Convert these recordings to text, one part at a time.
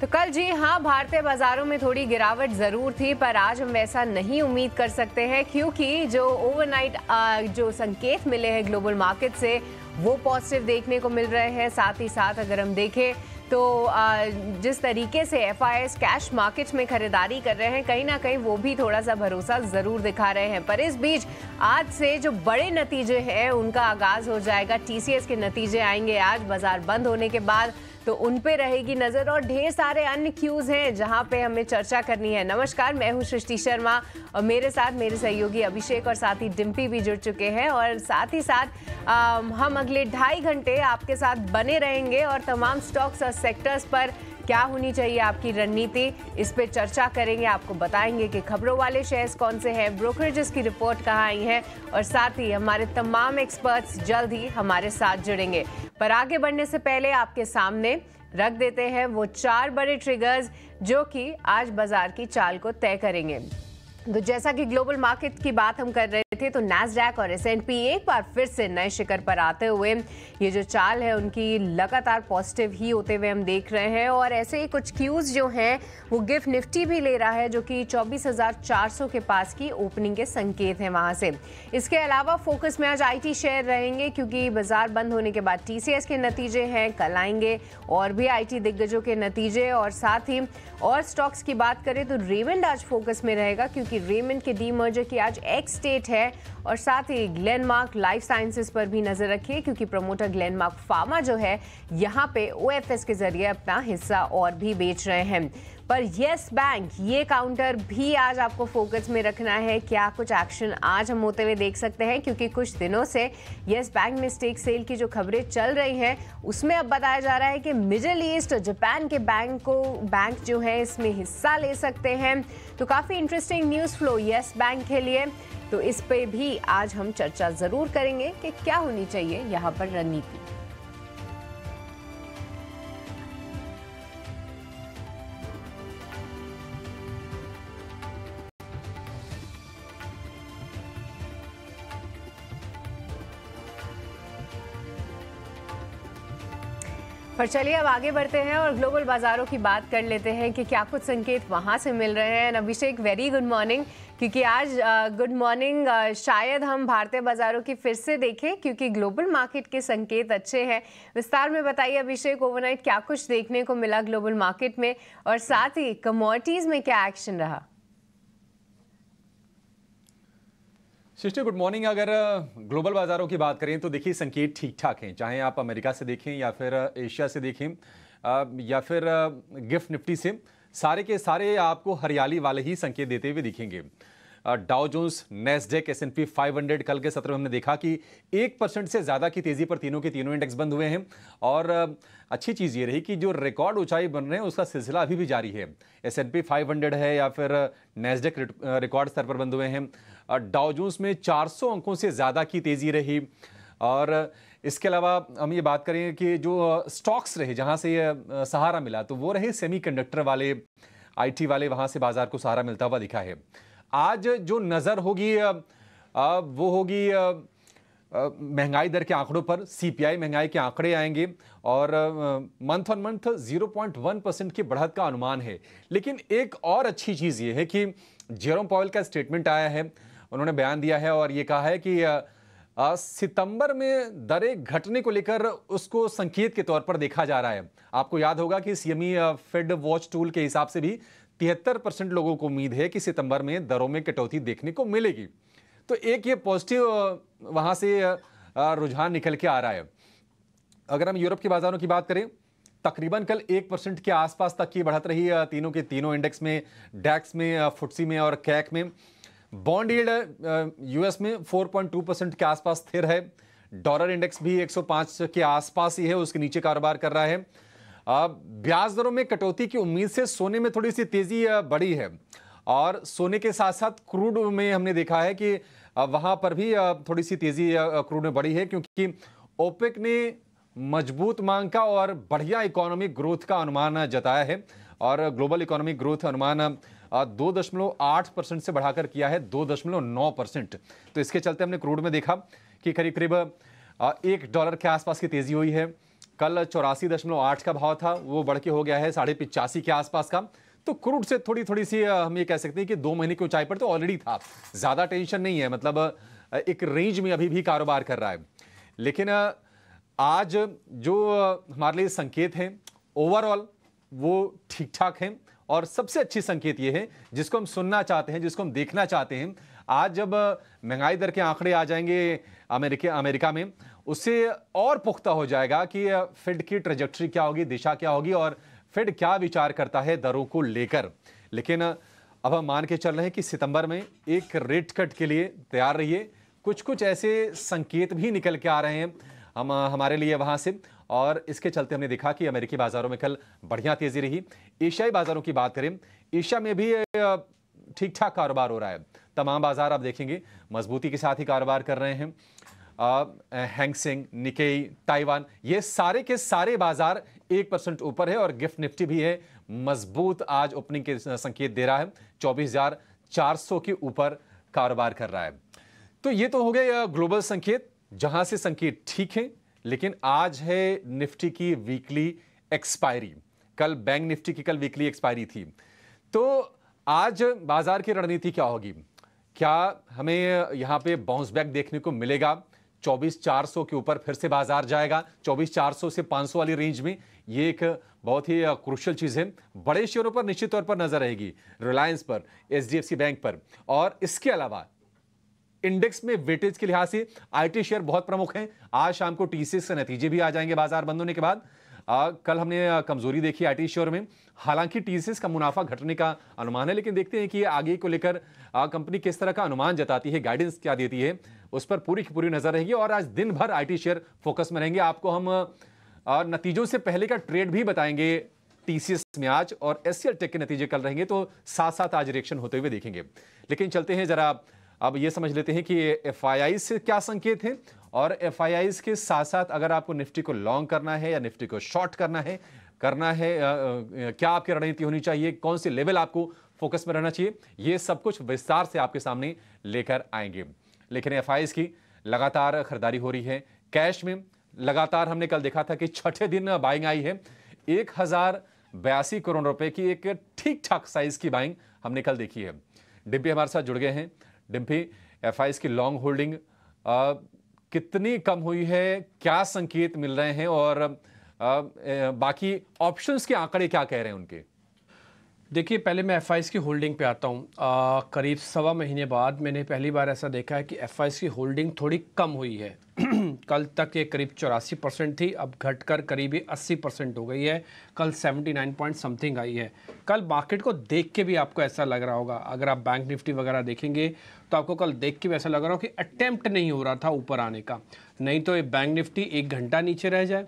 तो कल जी हाँ भारतीय बाजारों में थोड़ी गिरावट जरूर थी पर आज हम वैसा नहीं उम्मीद कर सकते हैं क्योंकि जो ओवरनाइट जो संकेत मिले हैं ग्लोबल मार्केट से वो पॉजिटिव देखने को मिल रहे हैं साथ ही साथ अगर हम देखें तो जिस तरीके से एफ कैश मार्केट में खरीदारी कर रहे हैं कहीं ना कहीं वो भी थोड़ा सा भरोसा ज़रूर दिखा रहे हैं पर इस बीच आज से जो बड़े नतीजे हैं उनका आगाज़ हो जाएगा टीसीएस के नतीजे आएंगे आज बाजार बंद होने के बाद तो उन पे रहेगी नजर और ढेर सारे अन्य क्यूज हैं जहां पे हमें चर्चा करनी है नमस्कार मैं हूं सृष्टि शर्मा और मेरे साथ मेरे सहयोगी अभिषेक और साथ ही डिम्पी भी जुड़ चुके हैं और साथ ही साथ आ, हम अगले ढाई घंटे आपके साथ बने रहेंगे और तमाम स्टॉक्स और सेक्टर्स पर क्या होनी चाहिए आपकी रणनीति इस पर चर्चा करेंगे आपको बताएंगे कि खबरों वाले शेयर्स कौन से हैं ब्रोकरेजेस की रिपोर्ट कहाँ आई है और साथ ही हमारे तमाम एक्सपर्ट्स जल्द ही हमारे साथ जुड़ेंगे पर आगे बढ़ने से पहले आपके सामने रख देते हैं वो चार बड़े ट्रिगर्स जो कि आज बाजार की चाल को तय करेंगे तो जैसा कि ग्लोबल मार्केट की बात हम कर रहे थे तो नैसडैक और एस एक बार फिर से नए शिखर पर आते हुए ये जो चाल है उनकी लगातार पॉजिटिव ही होते हुए हम देख रहे हैं और ऐसे ही कुछ क्यूज़ जो हैं वो गिफ्ट निफ्टी भी ले रहा है जो कि 24,400 के पास की ओपनिंग के संकेत हैं वहाँ से इसके अलावा फोकस में आज आई शेयर रहेंगे क्योंकि बाजार बंद होने के बाद टी के नतीजे हैं कल आएंगे और भी आई दिग्गजों के नतीजे और साथ ही और स्टॉक्स की बात करें तो रेवेंड आज फोकस में रहेगा क्योंकि कि रेमंड के मर्जर की आज एक्स डेट है और साथ ही ग्लेनमार्क लाइफ साइंसेस पर भी नजर रखिए क्योंकि प्रमोटर ग्लेनमार्क फार्मा जो है यहाँ पे ओएफएस के जरिए अपना हिस्सा और भी बेच रहे हैं पर येस बैंक ये काउंटर भी आज आपको फोकस में रखना है क्या कुछ एक्शन आज हम होते हुए देख सकते हैं क्योंकि कुछ दिनों से येस बैंक में स्टेक सेल की जो खबरें चल रही हैं उसमें अब बताया जा रहा है कि मिडिल ईस्ट और जापान के बैंक को बैंक जो है इसमें हिस्सा ले सकते हैं तो काफ़ी interesting news flow Yes Bank के लिए तो इस पे भी आज हम चर्चा ज़रूर करेंगे कि क्या होनी चाहिए यहाँ पर रणनीति पर चलिए अब आगे बढ़ते हैं और ग्लोबल बाजारों की बात कर लेते हैं कि क्या कुछ संकेत वहाँ से मिल रहे हैं अभिषेक वेरी गुड मॉर्निंग क्योंकि आज गुड मॉर्निंग शायद हम भारतीय बाजारों की फिर से देखें क्योंकि ग्लोबल मार्केट के संकेत अच्छे हैं विस्तार में बताइए अभिषेक ओवरनाइट क्या कुछ देखने को मिला ग्लोबल मार्केट में और साथ ही कमोडिटीज़ में क्या एक्शन रहा सृष्टि गुड मॉर्निंग अगर ग्लोबल बाज़ारों की बात करें तो देखिए संकेत ठीक ठाक हैं चाहे आप अमेरिका से देखें या फिर एशिया से देखें या फिर गिफ्ट निफ्टी से सारे के सारे आपको हरियाली वाले ही संकेत देते हुए दिखेंगे Dow Jones Nasdaq S and P five hundred कल के सत्र में हमने देखा कि एक परसेंट से ज़्यादा की तेज़ी पर तीनों के तीनों इंडेक्स बंद हुए हैं और अच्छी चीज़ ये रही कि जो रिकॉर्ड ऊंचाई बन रहे हैं उसका सिलसिला अभी भी जारी है S and P five hundred है या फिर नेस्डेक रिकॉर्ड स्तर पर बंद हुए हैं डाउजोन्स में 400 अंकों से ज़्यादा की तेज़ी रही और इसके अलावा हम ये बात करें कि जो स्टॉक्स रहे जहाँ से ये सहारा मिला तो वो रहे सेमीकंडक्टर वाले आईटी वाले वहाँ से बाज़ार को सहारा मिलता हुआ दिखा है आज जो नज़र होगी वो होगी महंगाई दर के आंकड़ों पर सीपीआई महंगाई के आंकड़े आएंगे और मंथ ऑन मंथ 0.1 परसेंट की बढ़त का अनुमान है लेकिन एक और अच्छी चीज़ ये है कि जेरोम पॉयल का स्टेटमेंट आया है उन्होंने बयान दिया है और ये कहा है कि सितंबर में दरें घटने को लेकर उसको संकेत के तौर पर देखा जा रहा है आपको याद होगा कि सीएमई फेड वॉच टूल के हिसाब से भी तिहत्तर परसेंट लोगों को उम्मीद है कि सितंबर में दरों में कटौती देखने को मिलेगी तो एक ये पॉजिटिव वहां से रुझान निकल के आ रहा है अगर हम यूरोप के बाजारों की बात करें तकरीबन कल एक परसेंट के आसपास तक की बढ़त रही तीनों के तीनों इंडेक्स में डैक्स में फुटसी में और कैक में बॉन्ड यील्ड यूएस में 4.2 परसेंट के आसपास स्थिर है डॉलर इंडेक्स भी 105 के आसपास ही है उसके नीचे कारोबार कर रहा है ब्याज दरों में कटौती की उम्मीद से सोने में थोड़ी सी तेजी बढ़ी है और सोने के साथ साथ क्रूड में हमने देखा है कि वहां पर भी थोड़ी सी तेजी क्रूड में बढ़ी है क्योंकि ओपेक ने मजबूत मांग का और बढ़िया इकोनॉमिक ग्रोथ का अनुमान जताया है और ग्लोबल इकोनॉमिक ग्रोथ अनुमान दो दशमलव आठ परसेंट से बढ़ाकर किया है दो दशमलव नौ परसेंट तो इसके चलते हमने क्रूड में देखा कि करीब करीब एक डॉलर के आसपास की तेज़ी हुई है कल चौरासी दशमलव आठ का भाव था वो बढ़ के हो गया है साढ़े पिचासी के आसपास का तो क्रूड से थोड़ी थोड़ी सी हम ये कह सकते हैं कि दो महीने की ऊंचाई पर तो ऑलरेडी था ज़्यादा टेंशन नहीं है मतलब एक रेंज में अभी भी कारोबार कर रहा है लेकिन आज जो हमारे लिए संकेत हैं ओवरऑल वो ठीक ठाक हैं और सबसे अच्छी संकेत ये है जिसको हम सुनना चाहते हैं जिसको हम देखना चाहते हैं आज जब महंगाई दर के आंकड़े आ जाएंगे अमेरिका अमेरिका में उससे और पुख्ता हो जाएगा कि फेड की ट्रेजेक्ट्री क्या होगी दिशा क्या होगी और फेड क्या विचार करता है दरों को लेकर लेकिन अब हम मान के चल रहे हैं कि सितंबर में एक रेट कट के लिए तैयार रहिए कुछ कुछ ऐसे संकेत भी निकल के आ रहे हैं हम हमारे लिए वहाँ से और इसके चलते हमने देखा कि अमेरिकी बाज़ारों में कल बढ़िया तेज़ी रही एशियाई बाज़ारों की बात करें एशिया में भी ठीक ठाक कारोबार हो रहा है तमाम बाज़ार आप देखेंगे मजबूती के साथ ही कारोबार कर रहे हैं हैंगसिंग निकेई ताइवान ये सारे के सारे बाजार एक परसेंट ऊपर है और गिफ्ट निफ्टी भी है मजबूत आज ओपनिंग के संकेत दे रहा है चौबीस हजार चार सौ के ऊपर कारोबार कर रहा है तो ये तो हो गए ग्लोबल संकेत जहां से संकेत ठीक हैं लेकिन आज है निफ्टी की वीकली एक्सपायरी कल बैंक निफ्टी की कल वीकली एक्सपायरी थी तो आज बाजार की रणनीति क्या होगी क्या हमें यहाँ पे बाउंस बैक देखने को मिलेगा चौबीस चार सौ के ऊपर फिर से बाजार जाएगा चौबीस चार सौ से 500 सौ वाली रेंज में ये एक बहुत ही क्रुशल चीज़ है बड़े शेयरों पर निश्चित तौर पर नजर रहेगी रिलायंस पर एच बैंक पर और इसके अलावा इंडेक्स में वेटेज के लिहाज से आईटी शेयर बहुत प्रमुख हैं आज शाम को टीसीएस के नतीजे भी आ जाएंगे बाजार बंद होने के बाद आ, कल हमने कमजोरी देखी आईटी शेयर में हालांकि टीसीएस का मुनाफा घटने का अनुमान है लेकिन देखते हैं कि आगे को लेकर कंपनी किस तरह का अनुमान जताती है गाइडेंस क्या देती है उस पर पूरी की पूरी नजर रहेगी और आज दिन भर टी शेयर फोकस में रहेंगे आपको हम आ, नतीजों से पहले का ट्रेड भी बताएंगे टीसीएस में आज और एससीएल टेक के नतीजे कल रहेंगे तो साथ साथ आज रिएक्शन होते हुए देखेंगे लेकिन चलते हैं जरा अब ये समझ लेते हैं कि एफ से क्या संकेत हैं और एफ के साथ साथ अगर आपको निफ्टी को लॉन्ग करना है या निफ्टी को शॉर्ट करना है करना है आ, आ, क्या आपकी रणनीति होनी चाहिए कौन सी लेवल आपको फोकस में रहना चाहिए ये सब कुछ विस्तार से आपके सामने लेकर आएंगे लेकिन एफ की लगातार खरीदारी हो रही है कैश में लगातार हमने कल देखा था कि छठे दिन बाइंग आई है एक हज़ार बयासी करोड़ रुपए की एक ठीक ठाक साइज की बाइंग हमने कल देखी है डिब्बे हमारे साथ जुड़ गए हैं डिम्पी एफ की लॉन्ग होल्डिंग कितनी कम हुई है क्या संकेत मिल रहे हैं और आ, बाकी ऑप्शंस के आंकड़े क्या कह रहे हैं उनके देखिए पहले मैं एफ की होल्डिंग पे आता हूँ करीब सवा महीने बाद मैंने पहली बार ऐसा देखा है कि एफ की होल्डिंग थोड़ी कम हुई है कल तक ये करीब चौरासी परसेंट थी अब घटकर करीब ही अस्सी परसेंट हो गई है कल सेवेंटी नाइन पॉइंट समथिंग आई है कल मार्केट को देख के भी आपको ऐसा लग रहा होगा अगर आप बैंक निफ्टी वगैरह देखेंगे तो आपको कल देख के भी ऐसा लग रहा हो कि अटैम्प्ट नहीं हो रहा था ऊपर आने का नहीं तो ये बैंक निफ्टी एक घंटा नीचे रह जाए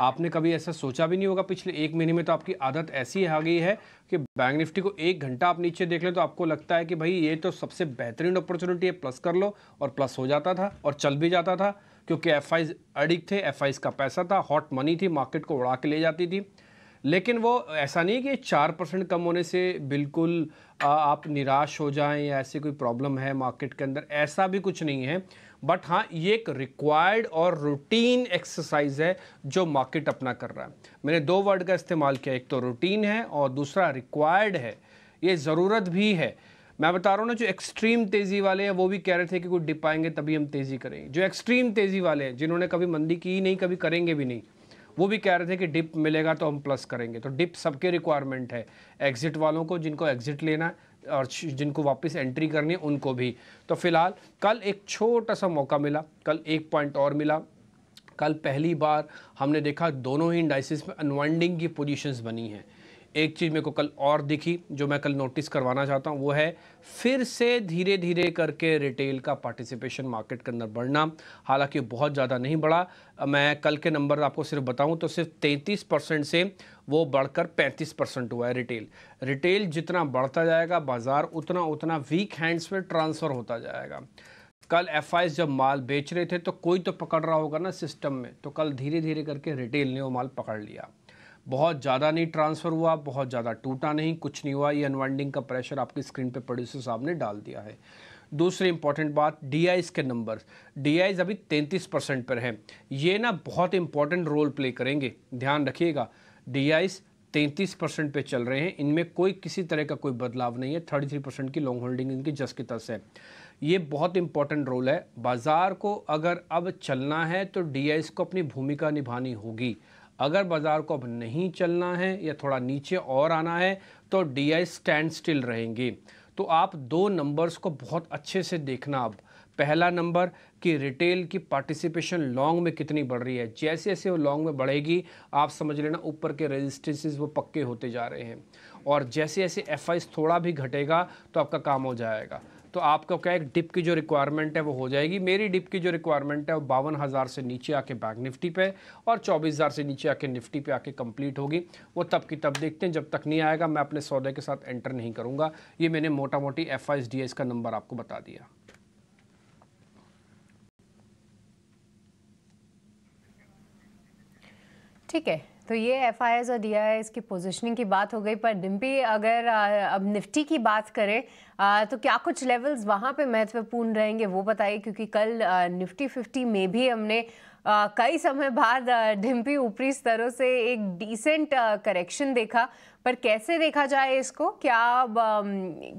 आपने कभी ऐसा सोचा भी नहीं होगा पिछले एक महीने में तो आपकी आदत ऐसी आ गई है कि बैंक निफ्टी को एक घंटा आप नीचे देख लें तो आपको लगता है कि भाई ये तो सबसे बेहतरीन अपॉर्चुनिटी है प्लस कर लो और प्लस हो जाता था और चल भी जाता था क्योंकि एफ अडिक थे एफ का पैसा था हॉट मनी थी मार्केट को उड़ा के ले जाती थी लेकिन वो ऐसा नहीं कि चार परसेंट कम होने से बिल्कुल आप निराश हो जाएं या ऐसी कोई प्रॉब्लम है मार्केट के अंदर ऐसा भी कुछ नहीं है बट हाँ ये एक रिक्वायर्ड और रूटीन एक्सरसाइज है जो मार्केट अपना कर रहा है मैंने दो वर्ड का इस्तेमाल किया एक तो रूटीन है और दूसरा रिक्वायर्ड है ये ज़रूरत भी है मैं बता रहा हूँ ना जो एक्सट्रीम तेज़ी वाले हैं वो भी कह रहे थे कि कुछ डिप पाएंगे तभी हम तेज़ी करेंगे जो एक्सट्रीम तेज़ी वाले हैं जिन्होंने कभी मंदी की ही नहीं कभी करेंगे भी नहीं वो भी कह रहे थे कि डिप मिलेगा तो हम प्लस करेंगे तो डिप सबके रिक्वायरमेंट है एग्ज़िट वालों को जिनको एग्ज़िट लेना है और जिनको वापस एंट्री करनी है उनको भी तो फिलहाल कल एक छोटा सा मौका मिला कल एक पॉइंट और मिला कल पहली बार हमने देखा दोनों ही इंडाइसिस में अनवाइंडिंग की पोजीशंस बनी हैं एक चीज़ मेरे को कल और दिखी जो मैं कल नोटिस करवाना चाहता हूँ वो है फिर से धीरे धीरे करके रिटेल का पार्टिसिपेशन मार्केट के अंदर बढ़ना हालांकि बहुत ज़्यादा नहीं बढ़ा मैं कल के नंबर आपको सिर्फ बताऊँ तो सिर्फ 33 परसेंट से वो बढ़कर 35 परसेंट हुआ है रिटेल रिटेल जितना बढ़ता जाएगा बाज़ार उतना उतना वीक हैंड्स में ट्रांसफ़र होता जाएगा कल एफ जब माल बेच रहे थे तो कोई तो पकड़ रहा होगा ना सिस्टम में तो कल धीरे धीरे करके रिटेल ने वो माल पकड़ लिया बहुत ज़्यादा नहीं ट्रांसफ़र हुआ बहुत ज़्यादा टूटा नहीं कुछ नहीं हुआ ये अनवाइंडिंग का प्रेशर आपकी स्क्रीन पे प्रोड्यूसर साहब ने डाल दिया है दूसरी इंपॉर्टेंट बात डी के नंबर्स डी अभी 33 परसेंट पर हैं ये ना बहुत इंपॉर्टेंट रोल प्ले करेंगे ध्यान रखिएगा डीआईस 33 परसेंट पे चल रहे हैं इनमें कोई किसी तरह का कोई बदलाव नहीं है 33 परसेंट की लॉन्ग होल्डिंग इनकी जस की तस है ये बहुत इंपॉर्टेंट रोल है बाज़ार को अगर अब चलना है तो डीआईस को अपनी भूमिका निभानी होगी अगर बाज़ार को अब नहीं चलना है या थोड़ा नीचे और आना है तो डी आई स्टैंड स्टिल रहेंगे तो आप दो नंबर्स को बहुत अच्छे से देखना अब पहला नंबर कि रिटेल की पार्टिसिपेशन लॉन्ग में कितनी बढ़ रही है जैसे जैसे वो लॉन्ग में बढ़ेगी आप समझ लेना ऊपर के रजिस्ट्रेंसेज वो पक्के होते जा रहे हैं और जैसे जैसे एफ थोड़ा भी घटेगा तो आपका काम हो जाएगा तो आपका क्या एक डिप की जो रिक्वायरमेंट है वो हो जाएगी मेरी डिप की जो रिक्वायरमेंट है वो बावन हज़ार से नीचे आके बैंक निफ्टी पे और चौबीस हज़ार से नीचे आके निफ्टी पे आके कंप्लीट होगी वो तब की तब देखते हैं जब तक नहीं आएगा मैं अपने सौदे के साथ एंटर नहीं करूँगा ये मैंने मोटा मोटी एफ आई का नंबर आपको बता दिया ठीक है तो ये एफ आई और डी आई की पोजिशनिंग की बात हो गई पर डिम्पी अगर अब निफ्टी की बात करें तो क्या कुछ लेवल्स वहाँ पे महत्वपूर्ण रहेंगे वो बताइए क्योंकि कल निफ्टी फिफ्टी में भी हमने कई समय बाद डिम्पी ऊपरी स्तरों से एक डिसेंट करेक्शन देखा पर कैसे देखा जाए इसको क्या अब,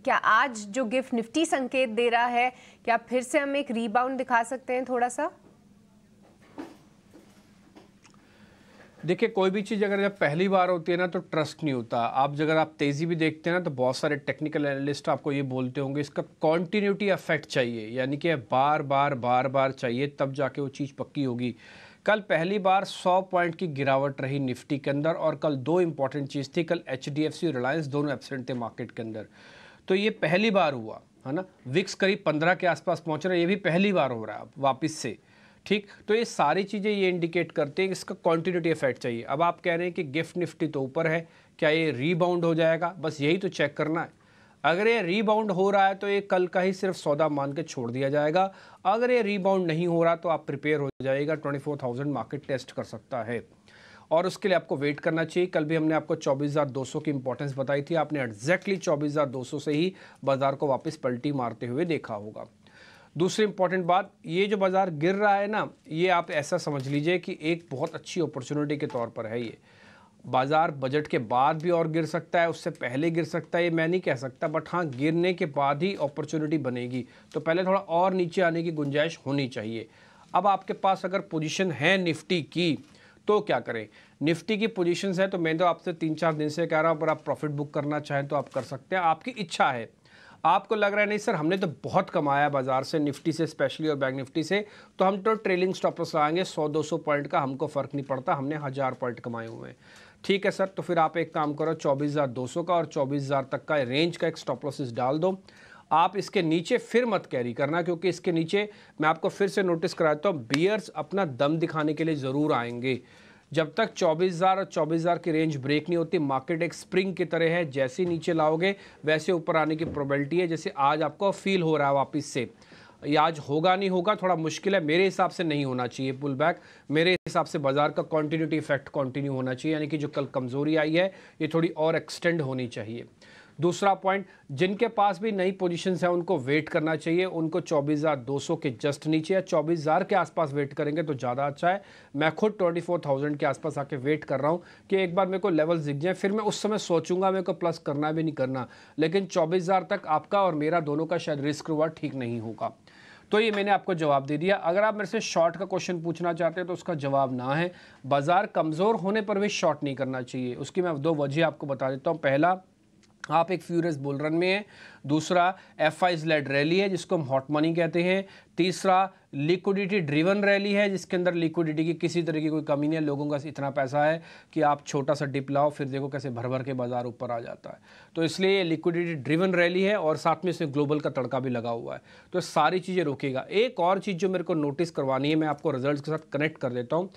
क्या आज जो गिफ्ट निफ्टी संकेत दे रहा है क्या फिर से हम एक रीबाउंड दिखा सकते हैं थोड़ा सा देखिए कोई भी चीज़ अगर जब पहली बार होती है ना तो ट्रस्ट नहीं होता आप अगर आप तेज़ी भी देखते हैं ना तो बहुत सारे टेक्निकल एनालिस्ट आपको ये बोलते होंगे इसका कॉन्टीन्यूटी अफेक्ट चाहिए यानी कि बार बार बार बार चाहिए तब जाके वो चीज़ पक्की होगी कल पहली बार 100 पॉइंट की गिरावट रही निफ्टी के अंदर और कल दो इंपॉर्टेंट चीज़ थी कल H D F C Reliance दोनों एबसेंट थे मार्केट के अंदर तो ये पहली बार हुआ है ना विक्स करीब पंद्रह के आसपास पहुँच रहा है ये भी पहली बार हो रहा है वापस से ठीक तो ये सारी चीज़ें ये इंडिकेट करती हैं कि इसका कॉन्टीन्यूटी इफेक्ट चाहिए अब आप कह रहे हैं कि गिफ्ट निफ्टी तो ऊपर है क्या ये रीबाउंड हो जाएगा बस यही तो चेक करना है अगर ये रीबाउंड हो रहा है तो ये कल का ही सिर्फ सौदा मान के छोड़ दिया जाएगा अगर ये रीबाउंड नहीं हो रहा तो आप प्रिपेयर हो जाएगा 24,000 मार्केट टेस्ट कर सकता है और उसके लिए आपको वेट करना चाहिए कल भी हमने आपको 24,200 की इंपॉर्टेंस बताई थी आपने एग्जैक्टली 24,200 से ही बाजार को वापस पलटी मारते हुए देखा होगा दूसरी इंपॉर्टेंट बात ये जो बाज़ार गिर रहा है ना ये आप ऐसा समझ लीजिए कि एक बहुत अच्छी अपॉर्चुनिटी के तौर पर है ये बाज़ार बजट के बाद भी और गिर सकता है उससे पहले गिर सकता है ये मैं नहीं कह सकता बट हाँ गिरने के बाद ही अपॉर्चुनिटी बनेगी तो पहले थोड़ा और नीचे आने की गुंजाइश होनी चाहिए अब आपके पास अगर पोजीशन है निफ्टी की तो क्या करें निफ्टी की पोजीशंस है तो मैं तो आपसे तीन चार दिन से कह रहा हूँ पर आप प्रॉफिट बुक करना चाहें तो आप कर सकते हैं आपकी इच्छा है आपको लग रहा है नहीं सर हमने तो बहुत कमाया बाजार से निफ्टी से स्पेशली और बैंक निफ्टी से तो हम तो ट्रेलिंग स्टॉप लॉस लगाएंगे 100-200 पॉइंट का हमको फ़र्क नहीं पड़ता हमने हज़ार पॉइंट कमाए हुए हैं ठीक है सर तो फिर आप एक काम करो सौ का और हज़ार तक का रेंज का एक स्टॉप लॉसिस डाल दो आप इसके नीचे फिर मत कैरी करना क्योंकि इसके नीचे मैं आपको फिर से नोटिस कराता हूँ बियर्स अपना दम दिखाने के लिए ज़रूर आएंगे जब तक 24,000 और 24,000 की रेंज ब्रेक नहीं होती मार्केट एक स्प्रिंग की तरह है जैसे नीचे लाओगे वैसे ऊपर आने की प्रोबेबिलिटी है जैसे आज आपको फील हो रहा है वापस से ये आज होगा नहीं होगा थोड़ा मुश्किल है मेरे हिसाब से नहीं होना चाहिए पुल बैक मेरे हिसाब से बाजार का कॉन्टीन्यूटी इफेक्ट कॉन्टिन्यू होना चाहिए यानी कि जो कल कमज़ोरी आई है ये थोड़ी और एक्सटेंड होनी चाहिए दूसरा पॉइंट जिनके पास भी नई पोजिशन है उनको वेट करना चाहिए उनको चौबीस हज़ार दो सौ के जस्ट नीचे या चौबीस हज़ार के आसपास वेट करेंगे तो ज़्यादा अच्छा है मैं खुद ट्वेंटी फोर थाउजेंड के आसपास आके वेट कर रहा हूँ कि एक बार मेरे को लेवल दिख जाए फिर मैं उस समय सोचूंगा मेरे को प्लस करना भी नहीं करना लेकिन चौबीस हज़ार तक आपका और मेरा दोनों का शायद रिस्क हुआ ठीक नहीं होगा तो ये मैंने आपको जवाब दे दिया अगर आप मेरे से शॉर्ट का क्वेश्चन पूछना चाहते हैं तो उसका जवाब ना है बाज़ार कमज़ोर होने पर भी शॉर्ट नहीं करना चाहिए उसकी मैं दो वजह आपको बता देता हूँ पहला आप एक फ्यूरियस बुल रन में हैं दूसरा एफ आई लेड रैली है जिसको हम हॉट मनी कहते हैं तीसरा लिक्विडिटी ड्रिवन रैली है जिसके अंदर लिक्विडिटी की किसी तरह की कोई कमी नहीं है लोगों का इतना पैसा है कि आप छोटा सा डिप लाओ फिर देखो कैसे भर भर के बाज़ार ऊपर आ जाता है तो इसलिए ये लिक्विडिटी ड्रिवन रैली है और साथ में इसमें ग्लोबल का तड़का भी लगा हुआ है तो सारी चीज़ें रोकेगा एक और चीज़ जो मेरे को नोटिस करवानी है मैं आपको रिजल्ट के साथ कनेक्ट कर देता हूँ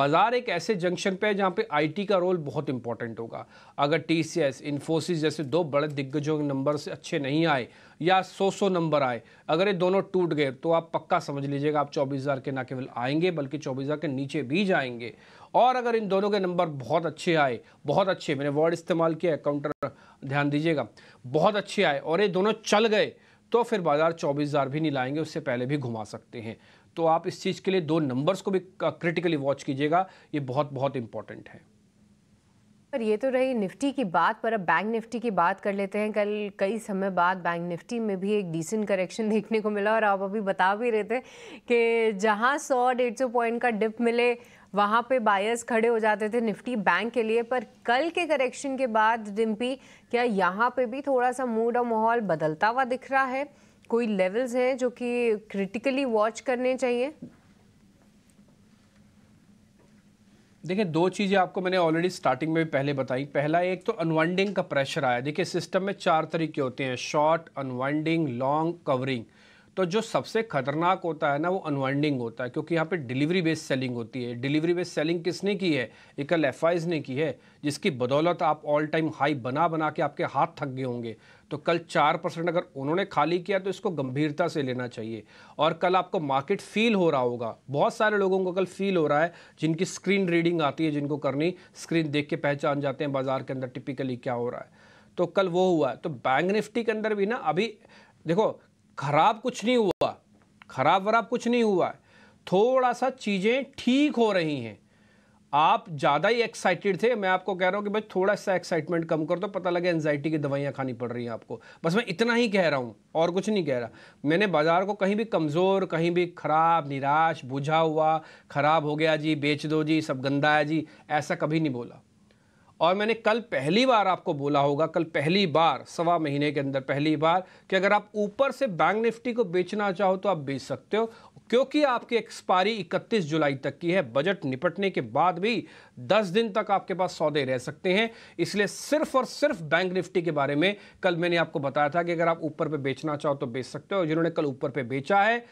बाज़ार एक ऐसे जंक्शन पर है जहाँ पर आई का रोल बहुत इंपॉर्टेंट होगा अगर टी सी इन्फोसिस जैसे दो बड़े दिग्गजों के नंबर से अच्छे नहीं आए या सौ सौ नंबर आए अगर ये दोनों टूट गए तो आप पक्का समझ लीजिएगा आप चौबीस हज़ार के ना केवल आएंगे बल्कि चौबीस हज़ार के नीचे भी जाएंगे और अगर इन दोनों के नंबर बहुत अच्छे आए बहुत अच्छे मैंने वर्ड इस्तेमाल किया है काउंटर ध्यान दीजिएगा बहुत अच्छे आए और ये दोनों चल गए तो फिर बाज़ार चौबीस हज़ार भी नहीं लाएंगे उससे पहले भी घुमा सकते हैं तो आप इस चीज़ के लिए दो नंबर्स को भी क्रिटिकली वॉच कीजिएगा ये बहुत बहुत इंपॉर्टेंट है पर ये तो रही निफ्टी की बात पर अब बैंक निफ्टी की बात कर लेते हैं कल कई समय बाद बैंक निफ्टी में भी एक डिसेंट करेक्शन देखने को मिला और आप अभी बता भी रहे थे कि जहां 100 डेढ़ सौ पॉइंट का डिप मिले वहां पे बायर्स खड़े हो जाते थे निफ्टी बैंक के लिए पर कल के करेक्शन के बाद डिम्पी क्या यहाँ पे भी थोड़ा सा मूड और माहौल बदलता हुआ दिख रहा है कोई लेवल्स हैं जो कि क्रिटिकली वॉच करने चाहिए देखिए दो चीज़ें आपको मैंने ऑलरेडी स्टार्टिंग में भी पहले बताई पहला एक तो अनवाइंडिंग का प्रेशर आया देखिए सिस्टम में चार तरीके होते हैं शॉर्ट अनवाइंडिंग लॉन्ग कवरिंग तो जो सबसे खतरनाक होता है ना वो अनवाइंडिंग होता है क्योंकि यहाँ पे डिलीवरी बेस्ड सेलिंग होती है डिलीवरी बेस्ड सेलिंग किसने की है एकल एफ ने की है जिसकी बदौलत आप ऑल टाइम हाई बना बना के आपके हाथ थक गए होंगे तो कल चार परसेंट अगर उन्होंने खाली किया तो इसको गंभीरता से लेना चाहिए और कल आपको मार्केट फील हो रहा होगा बहुत सारे लोगों को कल फील हो रहा है जिनकी स्क्रीन रीडिंग आती है जिनको करनी स्क्रीन देख के पहचान जाते हैं बाजार के अंदर टिपिकली क्या हो रहा है तो कल वो हुआ तो बैंक निफ्टी के अंदर भी ना अभी देखो खराब कुछ नहीं हुआ खराब वराब कुछ नहीं हुआ है थोड़ा सा चीज़ें ठीक हो रही हैं आप ज़्यादा ही एक्साइटेड थे मैं आपको कह रहा हूँ कि भाई थोड़ा सा एक्साइटमेंट कम कर दो तो पता लगे एनजाइटी की दवाइयाँ खानी पड़ रही हैं आपको बस मैं इतना ही कह रहा हूँ और कुछ नहीं कह रहा मैंने बाज़ार को कहीं भी कमज़ोर कहीं भी ख़राब निराश बुझा हुआ ख़राब हो गया जी बेच दो जी सब गंदा है जी ऐसा कभी नहीं बोला और मैंने कल पहली बार आपको बोला होगा कल पहली बार सवा महीने के अंदर पहली बार कि अगर आप ऊपर से बैंक निफ्टी को बेचना चाहो तो आप बेच सकते हो क्योंकि आपकी एक्सपायरी 31 जुलाई तक की है बजट निपटने के बाद भी 10 दिन तक आपके पास सौदे रह सकते हैं इसलिए सिर्फ और सिर्फ बैंक निफ्टी के बारे में कल मैंने आपको बताया था कि अगर आप ऊपर पे बेचना चाहो तो बेच सकते हो जिन्होंने कल ऊपर पे बेचा है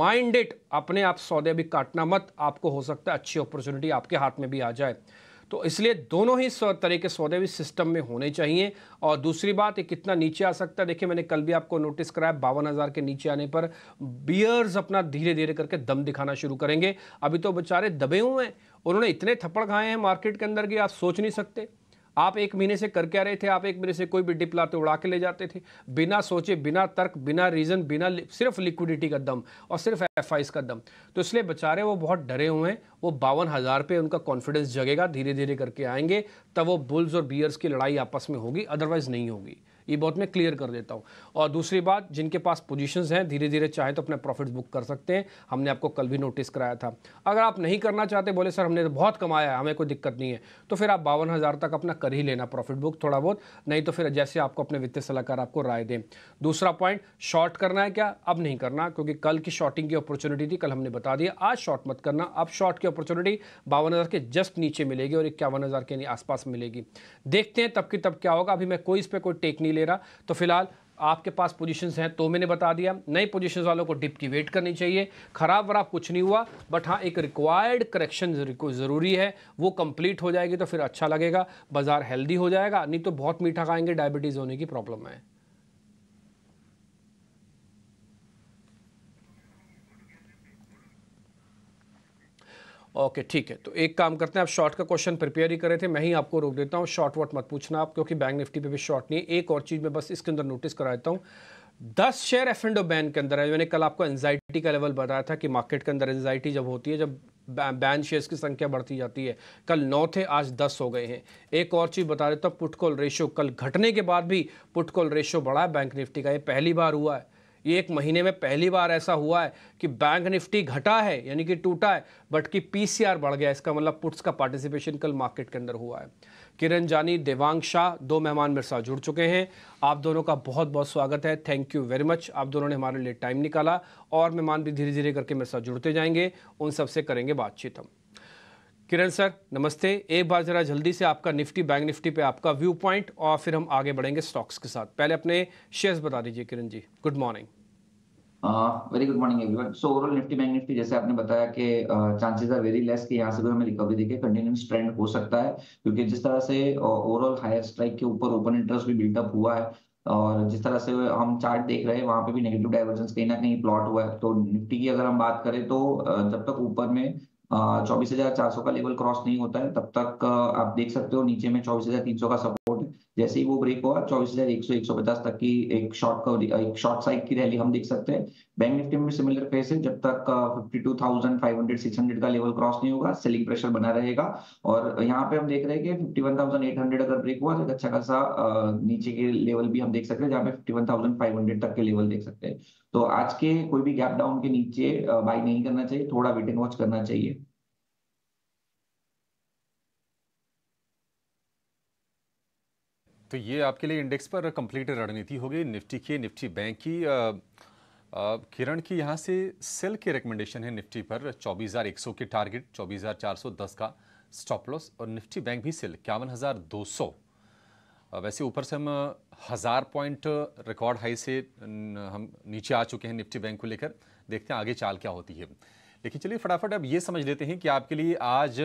माइंडेड अपने आप सौदे भी काटना मत आपको हो सकता है अच्छी अपॉर्चुनिटी आपके हाथ में भी आ जाए तो इसलिए दोनों ही तरह के सौदे भी सिस्टम में होने चाहिए और दूसरी बात ये कितना नीचे आ सकता है देखिए मैंने कल भी आपको नोटिस कराया बावन हज़ार के नीचे आने पर बियर्स अपना धीरे धीरे करके दम दिखाना शुरू करेंगे अभी तो बेचारे दबे हुए हैं उन्होंने इतने थप्पड़ खाए हैं मार्केट के अंदर कि आप सोच नहीं सकते आप एक महीने से करके आ रहे थे आप एक महीने से कोई भी डिप लाते उड़ा के ले जाते थे बिना सोचे बिना तर्क बिना रीज़न बिना सिर्फ लिक्विडिटी का दम और सिर्फ एफ का दम तो इसलिए बेचारे वो बहुत डरे हुए हैं वो बावन हज़ार पे उनका कॉन्फिडेंस जगेगा धीरे धीरे करके आएंगे तब वो बुल्स और बियर्स की लड़ाई आपस में होगी अदरवाइज़ नहीं होगी ये बहुत मैं क्लियर कर देता हूँ और दूसरी बात जिनके पास पोजीशंस हैं धीरे धीरे चाहे तो अपने प्रॉफिट्स बुक कर सकते हैं हमने आपको कल भी नोटिस कराया था अगर आप नहीं करना चाहते बोले सर हमने तो बहुत कमाया है हमें कोई दिक्कत नहीं है तो फिर आप बावन हज़ार तक अपना कर ही लेना प्रॉफिट बुक थोड़ा बहुत नहीं तो फिर जैसे आपको अपने वित्तीय सलाहकार आपको राय दें दूसरा पॉइंट शॉर्ट करना है क्या अब नहीं करना क्योंकि कल की शॉर्टिंग की अपॉर्चुनिटी थी कल हमने बता दिया आज शॉर्ट मत करना अब शॉर्ट की अपॉर्चुनिटी बावन हज़ार के जस्ट नीचे मिलेगी और इक्यावन हज़ार के आसपास मिलेगी देखते हैं तब की तब क्या होगा अभी मैं कोई इस पर कोई टेक नहीं ले रहा तो फिलहाल आपके पास पोजीशंस हैं तो मैंने बता दिया नई पोजीशंस वालों को डिप की वेट करनी चाहिए ख़राब वराब कुछ नहीं हुआ बट हाँ एक रिक्वायर्ड करेक्शन ज़रूरी है वो कंप्लीट हो जाएगी तो फिर अच्छा लगेगा बाज़ार हेल्दी हो जाएगा नहीं तो बहुत मीठा खाएंगे डायबिटीज़ होने की प्रॉब्लम है ओके ठीक है तो एक काम करते हैं आप शॉर्ट का क्वेश्चन प्रिपेयर ही रहे थे मैं ही आपको रोक देता हूँ शॉर्ट वॉट मत पूछना आप क्योंकि बैंक निफ्टी पे भी शॉर्ट नहीं है एक और चीज़ मैं बस इसके अंदर नोटिस करा देता हूँ दस शेयर एफ एंड बैन के अंदर है मैंने कल आपको एनजाइटी का लेवल बताया था कि मार्केट के अंदर एनजाइटी जब होती है जब बैन शेयर्स की संख्या बढ़ती जाती है कल नौ थे आज दस हो गए हैं एक और चीज़ बता देता हूँ पुटकॉल रेशो कल घटने के बाद भी पुटकॉल रेशो बढ़ा है बैंक निफ्टी का ये पहली बार हुआ है ये एक महीने में पहली बार ऐसा हुआ है कि बैंक निफ्टी घटा है यानी कि टूटा है बट कि पीसीआर बढ़ गया इसका मतलब पुट्स का पार्टिसिपेशन कल मार्केट के अंदर हुआ है किरण जानी देवांग शाह दो मेहमान मेरे साथ जुड़ चुके हैं आप दोनों का बहुत बहुत स्वागत है थैंक यू वेरी मच आप दोनों ने हमारे लिए टाइम निकाला और मेहमान भी धीरे धीरे करके मेरे साथ जुड़ते जाएंगे उन सबसे करेंगे बातचीत हम किरण सर नमस्ते एक बार ज़रा जल्दी से आपका निफ्टी बैंक निफ्टी पे आपका व्यू पॉइंट और फिर हम आगे बढ़ेंगे स्टॉक्स के साथ पहले अपने शेयर्स बता दीजिए Kiran ji good morning very good morning everyone so overall Nifty bank Nifty जैसे आपने बताया कि चांसेस आर वेरी लेस कि यहाँ से भी हमें रिकवरी देखे कंटिन्यूस ट्रेंड हो सकता है क्योंकि जिस तरह से ओवरऑल हायर स्ट्राइक के ऊपर ओपन इंटरेस्ट भी बिल्डअप हुआ है और जिस तरह से हम चार्ट देख रहे हैं वहां पे भी नेगेटिव डाइवर्जेंस कहीं ना कहीं प्लॉट हुआ है तो निफ्टी की अगर हम बात करें तो uh, जब तक ऊपर में uh, चौबीस का लेवल क्रॉस नहीं होता है तब तक uh, आप देख सकते हो नीचे में चौबीस का सपोर्ट जैसे ही वो ब्रेक हुआ चौबीस हजार एक सौ एक सौ पचास तक की एक शॉर्ट का एक शॉर्ट साइड की रैली हम देख सकते हैं बैंक निफ्टी में सिमिलर फेस है जब तक fifty two thousand five hundred six hundred का लेवल क्रॉस नहीं होगा सेलिंग प्रेशर बना रहेगा और यहाँ पे हम देख रहे हैं कि fifty one thousand eight hundred अगर ब्रेक हुआ तो अच्छा खासा uh, नीचे के लेवल भी हम देख सकते हैं जहाँ पे fifty one thousand five hundred तक के लेवल देख सकते हैं तो आज के कोई भी गैप डाउन के नीचे बाई uh, नहीं करना चाहिए थोड़ा वेट एंड वॉच करना चाहिए तो ये आपके लिए इंडेक्स पर कंप्लीट रणनीति होगी निफ्टी की निफ्टी बैंक की किरण की यहाँ से सेल के रिकमेंडेशन है निफ्टी पर 24,100 के टारगेट 24,410 का स्टॉप लॉस और निफ्टी बैंक भी सेल इक्यावन वैसे ऊपर से हम हज़ार पॉइंट रिकॉर्ड हाई से हम नीचे आ चुके हैं निफ्टी बैंक को लेकर देखते हैं आगे चाल क्या होती है लेकिन चलिए फटाफट अब ये समझ लेते हैं कि आपके लिए आज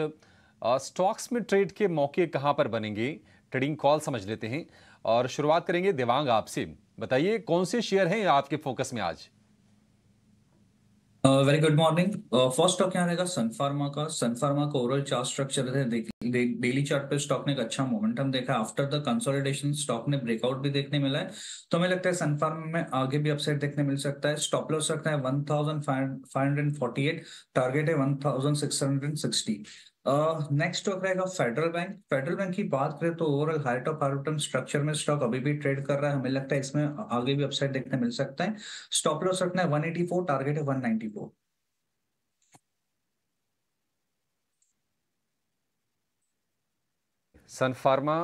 स्टॉक्स में ट्रेड के मौके कहाँ पर बनेंगे ट्रेडिंग कॉल समझ लेते हैं और शुरुआत करेंगे देवांग आपसे बताइए कौन से शेयर हैं आपके फोकस में आज very good morning first stock क्या रहेगा सनफार्मा का सनफार्मा का ओवरऑल चार्ट स्ट्रक्चर है डेली चार्ट पे स्टॉक ने एक अच्छा मोमेंटम देखा आफ्टर द कंसोलिडेशन स्टॉक ने ब्रेकआउट भी देखने मिला है तो हमें लगता है सनफार्मा में आगे भी अपसाइड देखने मिल सकता है स्टॉप लॉस रखना है 1548 टारगेट है 1660 नेक्स्ट स्टॉक रहेगा फेडरल बैंक फेडरल बैंक की बात करें तो overall high top hard term structure में स्टॉक अभी भी ट्रेड कर रहा है हमें लगता है इसमें आगे भी अपसाइड देखने मिल सकता है स्टॉप लॉस रखना है 184 टारगेट है 194 सन फार्मा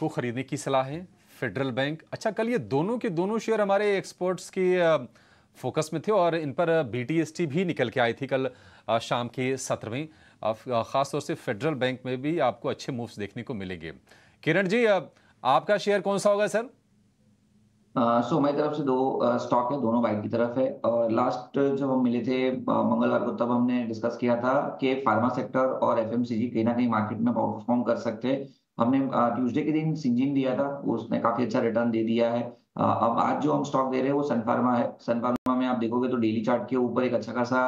को खरीदने की सलाह है फेडरल बैंक अच्छा कल ये दोनों के दोनों शेयर हमारे एक्सपोर्ट्स के फोकस में थे और इन पर बीटीएसटी भी निकल के आई थी कल शाम के सत्र में खासतौर से फेडरल बैंक में भी आपको अच्छे मूव्स देखने को मिलेंगे किरण जी आपका शेयर कौन सा होगा सर सो uh, so, मेरी तरफ से दो स्टॉक uh, है दोनों बाइक की तरफ है और लास्ट जब हम मिले थे मंगलवार को तब हमने डिस्कस किया था कि फार्मा सेक्टर और एफएमसीजी कहीं ना कहीं मार्केट में परफॉर्म कर सकते हैं हमने ट्यूसडे के दिन सिंजिन दिया था उसने काफी अच्छा रिटर्न दे दिया है अब आज जो हम स्टॉक दे रहे हैं वो सनफार्मा है सनफार्मा में आप देखोगे तो डेली चार्ट के ऊपर एक अच्छा खासा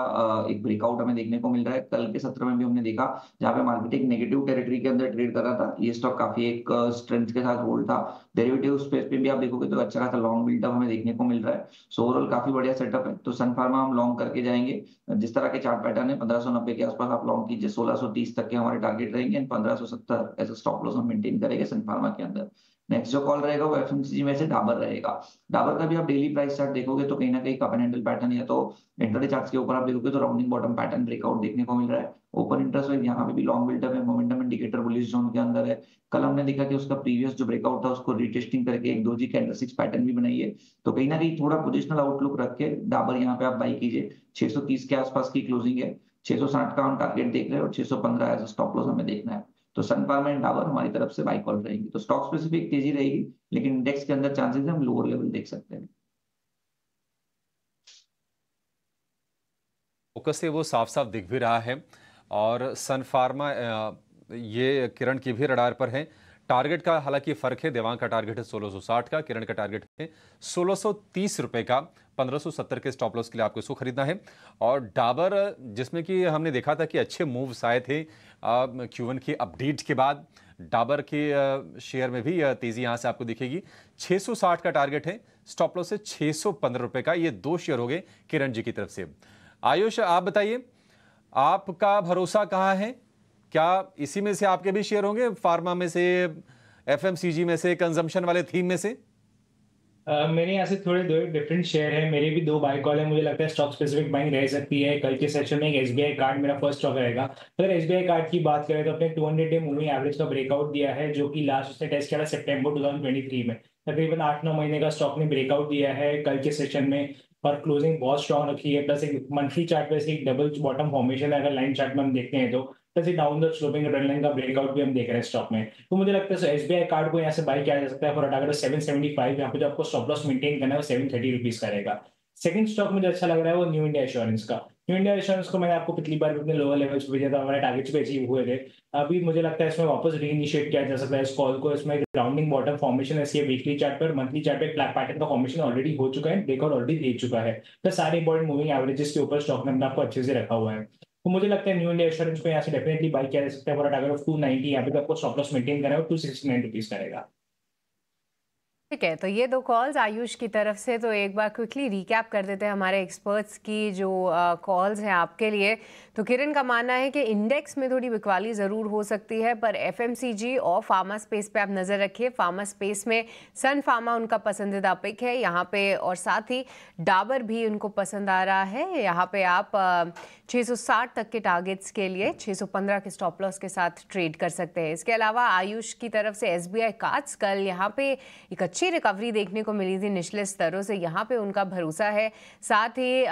एक ब्रेकआउट हमें देखने को मिल रहा है कल के सत्र में भी हमने देखा जहाँ पे मार्केट एक नेगेटिव टेरिटरी के अंदर ट्रेड कर रहा था ये स्टॉक काफी एक स्ट्रेंथ के साथ होल्ड था डेरिवेटिव स्पेस पे भी आप देखोगे तो अच्छा खासा लॉन्ग बिल्टअप हमें देखने को मिल रहा है सो ओवरऑल काफी बढ़िया सेटअप है तो सनफार्मा हम लॉन्ग करके जाएंगे जिस तरह के चार्ट पैटर्न है पंद्रह के आसपास आप लॉन्ग कीजिए सोलह तीस तक के हमारे टारगेट रहेंगे पंद्रह सौ सत्तर एज स्टॉप लॉस हम मेंटेन करेंगे सनफार्मा के अंदर नेक्स्ट जो कॉल रहेगा वो एफ में से डाबर रहेगा डाबर का भी आप डेली प्राइस चार्ट देखोगे तो कहीं ना कहीं कप हैंडल पैटर्न या तो इंटरे चार्ट के ऊपर आप देखोगे तो राउंडिंग बॉटम पैटर्न ब्रेकआउट देखने को मिल रहा है ओपन इंटरेस्ट रेट यहाँ पे भी लॉन्ग बिल्डअप है मोमेंटम इंडिकेटर बुलिस जोन के अंदर है कल हमने देखा कि उसका प्रीवियस जो ब्रेकआउट था उसको रिटेस्टिंग करके एक दो जी सिक्स पैटर्न भी बनाई है तो कहीं ना कहीं थोड़ा पोजिशनल आउटलुक रख के डाबर यहाँ पे आप बाई कीजिए छह के आसपास की क्लोजिंग है साठ का हम टारगेट देख रहे हैं और छह सौ पंद्रह स्टॉप लॉस हमें देखना है तो सन फार्मा एंड डाबर हमारी तरफ से बाई कॉल रहेगी तो स्टॉक स्पेसिफिक तेजी रहेगी लेकिन इंडेक्स के अंदर चांसेस हम लोअर लेवल देख सकते हैं फोकस से वो साफ साफ दिख भी रहा है और सन फार्मा ये किरण की भी रडार पर है टारगेट का हालांकि फर्क है देवांग का टारगेट है 1660 का किरण का टारगेट है 1630 रुपए का 1570 के स्टॉप लॉस के लिए आपको इसको खरीदना है और डाबर जिसमें कि हमने देखा था कि अच्छे मूव्स आए थे क्यूवन के अपडेट के बाद डाबर के शेयर में भी तेज़ी यहां से आपको दिखेगी 660 का टारगेट है स्टॉप लॉस है छह रुपए का ये दो शेयर हो गए किरण जी की तरफ से आयुष आप बताइए आपका भरोसा कहाँ है क्या इसी में से आपके भी शेयर होंगे फार्मा में से एफएमसीजी में से कंजम्पशन वाले थीम में से मेरे यहाँ से थोड़े दो डिफरेंट शेयर है मेरे भी दो बाई कॉल है मुझे लगता है स्टॉक स्पेसिफिक बाइंग रह सकती है कल के सेशन में एक एस कार्ड मेरा फर्स्ट स्टॉक रहेगा अगर एस कार्ड की बात करें तो अपने two hundred day moving average का ब्रेकआउट दिया है जो कि लास्ट उसने टेस्ट किया था September two thousand twenty three में तकरीबन आठ नौ महीने का स्टॉक ने ब्रेकआउट दिया है कल के सेशन में और क्लोजिंग बहुत स्ट्रॉन्ग रखी है प्लस एक मंथली चार्ट पे एक डबल बॉटम फॉर्मेशन है अगर लाइन चार्ट में हम देखते हैं तो जैसे down the sloping trend line का ब्रेकआउट भी हम देख रहे हैं स्टॉक में तो मुझे लगता है एस बी आई कार्ड को यहाँ से बाई किया जा सकता है for a target seven seventy five यहाँ पे जो आपको स्टॉप लॉस मेंटेन करना है सेवन थर्टी रुपीज का करेगा सेकंड स्टॉक मुझे अच्छा लग रहा है वो न्यू इंडिया इंश्योरेंस का न्यू इंडिया इंश्योरेंस को मैंने आपको पिछली बार अपने लोअर लेवल्स पे भेजा था हमारे टारगेट्स पे अचीव हुए थे अभी मुझे लगता है इसमें वापस री इनिशिएट किया जा सकता है इस कॉल को इसमें एक राउंडिंग बॉटम फॉर्मेशन ऐसी है वीकली चार्ट पर मंथली चार्ट पर ब्लैक पैटर्न का फॉर्मेशन ऑलरेडी हो चुका है ब्रेकआउट ऑलरेडी दे चुका है तो सारे इंपॉर्टेंट मूविंग एवरेजेस के ऊपर स्टॉक ने आपको अच्छे से रखा हुआ है तो मुझे लगता है न्यू इंडिया एश्योरेंस को यहाँ से डेफिनेटली बाई किया जा सकता है अगर टू नाइनटी यहाँ पे आपको स्टॉप लॉस मेंटेन करेगा टू सिक्सटी नाइन रुपीज करेगा ठीक है तो ये दो कॉल्स आयुष की तरफ से तो एक बार क्विकली रिकैप कर देते हैं हमारे एक्सपर्ट्स की जो कॉल्स हैं आपके लिए तो किरण का मानना है कि इंडेक्स में थोड़ी बिकवाली ज़रूर हो सकती है पर एफएमसीजी और फार्मा स्पेस पे आप नज़र रखिए फार्मा स्पेस में सन फार्मा उनका पसंदीदा पिक है यहाँ पे और साथ ही डाबर भी उनको पसंद आ रहा है यहाँ पे आप uh, 660 तक के टारगेट्स के लिए 615 के स्टॉप लॉस के साथ ट्रेड कर सकते हैं इसके अलावा आयुष की तरफ से एस बी कार्ड्स कल यहाँ पे एक अच्छी रिकवरी देखने को मिली थी निचले स्तरों से यहाँ पे उनका भरोसा है साथ ही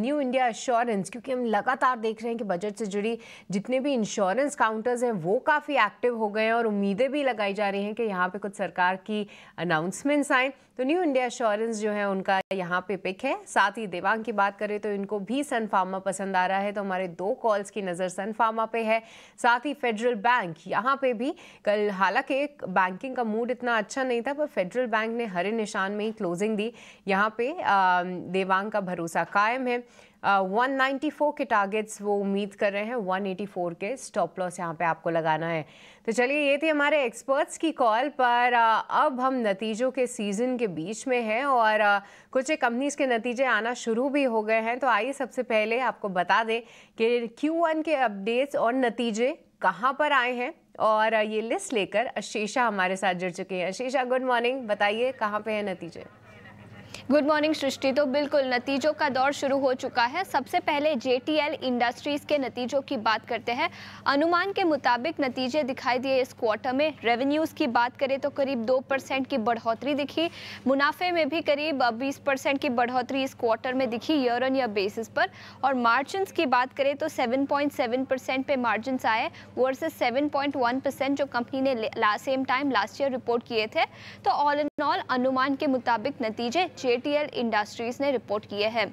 न्यू इंडिया इंश्योरेंस क्योंकि हम लगातार देख रहे हैं कि बजट से जुड़ी जितने भी इंश्योरेंस काउंटर्स हैं वो काफ़ी एक्टिव हो गए हैं और उम्मीदें भी लगाई जा रही हैं कि यहाँ पर कुछ सरकार की अनाउंसमेंट्स आएँ तो न्यू इंडिया एश्योरेंस जो है उनका यहाँ पे पिक है साथ ही देवांग की बात करें तो इनको भी सन फार्मा पसंद आ रहा है तो हमारे दो कॉल्स की नज़र सन फार्मा पे है साथ ही फेडरल बैंक यहाँ पे भी कल हालांकि बैंकिंग का मूड इतना अच्छा नहीं था पर फेडरल बैंक ने हरे निशान में ही क्लोजिंग दी यहाँ पे देवांग का भरोसा कायम है 194 uh, के टारगेट्स वो उम्मीद कर रहे हैं 184 के स्टॉप लॉस यहाँ पे आपको लगाना है तो चलिए ये थी हमारे एक्सपर्ट्स की कॉल पर uh, अब हम नतीजों के सीज़न के बीच में हैं और uh, कुछ एक कंपनीज के नतीजे आना शुरू भी हो गए हैं तो आइए सबसे पहले आपको बता दें कि क्यू के अपडेट्स और नतीजे कहाँ पर आए हैं और ये लिस्ट लेकर अशीषा हमारे साथ जुड़ चुके हैं अशीषा गुड मॉर्निंग बताइए कहाँ पे हैं नतीजे गुड मॉर्निंग सृष्टि तो बिल्कुल नतीजों का दौर शुरू हो चुका है सबसे पहले जेटीएल इंडस्ट्रीज के नतीजों की बात करते हैं अनुमान के मुताबिक नतीजे दिखाई दिए इस क्वार्टर में रेवेन्यूज की बात करें तो करीब दो परसेंट की बढ़ोतरी दिखी मुनाफे में भी करीब बीस परसेंट की बढ़ोतरी इस क्वार्टर में दिखी ईयर ऑन ईयर बेसिस पर और मार्जिन की बात करें तो सेवन पॉइंट सेवन परसेंट पे मार्जिन आए versus seven point one percent जो कंपनी ने same time last year report किए थे तो ऑल इन ऑल अनुमान के मुताबिक नतीजे जेटीएल इंडस्ट्रीज ने रिपोर्ट किए हैं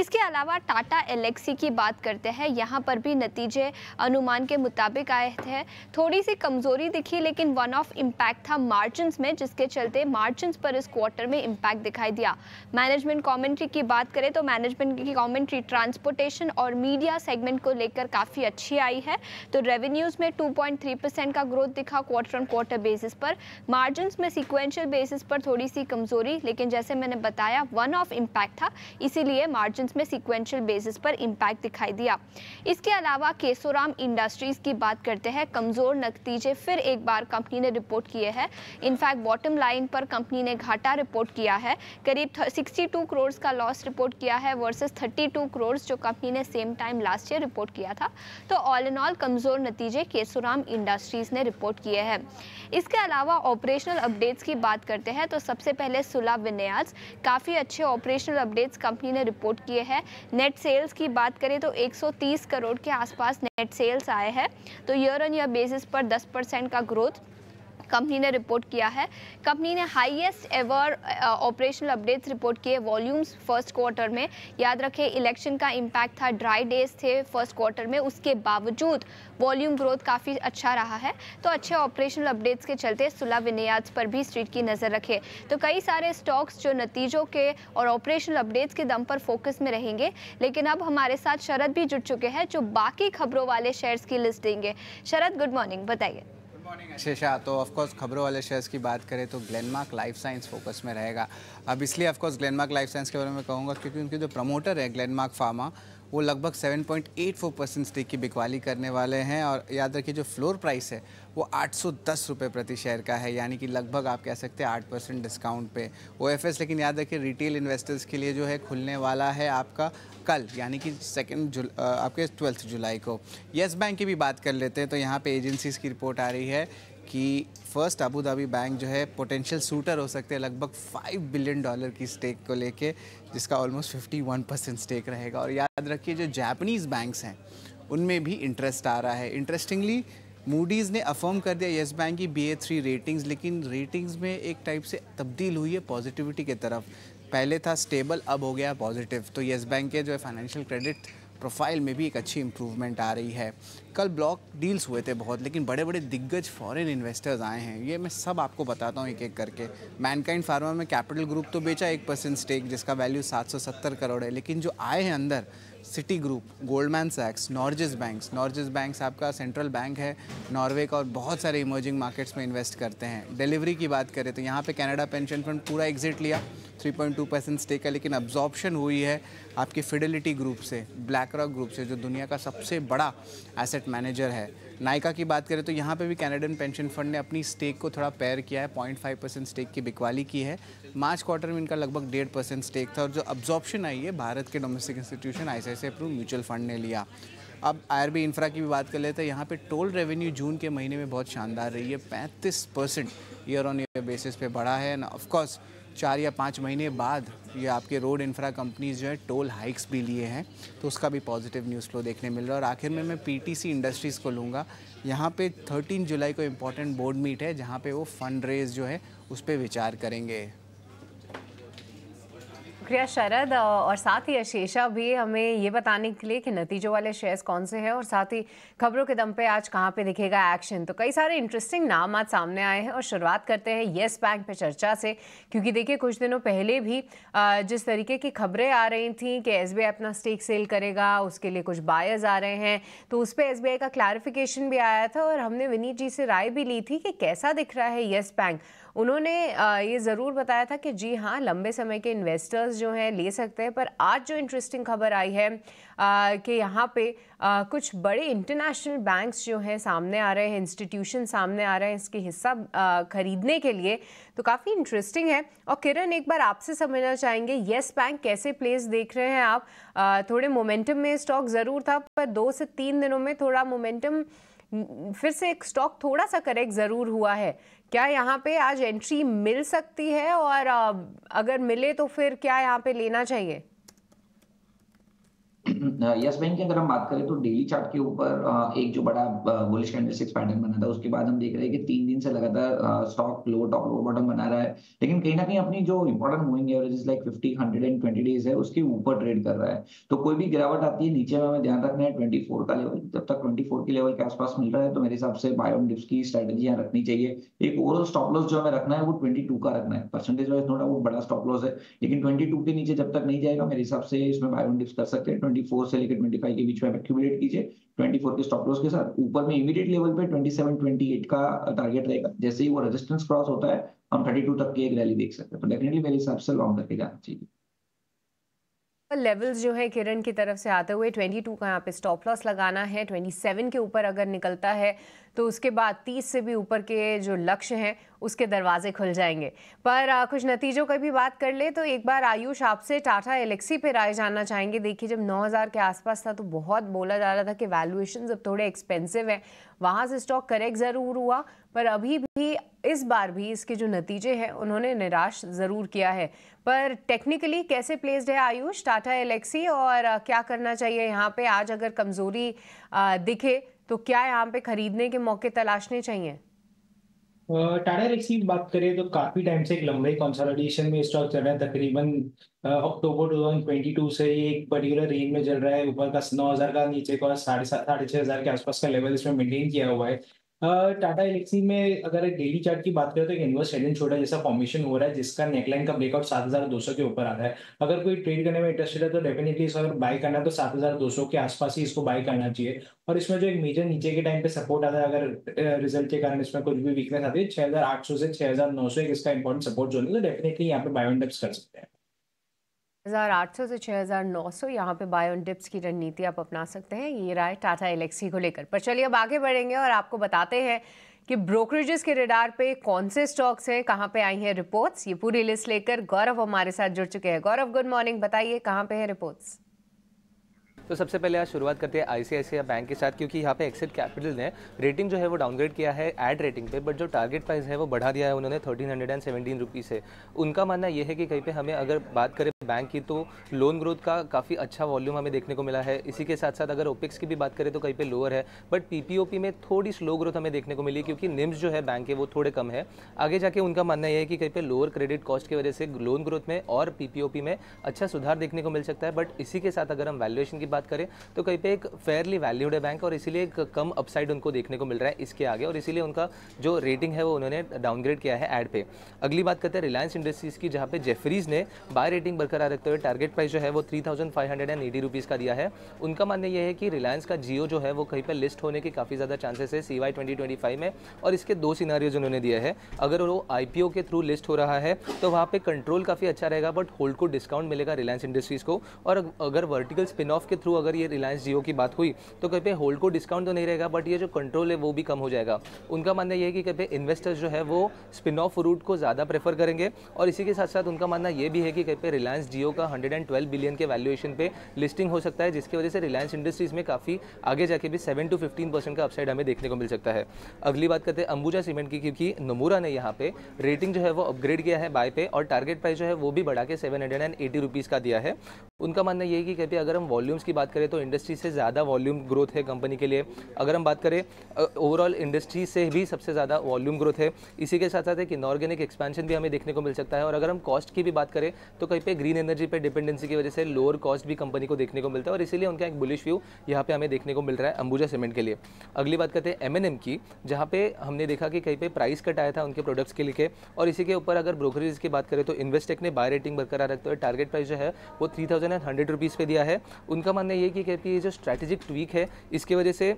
इसके अलावा टाटा एलेक्सी की बात करते हैं यहाँ पर भी नतीजे अनुमान के मुताबिक आए थे थोड़ी सी कमजोरी दिखी लेकिन वन ऑफ इम्पैक्ट था मार्जिन में जिसके चलते मार्जिन पर इस क्वार्टर में इम्पैक्ट दिखाई दिया मैनेजमेंट कॉमेंट्री की बात करें तो मैनेजमेंट की कॉमेंट्री ट्रांसपोर्टेशन और मीडिया सेगमेंट को लेकर काफ़ी अच्छी आई है तो रेवेन्यूज़ में 2.3 परसेंट का ग्रोथ दिखा क्वार्टर ऑन क्वार्टर बेसिस पर मार्जिन में सिक्वेंशियल बेसिस पर थोड़ी सी कमजोरी लेकिन जैसे मैंने बताया वन ऑफ इम्पैक्ट था इसीलिए मार्जिन में सिक्वेंशियल बेसिस पर इम्पैक्ट दिखाई दिया इसके अलावा केसोराम इंडस्ट्रीज़ की बात करते हैं कमज़ोर नतीजे फिर एक बार कंपनी ने रिपोर्ट किए हैं इनफैक्ट बॉटम लाइन पर कंपनी ने घाटा रिपोर्ट किया है करीब सिक्सटी टू करोड़ का लॉस रिपोर्ट किया है वर्सेस थर्टी टू करोड़ जो कंपनी ने same time last year report किया था तो ऑल इन ऑल कमज़ोर नतीजे केसोराम इंडस्ट्रीज़ ने रिपोर्ट किए हैं इसके अलावा ऑपरेशनल अपडेट्स की बात करते हैं तो सबसे पहले सुला विनयाज काफ़ी अच्छे ऑपरेशनल अपडेट्स कंपनी ने रिपोर्ट किए हैं नेट सेल्स की बात करें तो 130 करोड़ के आसपास नेट सेल्स आए हैं तो ईयर ऑन ईयर बेसिस पर 10 परसेंट का ग्रोथ कंपनी ने रिपोर्ट किया है कंपनी ने highest ever operational updates report किए वॉल्यूम्स फर्स्ट क्वार्टर में याद रखें इलेक्शन का इम्पैक्ट था ड्राई डेज थे फर्स्ट क्वार्टर में उसके बावजूद वॉल्यूम ग्रोथ काफ़ी अच्छा रहा है तो अच्छे ऑपरेशनल अपडेट्स के चलते सुलह विनियाज पर भी स्ट्रीट की नज़र रखे तो कई सारे स्टॉक्स जो नतीजों के और ऑपरेशनल अपडेट्स के दम पर फोकस में रहेंगे लेकिन अब हमारे साथ शरद भी जुड़ चुके हैं जो बाकी खबरों वाले शेयर्स की लिस्ट देंगे शरद गुड मॉर्निंग बताइए शेषा हाँ, तो ऑफकोर्स खबरों वाले शेयर्स की बात करें तो ग्लेनमार्क लाइफ साइंस फोकस में रहेगा अब इसलिए ऑफकोर्स ग्लेनमार्क लाइफ साइंस के बारे में कहूँगा क्योंकि उनके जो प्रमोटर है ग्लेनमार्क फार्मा वो लगभग 7.84 परसेंट स्टेक की बिकवाली करने वाले हैं और याद रखिए जो फ्लोर प्राइस है वो आठ सौ प्रति शेयर का है यानी कि लगभग आप कह सकते हैं आठ परसेंट डिस्काउंट पे ओ लेकिन याद रखिए रिटेल इन्वेस्टर्स के लिए जो है खुलने वाला है आपका कल यानी कि सेकेंड जुल आपके ट्वेल्थ जुलाई को येस बैंक की भी बात कर लेते हैं तो यहाँ पर एजेंसीज़ की रिपोर्ट आ रही है कि फर्स्ट अबू धाबी बैंक जो है पोटेंशियल सूटर हो सकते हैं लगभग फाइव बिलियन डॉलर की स्टेक को लेके जिसका almost fifty one percent stake रहेगा और याद रखिए जो जापनीज़ बैंक्स हैं उनमें भी इंटरेस्ट आ रहा है इंटरेस्टिंगली मूडीज़ ने अफर्म कर दिया येस बैंक की बी ए थ्री रेटिंग्स लेकिन रेटिंग्स में एक टाइप से तब्दील हुई है पॉजिटिविटी की तरफ पहले था स्टेबल अब हो गया पॉजिटिव तो येस बैंक के जो है फाइनेंशियल क्रेडिट प्रोफाइल में भी एक अच्छी इम्प्रूवमेंट आ रही है कल ब्लॉक डील्स हुए थे बहुत लेकिन बड़े बड़े दिग्गज फॉरेन इन्वेस्टर्स आए हैं ये मैं सब आपको बताता हूँ एक एक करके मैनकाइंड फार्मा में कैपिटल ग्रुप तो बेचा एक परसेंट स्टेक जिसका वैल्यू सात करोड़ है लेकिन जो आए हैं अंदर सिटी ग्रुप गोल्डमैन सैक्स नॉर्जिस बैंक्स नॉर्जिस बैंक्स आपका सेंट्रल बैंक है नॉर्वे का और बहुत सारे इमर्जिंग मार्केट्स में इन्वेस्ट करते हैं डिलीवरी की बात करें तो यहाँ पे कनाडा पेंशन फंड पूरा एग्जिट लिया 3.2 परसेंट स्टेक का लेकिन अब्जॉर्प्शन हुई है आपके फिडेलिटी ग्रुप से ब्लैक रॉक ग्रुप से जो दुनिया का सबसे बड़ा एसेट मैनेजर है नायका की बात करें तो यहाँ पे भी कैनेडियन पेंशन फंड ने अपनी स्टेक को थोड़ा पैर किया है पॉइंट फाइव परसेंट स्टेक की बिकवाली की है मार्च क्वार्टर में इनका लगभग डेढ़ परसेंट स्टेक था और जो अब्जॉर्प्शन आई है भारत के domestic institution I C I mutual fund ने लिया अब आई इंफ्रा की भी बात कर लेते हैं यहाँ पे टोल रेवेन्यू जून के महीने में बहुत शानदार रही है पैंतीस percent year on year basis पे बढ़ा है ना ऑफकोर्स चार या पाँच महीने बाद ये आपके रोड इंफ्रा कंपनीज जो है टोल हाइक्स भी लिए हैं तो उसका भी पॉजिटिव न्यूज़ फ्लो देखने मिल रहा है और आखिर में मैं पीटीसी इंडस्ट्रीज़ को लूँगा यहाँ पे 13 जुलाई को इम्पोर्टेंट बोर्ड मीट है जहाँ पे वो फंड रेज जो है उस पर विचार करेंगे शुक्रिया शरद और साथ ही अशेषा भी हमें ये बताने के लिए कि नतीजों वाले शेयर्स कौन से हैं और साथ ही खबरों के दम पे आज कहाँ पे दिखेगा एक्शन तो कई सारे इंटरेस्टिंग नाम आज सामने आए हैं और शुरुआत करते हैं येस बैंक पे चर्चा से क्योंकि देखिए कुछ दिनों पहले भी जिस तरीके की खबरें आ रही थी कि एस अपना स्टेक सेल करेगा उसके लिए कुछ बायर्स आ रहे हैं तो उस पर एस का क्लैरिफिकेशन भी आया था और हमने विनीत जी से राय भी ली थी कि कैसा दिख रहा है येस बैंक उन्होंने ये ज़रूर बताया था कि जी हाँ लंबे समय के इन्वेस्टर्स जो हैं ले सकते हैं पर आज जो इंटरेस्टिंग खबर आई है कि यहाँ पे कुछ बड़े इंटरनेशनल बैंक्स जो हैं सामने आ रहे हैं इंस्टीट्यूशन सामने आ रहे हैं इसके हिस्सा खरीदने के लिए तो काफ़ी इंटरेस्टिंग है और किरण एक बार आपसे समझना चाहेंगे येस बैंक कैसे प्लेस देख रहे हैं आप थोड़े मोमेंटम में स्टॉक ज़रूर था पर दो से तीन दिनों में थोड़ा मोमेंटम फिर से एक स्टॉक थोड़ा सा करेक्ट ज़रूर हुआ है क्या यहाँ पे आज एंट्री मिल सकती है और अगर मिले तो फिर क्या यहाँ पे लेना चाहिए यस बैंक की अगर हम बात करें तो डेली चार्ट के ऊपर एक जो बड़ा बुलिश कैंडलस्टिक्स पैटर्न बना था उसके बाद हम देख रहे हैं कि तीन दिन से लगातार stock low top low bottom बना रहा है लेकिन कहीं ना कहीं अपनी जो important moving average like fifty hundred and twenty days है उसके ऊपर ट्रेड कर रहा है तो कोई भी गिरावट आती है नीचे में हमें ध्यान रखना है ट्वेंटी का लेवल जब तक ट्वेंटी के लेवल के आसपास मिल रहा है तो मेरे हिसाब से बायोन डिप्स की स्ट्रेटेजी यहाँ रखनी चाहिए एक ओवरऑल स्टॉप लॉस जो हमें रखना है वो ट्वेंटी का रखना है परसेंटेज वाइज थोड़ा वो बड़ा स्टॉप लॉस है लेकिन ट्वेंटी के नीचे जब तक नहीं जाएगा मेरे हिसाब से इसमें बायोन डिप्स कर सकते हैं 24 से लेकर 25 के बीच में एक्यूमुलेट कीजिए 24 के स्टॉप लॉस के साथ ऊपर में इमीडिएट लेवल पे 27 28 का टारगेट uh, रहेगा जैसे ही वो रेजिस्टेंस क्रॉस होता है हम 32 तक की एक रैली देख सकते हैं तो डेफिनेटली मेरे हिसाब से लॉन्ग करके जाना चाहिए लेवल्स जो है किरण की तरफ से आते हुए 22 का यहाँ पे स्टॉप लॉस लगाना है 27 के ऊपर अगर निकलता है तो उसके बाद 30 से भी ऊपर के जो लक्ष्य हैं उसके दरवाजे खुल जाएंगे पर कुछ नतीजों की भी बात कर ले तो एक बार आयुष आपसे टाटा एलेक्सी पे राय जानना चाहेंगे देखिए जब 9000 के आसपास था तो बहुत बोला जा रहा था कि वैल्यूएशन अब थोड़े एक्सपेंसिव हैं वहाँ से स्टॉक करेक्ट ज़रूर हुआ पर अभी भी इस बार भी इसके जो नतीजे हैं उन्होंने निराश ज़रूर किया है पर टेक्निकली कैसे प्लेस्ड है आयुष टाटा एलेक्सी और क्या करना चाहिए यहाँ पे आज अगर कमज़ोरी दिखे तो क्या यहाँ पे खरीदने के मौके तलाशने चाहिए टाटा रिक्स की बात करें तो काफी टाइम से एक लंबे कंसोलिडेशन में स्टॉक चल रहा है तकरीबन अक्टूबर uh, 2022 से ये एक पर्टिकुलर रेंज में चल रहा है ऊपर का नौ हजार का नीचे का साढ़े साढ़े छह हजार के आसपास का लेवल इसमें मेंटेन किया हुआ है टाटा एलेक्सी में अगर डेली चार्ट की बात करें तो एक इन्वर्स हेड एंड शोल्डर जैसा फॉर्मेशन हो रहा है जिसका नेकलाइन का ब्रेकआउट सात हजार दो सौ के ऊपर आ रहा है अगर कोई ट्रेड करने में इंटरेस्टेड है तो डेफिनेटली इसको अगर बाय करना है तो सात हजार दो सौ के आसपास ही इसको बाय करना चाहिए और इसमें जो एक मेजर नीचे के टाइम पे सपोर्ट आता है अगर रिजल्ट के कारण इसमें कुछ भी वीकनेस आती है छह हजार आठ सौ से छह हजार नौ सौ एक इसका इंपॉर्टेंट सपोर्ट जो है तो डेफिनेटली यहाँ पे बायोडेप्स कर सकते हैं सौ से 6900 यहाँ पे बाय ऑन डिप्स की रणनीति आप अपना सकते हैं ये राय टाटा एलेक्सी को लेकर पर चलिए अब आगे बढ़ेंगे और आपको बताते हैं कि ब्रोकरेजेस के रिडार पे कौन से स्टॉक्स हैं कहाँ पे आई हैं रिपोर्ट्स ये पूरी लिस्ट लेकर गौरव हमारे साथ जुड़ चुके हैं गौरव गुड मॉर्निंग बताइए कहाँ पे है रिपोर्ट्स तो सबसे पहले आज शुरुआत करते हैं आईसीआईसीआई बैंक के साथ क्योंकि यहाँ पे एक्सिट कैपिटल ने रेटिंग जो है वो डाउनग्रेड किया है एड रेटिंग पे बट जो टारगेट प्राइस है वो बढ़ा दिया है उन्होंने thirteen hundred and seventeen rupees है उनका मानना यह है कि कहीं पे हमें अगर बात करें बैंक की तो लोन ग्रोथ का काफ़ी अच्छा वॉल्यूम हमें देखने को मिला है इसी के साथ साथ अगर ओपिक्स की भी बात करें तो कहीं पे लोअर है बट पीपीओपी में थोड़ी स्लो ग्रोथ हमें देखने को मिली क्योंकि निम्स जो है बैंक के वो थोड़े कम है आगे जाके उनका मानना यह है कि कहीं पे लोअर क्रेडिट कॉस्ट की वजह से लोन ग्रोथ में और पीपीओपी में अच्छा सुधार देखने को मिल सकता है बट इसी के साथ अगर हम वैल्यूएशन की बात करें तो कहीं पे एक फेयरली वैल्यूड है बैंक और इसीलिए एक कम अपसाइड उनको देखने को मिल रहा है इसके आगे और इसीलिए उनका जो रेटिंग है वो उन्होंने डाउनग्रेड किया है एड पे अगली बात करते हैं रिलायंस इंडस्ट्रीज़ की जहाँ पे जेफरीज ने बाय रेटिंग बरकरार रखते हुए टारगेट प्राइस जो है वो three thousand five hundred and eighty rupees का दिया है उनका मानना यह है कि रिलायंस का जियो जो है वो कहीं पर लिस्ट होने के काफ़ी ज़्यादा चांसेस है C Y twenty twenty five में और इसके दो सिनारियोज उन्होंने दिए है अगर वो आई पी ओ के थ्रू लिस्ट हो रहा है तो वहाँ पर कंट्रोल काफ़ी अच्छा रहेगा बट होल्ड को डिस्काउंट मिलेगा रिलायंस इंडस्ट्रीज़ को और अगर वर्टिकल स्पिन ऑफ के थ्रू अगर ये रिलायंस जियो की बात हुई तो कहीं पर होल्ड को डिस्काउंट तो नहीं रहेगा बट ये जो कंट्रोल है वो भी कम हो जाएगा उनका मानना यह है कि कहीं पर इन्वेस्टर्स जो है वो स्पिन ऑफ रूट को ज़्यादा प्रेफर करेंगे और इसी के साथ साथ उनका मानना यह भी है कि कहीं पर रिलायंस रिलायंस जियो का 112 बिलियन के वैल्यूएशन पे लिस्टिंग हो सकता है जिसकी वजह से रिलायंस इंडस्ट्रीज़ में काफ़ी आगे जाके भी 7 टू 15 परसेंट का अपसाइड हमें देखने को मिल सकता है अगली बात करते हैं अंबुजा सीमेंट की क्योंकि नमूरा ने यहाँ पे रेटिंग जो है वो अपग्रेड किया है बाय पे और टारगेट प्राइस जो है वो भी बढ़ा के seven hundred and eighty rupees का दिया है उनका मानना ये है कि कभी अगर हम वॉल्यूम्स की बात करें तो इंडस्ट्री से ज़्यादा वॉल्यूम ग्रोथ है कंपनी के लिए अगर हम बात करें ओवरऑल इंडस्ट्री से भी सबसे ज़्यादा वॉल्यूम ग्रोथ है इसी के साथ साथ एक इनऑर्गेनिक एक्सपेंशन भी हमें देखने को मिल सकता है और अगर हम कॉस्ट की भी बात करें तो कहीं पर ग्रीन एनर्जी पर डिपेंडेंसी की वजह से लोअर कॉस्ट भी कंपनी को देखने को मिलता है और इसीलिए उनका एक बुलिश व्यू यहाँ पर हमें देखने को मिल रहा है अंबुजा सीमेंट के लिए अगली बात करते हैं एम की जहाँ पर हमने देखा कि कहीं पर प्राइस कट आया था उनके प्रोडक्ट्स के लिए और इसी के ऊपर अगर ब्रोकरेज की बात करें तो इन्वेस्टेक ने बाय रेटिंग बरकरार रखते हुए टारगेट प्राइस जो है वो three thousand and hundred rupees पे दिया है उनका मानना ये कि कहती है जो स्ट्रैटेजिक ट्वीक है इसकी वजह से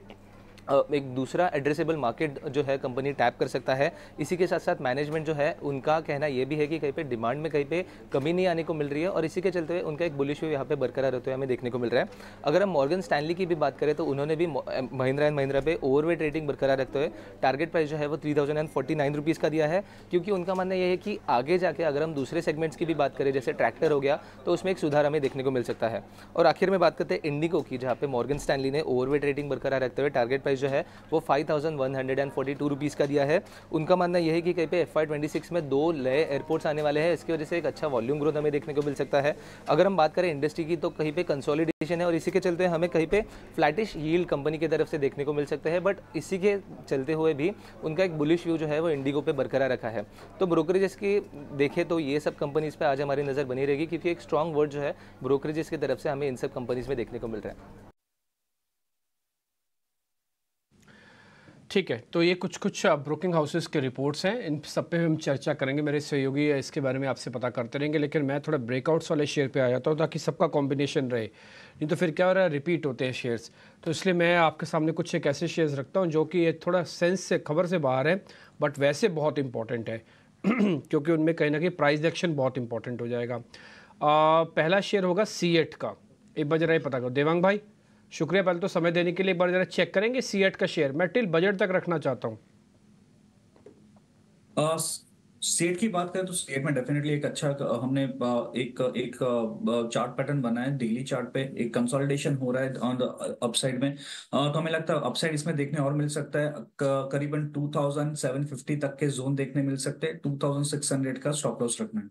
एक दूसरा एड्रेसेबल मार्केट जो है कंपनी टैप कर सकता है इसी के साथ साथ मैनेजमेंट जो है उनका कहना यह भी है कि कहीं पे डिमांड में कहीं पे कमी नहीं आने को मिल रही है और इसी के चलते हुए उनका एक बुलिश भी यहाँ पे बरकरार होते हुए हमें देखने को मिल रहा है अगर हम मॉर्गन स्टैनली की भी बात करें तो उन्होंने भी महिंद्रा एंड महिंद्रा पे ओवरवेट रेटिंग बरकरार रखते हुए टारगेट प्राइस जो है वो three thousand and forty nine rupees का दिया है क्योंकि उनका मानना यह है कि आगे जाके अगर हम दूसरे सेगमेंट्स की भी बात करें जैसे ट्रैक्टर हो गया तो उसमें एक सुधार हमें देखने को मिल सकता है और आखिर में बात करते हैं इंडिगो की जहाँ पे मॉर्गन स्टैनली ने ओवरवेट रेटिंग बरकरार रखते हुए टारगेट प्राइस प्राइस जो है वो five thousand one hundred and forty two rupees का दिया है उनका मानना यह है कि कहीं पे एफ आई ट्वेंटी सिक्स में दो नए एयरपोर्ट्स आने वाले हैं इसकी वजह से एक अच्छा वॉल्यूम ग्रोथ हमें देखने को मिल सकता है अगर हम बात करें इंडस्ट्री की तो कहीं पे कंसोलिडेशन है और इसी के चलते हमें कहीं पे फ्लैटिश हील्ड कंपनी की तरफ से देखने को मिल सकता है बट इसी के चलते हुए भी उनका एक बुलिश व्यू जो है वो इंडिगो पर बरकरार रखा है तो ब्रोकरेजेस की देखें तो ये सब कंपनीज़ पर आज हमारी नज़र बनी रहेगी क्योंकि एक स्ट्रॉन्ग वर्ड जो है ब्रोकरेजेस की तरफ से हमें इन सब कंपनीज़ में देखने को मिल रहा है ठीक है तो ये कुछ कुछ ब्रोकिंग हाउसेस के रिपोर्ट्स हैं इन सब पे हम चर्चा करेंगे मेरे सहयोगी इसके बारे में आपसे पता करते रहेंगे लेकिन मैं थोड़ा ब्रेकआउट्स वाले शेयर पे आ जाता हूँ ताकि सबका कॉम्बिनेशन रहे नहीं तो फिर क्या हो रहा है रिपीट होते हैं शेयर्स तो इसलिए मैं आपके सामने कुछ एक ऐसे शेयर्स रखता हूँ जो कि थोड़ा सेंस से खबर से बाहर है बट वैसे बहुत इंपॉर्टेंट है क्योंकि उनमें कहीं ना कहीं प्राइस एक्शन बहुत इंपॉर्टेंट हो जाएगा पहला शेयर होगा सी का एक बज रहा पता करो देवांग भाई शुक्रिया पहले तो समय देने के लिए एक बार ज़रा चेक करेंगे सी का शेयर मैं टिल बजट तक रखना चाहता हूँ सेट की बात करें तो सेट में डेफिनेटली एक अच्छा हमने एक एक चार्ट पैटर्न बनाया है डेली चार्ट पे एक कंसोलिडेशन हो रहा है ऑन द अपसाइड में तो हमें लगता है अपसाइड इसमें देखने और मिल सकता है करीबन 2750 तक के जोन देखने मिल सकते हैं 2600 का स्टॉप लॉस रखना है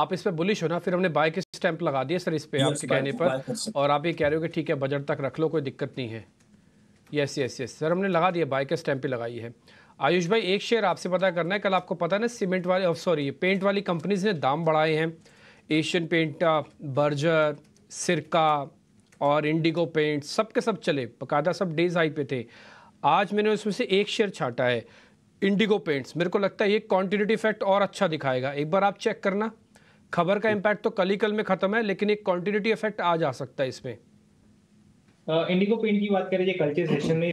आप इस पे बुलिश हो ना फिर हमने बाय के स्टैंप लगा दिया सर इस पे आपके कहने पर और आप ये कह रहे हो कि ठीक है बजट तक रख लो कोई दिक्कत नहीं है यस यस यस सर हमने लगा दिया बाइक का स्टैंप पे लगाई है आयुष भाई एक शेयर आपसे पता करना है कल आपको पता है ना सीमेंट वाले सॉरी oh, पेंट वाली कंपनीज ने दाम बढ़ाए हैं एशियन पेंट बर्जर सिरका और इंडिगो पेंट सब के सब चले बकायदा सब डेज आई पे थे आज मैंने उसमें से एक शेयर छाटा है इंडिगो पेंट्स मेरे को लगता है ये क्वान्टिटी इफेक्ट और अच्छा दिखाएगा एक बार आप चेक करना खबर का इम्पैक्ट तो कल ही कल में खत्म है लेकिन एक कॉन्टिन्यूटी इफेक्ट आज आ सकता है इसमें इंडिगो पेंट की बात करें ये कल के सेशन में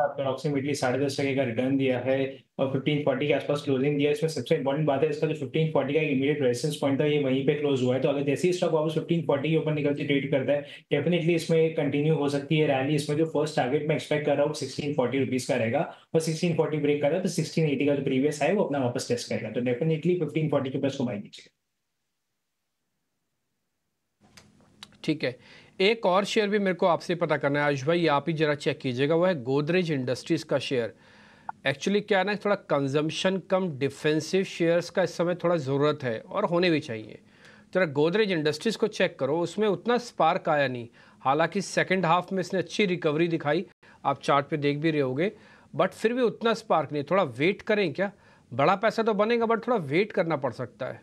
अप्रोक्सीमेटली साढ़े दस टके का रिटर्न दिया है और फिफ्टीन फोर्टी के आसपास क्लोजिंग दिया है इसमें सबसे इंपॉर्टेंट बात है इसका जो फिफ्टीन फोर्टी का इमीडिएट रेजिस्टेंस पॉइंट था ये वहीं पे क्लोज हुआ है तो अगर जैसे ही स्टॉक वापस फिफ्टीन फोर्टी के ऊपर निकलती ट्रेड करता है डेफिनेटली इसमें कंटिन्यू हो सकती है रैली इसमें जो फर्स्ट टारगेट में एक्सपेक्ट कर रहा हूँ सिक्सटीन फोर्टी रुपीज का रहेगा और सिक्सटीन फोर्टी ब्रेक है तो सिक्सटीन एटी का जो प्रीवियस है वो अपना वापस टेस्ट करेगा तो डेफिनेटली फिफ्टीन फोर्टी के पास को बाई कीजिएगा ठीक है एक और शेयर भी मेरे को आपसे पता करना है आयुष भाई आप ही जरा चेक कीजिएगा वो है गोदरेज इंडस्ट्रीज़ का शेयर एक्चुअली क्या है ना थोड़ा कंजम्पशन कम डिफेंसिव शेयर्स का इस समय थोड़ा ज़रूरत है और होने भी चाहिए जरा गोदरेज इंडस्ट्रीज़ को चेक करो उसमें उतना स्पार्क आया नहीं हालांकि सेकेंड हाफ में इसने अच्छी रिकवरी दिखाई आप चार्ट पे देख भी रहे होगे बट फिर भी उतना स्पार्क नहीं थोड़ा वेट करें क्या बड़ा पैसा तो बनेगा बट थोड़ा वेट करना पड़ सकता है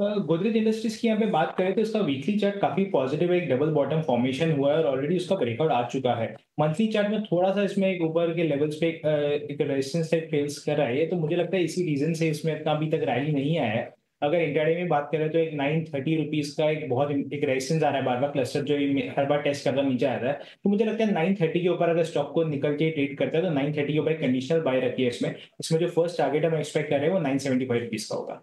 गोदरेज इंडस्ट्रीज की यहाँ पे बात करें तो इसका वीकली चार्ट काफी पॉजिटिव है एक डबल बॉटम फॉर्मेशन हुआ है और ऑलरेडी उसका ब्रेकआउट आ चुका है मंथली चार्ट में थोड़ा सा इसमें एक ऊपर के लेवल्स पे एक रेजिस्टेंस टाइप फेल्स कर रहा है तो मुझे लगता है इसी रीजन से इसमें इतना अभी तक रैली नहीं आया है अगर इंटरडे में बात करें तो एक नाइन थर्टी रुपीज का एक बहुत एक रेजिस्टेंस आ रहा है बार बार क्लस्टर जो हर बार टेस्ट करता नीचे आ रहा है तो मुझे लगता है नाइन थर्टी के ऊपर अगर स्टॉक को निकल के ट्रेड करता है तो नाइन थर्टी के ऊपर कंडीशनल बाय रखिए इसमें इसमें जो फर्स्ट टारगेट हम एक्सपेक्ट कर रहे हैं वो नाइन सेवेंटी फाइव रुपीज का होगा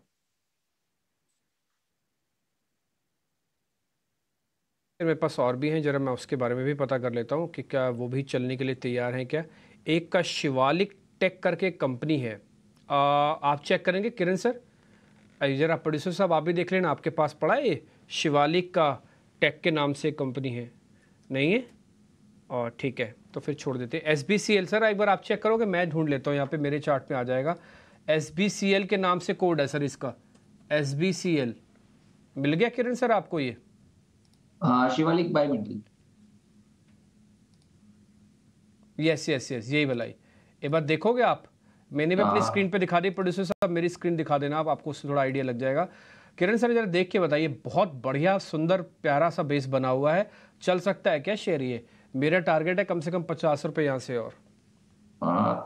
फिर मेरे पास और भी हैं जरा मैं उसके बारे में भी पता कर लेता हूँ कि क्या वो भी चलने के लिए तैयार हैं क्या एक का शिवालिक टेक करके कंपनी है आ, आप चेक करेंगे किरण सर जरा प्रोड्यूसर साहब आप भी देख लेना आपके पास पड़ा है ये शिवालिक का टेक के नाम से कंपनी है नहीं है और ठीक है तो फिर छोड़ देते S B C L sir एक बार आप चेक करोगे मैं ढूंढ लेता हूँ यहाँ पे मेरे चार्ट में आ जाएगा एस बी सी एल के नाम से कोड है सर इसका एस बी सी एल मिल गया किरण सर आपको ये Shivalik biometric yes yes yes यही ही एक बार देखोगे आप मैंने भी अपनी स्क्रीन हाँ। पे दिखा दी प्रोड्यूसर साहब मेरी स्क्रीन दिखा देना आप आपको उससे थोड़ा आइडिया लग जाएगा किरण सर जरा देख के बताइए बहुत बढ़िया सुंदर प्यारा सा बेस बना हुआ है चल सकता है क्या शेयर ये मेरा टारगेट है कम से कम पचास रुपये यहाँ से और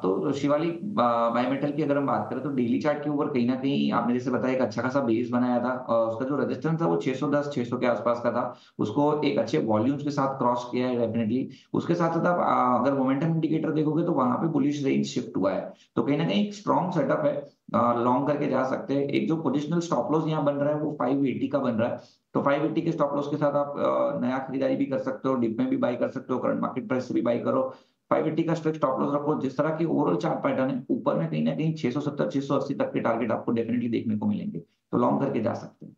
तो शिवाली बायोमेटल की अगर हम बात करें तो डेली चार्ट के ऊपर कहीं ना कहीं आपने जैसे बताया एक अच्छा खासा बेस बनाया था और उसका जो रेजिस्टेंस था वो 610 600 के आसपास का था उसको एक अच्छे वॉल्यूम्स के साथ क्रॉस किया है डेफिनेटली उसके साथ साथ आप अगर मोमेंटम इंडिकेटर देखोगे तो वहां पे बुलिश रेंज शिफ्ट हुआ है तो कहीं ना कहीं एक स्ट्रॉन्ग सेटअप है लॉन्ग करके जा सकते हैं एक जो पोजिशनल स्टॉप लॉस यहाँ बन रहा है वो फाइव का बन रहा है तो फाइव के स्टॉप लॉस के साथ आप नया खरीदारी भी कर सकते हो डिप में भी बाई कर सकते हो करंट मार्केट प्राइस से भी बाई करो 580 का स्ट्रिक स्टॉप लॉस रखो जिस तरह की ओवरऑल चार्ट पैटर्न है ऊपर में कहीं ना कहीं 670 680 तक के टारगेट आपको डेफिनेटली देखने को मिलेंगे तो लॉन्ग करके जा सकते हैं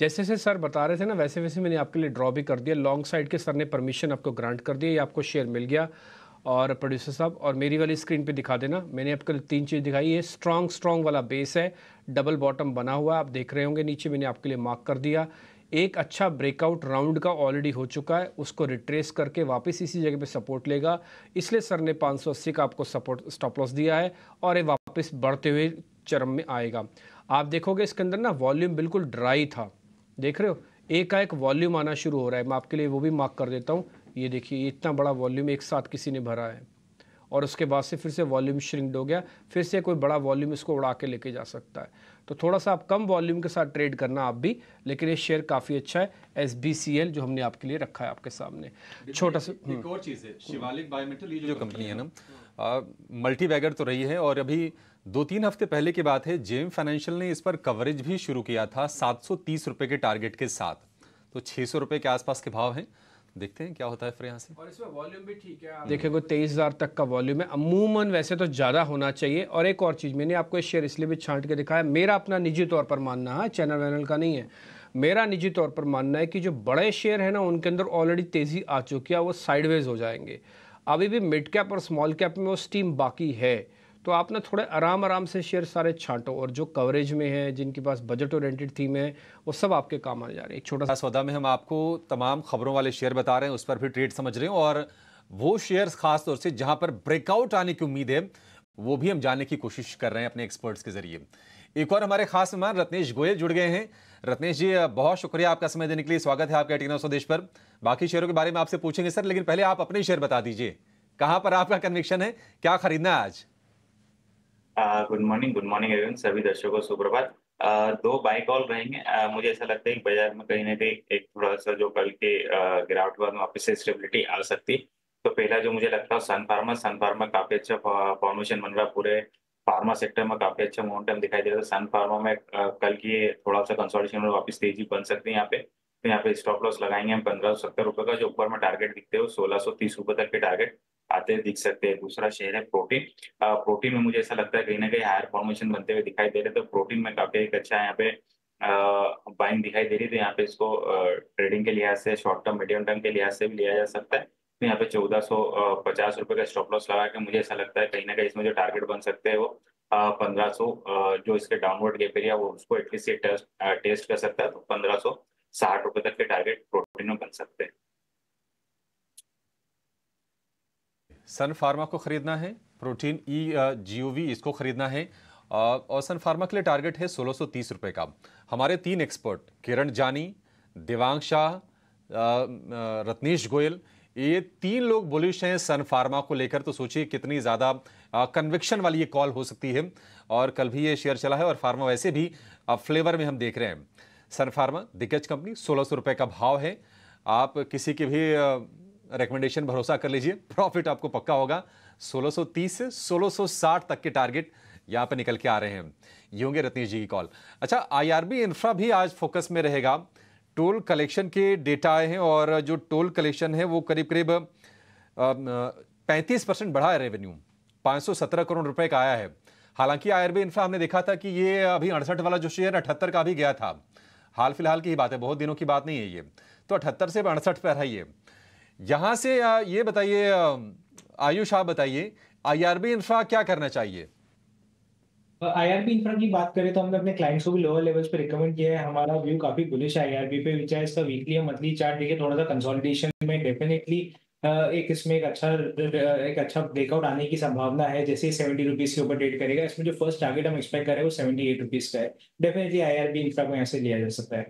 जैसे जैसे सर बता रहे थे ना वैसे वैसे मैंने आपके लिए ड्रॉ भी कर दिया लॉन्ग साइड के सर ने परमिशन आपको ग्रांट कर दिया ये आपको शेयर मिल गया और प्रोड्यूसर साहब और मेरी वाली स्क्रीन पे दिखा देना मैंने आपको तीन चीज़ दिखाई ये स्ट्रॉन्ग स्ट्रॉन्ग वाला बेस है डबल बॉटम बना हुआ आप देख रहे होंगे नीचे मैंने आपके लिए मार्क कर दिया एक अच्छा ब्रेकआउट राउंड का ऑलरेडी हो चुका है उसको रिट्रेस करके वापस इसी जगह पे सपोर्ट लेगा इसलिए सर ने 580 का आपको सपोर्ट स्टॉप लॉस दिया है और ये वापस बढ़ते हुए चरम में आएगा आप देखोगे इसके अंदर ना वॉल्यूम बिल्कुल ड्राई था देख रहे हो एक का एक वॉल्यूम आना शुरू हो रहा है मैं आपके लिए वो भी मार्क कर देता हूँ ये देखिए इतना बड़ा वॉल्यूम एक साथ किसी ने भरा है और उसके बाद से फिर से वॉल्यूम श्रिंक्ड हो गया फिर से कोई बड़ा वॉल्यूम इसको उड़ा के लेके जा सकता है तो थोड़ा सा आप कम वॉल्यूम के साथ ट्रेड करना आप भी लेकिन ये शेयर काफ़ी अच्छा है एस बी सी एल जो हमने आपके लिए रखा है आपके सामने छोटा सा एक हम्म। और चीज़ है हम्म। शिवालिक बायोमेटल जो कंपनी है ना मल्टी बैगर तो रही है और अभी दो तीन हफ्ते पहले की बात है जेम फाइनेंशियल ने इस पर कवरेज भी शुरू किया था सात सौ के टारगेट के साथ तो छह सौ के आसपास के भाव हैं देखते हैं क्या होता है फिर यहाँ से और इसमें वॉल्यूम भी ठीक है देखिए कोई तेईस हज़ार तक का वॉल्यूम है अमूमन वैसे तो ज़्यादा होना चाहिए और एक और चीज़ मैंने आपको शेयर इसलिए भी छांट के दिखाया मेरा अपना निजी तौर पर मानना है चैनल वैनल का नहीं है मेरा निजी तौर पर मानना है कि जो बड़े शेयर है ना उनके अंदर ऑलरेडी तेज़ी आ चुकी है वो साइडवेज हो जाएंगे अभी भी मिड कैप और स्मॉल कैप में वो स्टीम बाकी है तो आप ना थोड़े आराम आराम से शेयर सारे छांटो और जो कवरेज में है जिनके पास बजट ओरिएंटेड थीम है वो सब आपके काम आने जा रहे हैं एक छोटा सा सौदा में हम आपको तमाम खबरों वाले शेयर बता रहे हैं उस पर भी ट्रेड समझ रहे हैं और वो शेयर्स खासतौर से जहां पर ब्रेकआउट आने की उम्मीद है वो भी हम जानने की कोशिश कर रहे हैं अपने एक्सपर्ट्स के जरिए एक और हमारे खास मेहमान रत्नेश गोयल जुड़ गए हैं रत्नेश जी बहुत शुक्रिया आपका समय देने के लिए स्वागत है आपके टीना स्वदेश पर बाकी शेयरों के बारे में आपसे पूछेंगे सर लेकिन पहले आप अपने शेयर बता दीजिए कहाँ पर आपका कन्विक्शन है क्या खरीदना है आज good morning good morning everyone सभी दर्शकों सुप्रभात दो बाइक कॉल रहेंगे आ, मुझे ऐसा लगता है कि बाजार में कहीं ना कहीं एक थोड़ा सा जो कल के गिरावट के बाद वापस से स्टेबिलिटी आ सकती तो पहला जो मुझे लगता है सन फार्मा सन फार्मा काफी अच्छा फॉर्मेशन बन रहा है पूरे फार्मा सेक्टर में काफी अच्छा मोमेंटम दिखाई दे रहा है सन फार्मा में कल की थोड़ा सा कंसोलिडेशन में वापस तेजी बन सकती है यहाँ पे तो यहाँ पे स्टॉप लॉस लगाएंगे हम पंद्रह सौ सत्तर रुपये का जो ऊपर में टारगेट दिखते हो सोलह सौ तीस रुपये तक के टारगेट आते दिख सकते हैं दूसरा शेयर है प्रोटीन प्रोटीन में मुझे ऐसा लगता है कहीं ना कहीं हायर फॉर्मेशन बनते हुए दिखाई दे रहे तो प्रोटीन में काफी एक अच्छा यहाँ पे बाइंग दिखाई दे रही थी तो यहाँ पे इसको ट्रेडिंग के लिहाज से शॉर्ट टर्म मीडियम टर्म के लिहाज से भी लिया जा सकता है तो यहाँ पे चौदह सौ पचास रुपए का स्टॉप लॉस लगा के मुझे ऐसा लगता है कहीं ना कहीं इसमें जो टारगेट बन सकते हैं वो पंद्रह सौ जो इसके डाउनवर्ड गैप एरिया वो उसको एटलीस्ट टेस्ट टेस्ट कर सकता है तो पंद्रह सौ साठ रुपए तक के टारगेट प्रोटीन में बन सकते हैं सन फार्मा को खरीदना है प्रोटीन ई e, जी इसको खरीदना है और सन फार्मा के लिए टारगेट है सोलह सौ का हमारे तीन एक्सपर्ट किरण जानी देवांग शाह रत्नीश गोयल ये तीन लोग बुलिश हैं सन फार्मा को लेकर तो सोचिए कितनी ज़्यादा कन्विक्शन वाली ये कॉल हो सकती है और कल भी ये शेयर चला है और फार्मा वैसे भी फ्लेवर में हम देख रहे हैं सन फार्मा दिग्गज कंपनी सोलह सौ रुपये का भाव है आप किसी के भी रिकमेंडेशन भरोसा कर लीजिए प्रॉफिट आपको पक्का होगा 1630 से 1660 तक के टारगेट यहाँ पे निकल के आ रहे हैं ये होंगे रतनीश जी की कॉल अच्छा आईआरबी इंफ्रा भी आज फोकस में रहेगा टोल कलेक्शन के डेटा आए हैं और जो टोल कलेक्शन है वो करीब करीब पैंतीस परसेंट बढ़ा है रेवेन्यू 517 करोड़ रुपए का आया है हालांकि आई इंफ्रा हमने देखा था कि ये अभी अड़सठ वाला जो शेयर अठहत्तर का भी गया था हाल फिलहाल की ही बात है बहुत दिनों की बात नहीं है ये तो अठहत्तर से अड़सठ पर है ये यहां से ये बताइए आयुष आप बताइए आईआरबी इंफ्रा क्या करना चाहिए आईआरबी इंफ्रा की बात करें तो हमने अपने क्लाइंट्स को भी लोअर लेवल्स पे रिकमेंड किया है हमारा व्यू काफी बुलिश है आईआरबी पे विच इसका वीकली मंथली चार्ट देखिए थोड़ा सा कंसोलिडेशन में डेफिनेटली एक इसमें एक अच्छा एक अच्छा ब्रेकआउट आने की संभावना है जैसे सेवेंटी रुपीज के ऊपर ट्रेड करेगा इसमें जो फर्स्ट टारगेट हम एक्सपेक्ट कर रहे वो सेवेंटी एट रुपीज का है डेफिनेटली बी इंफ्रा को यहाँ से लिया जा सकता है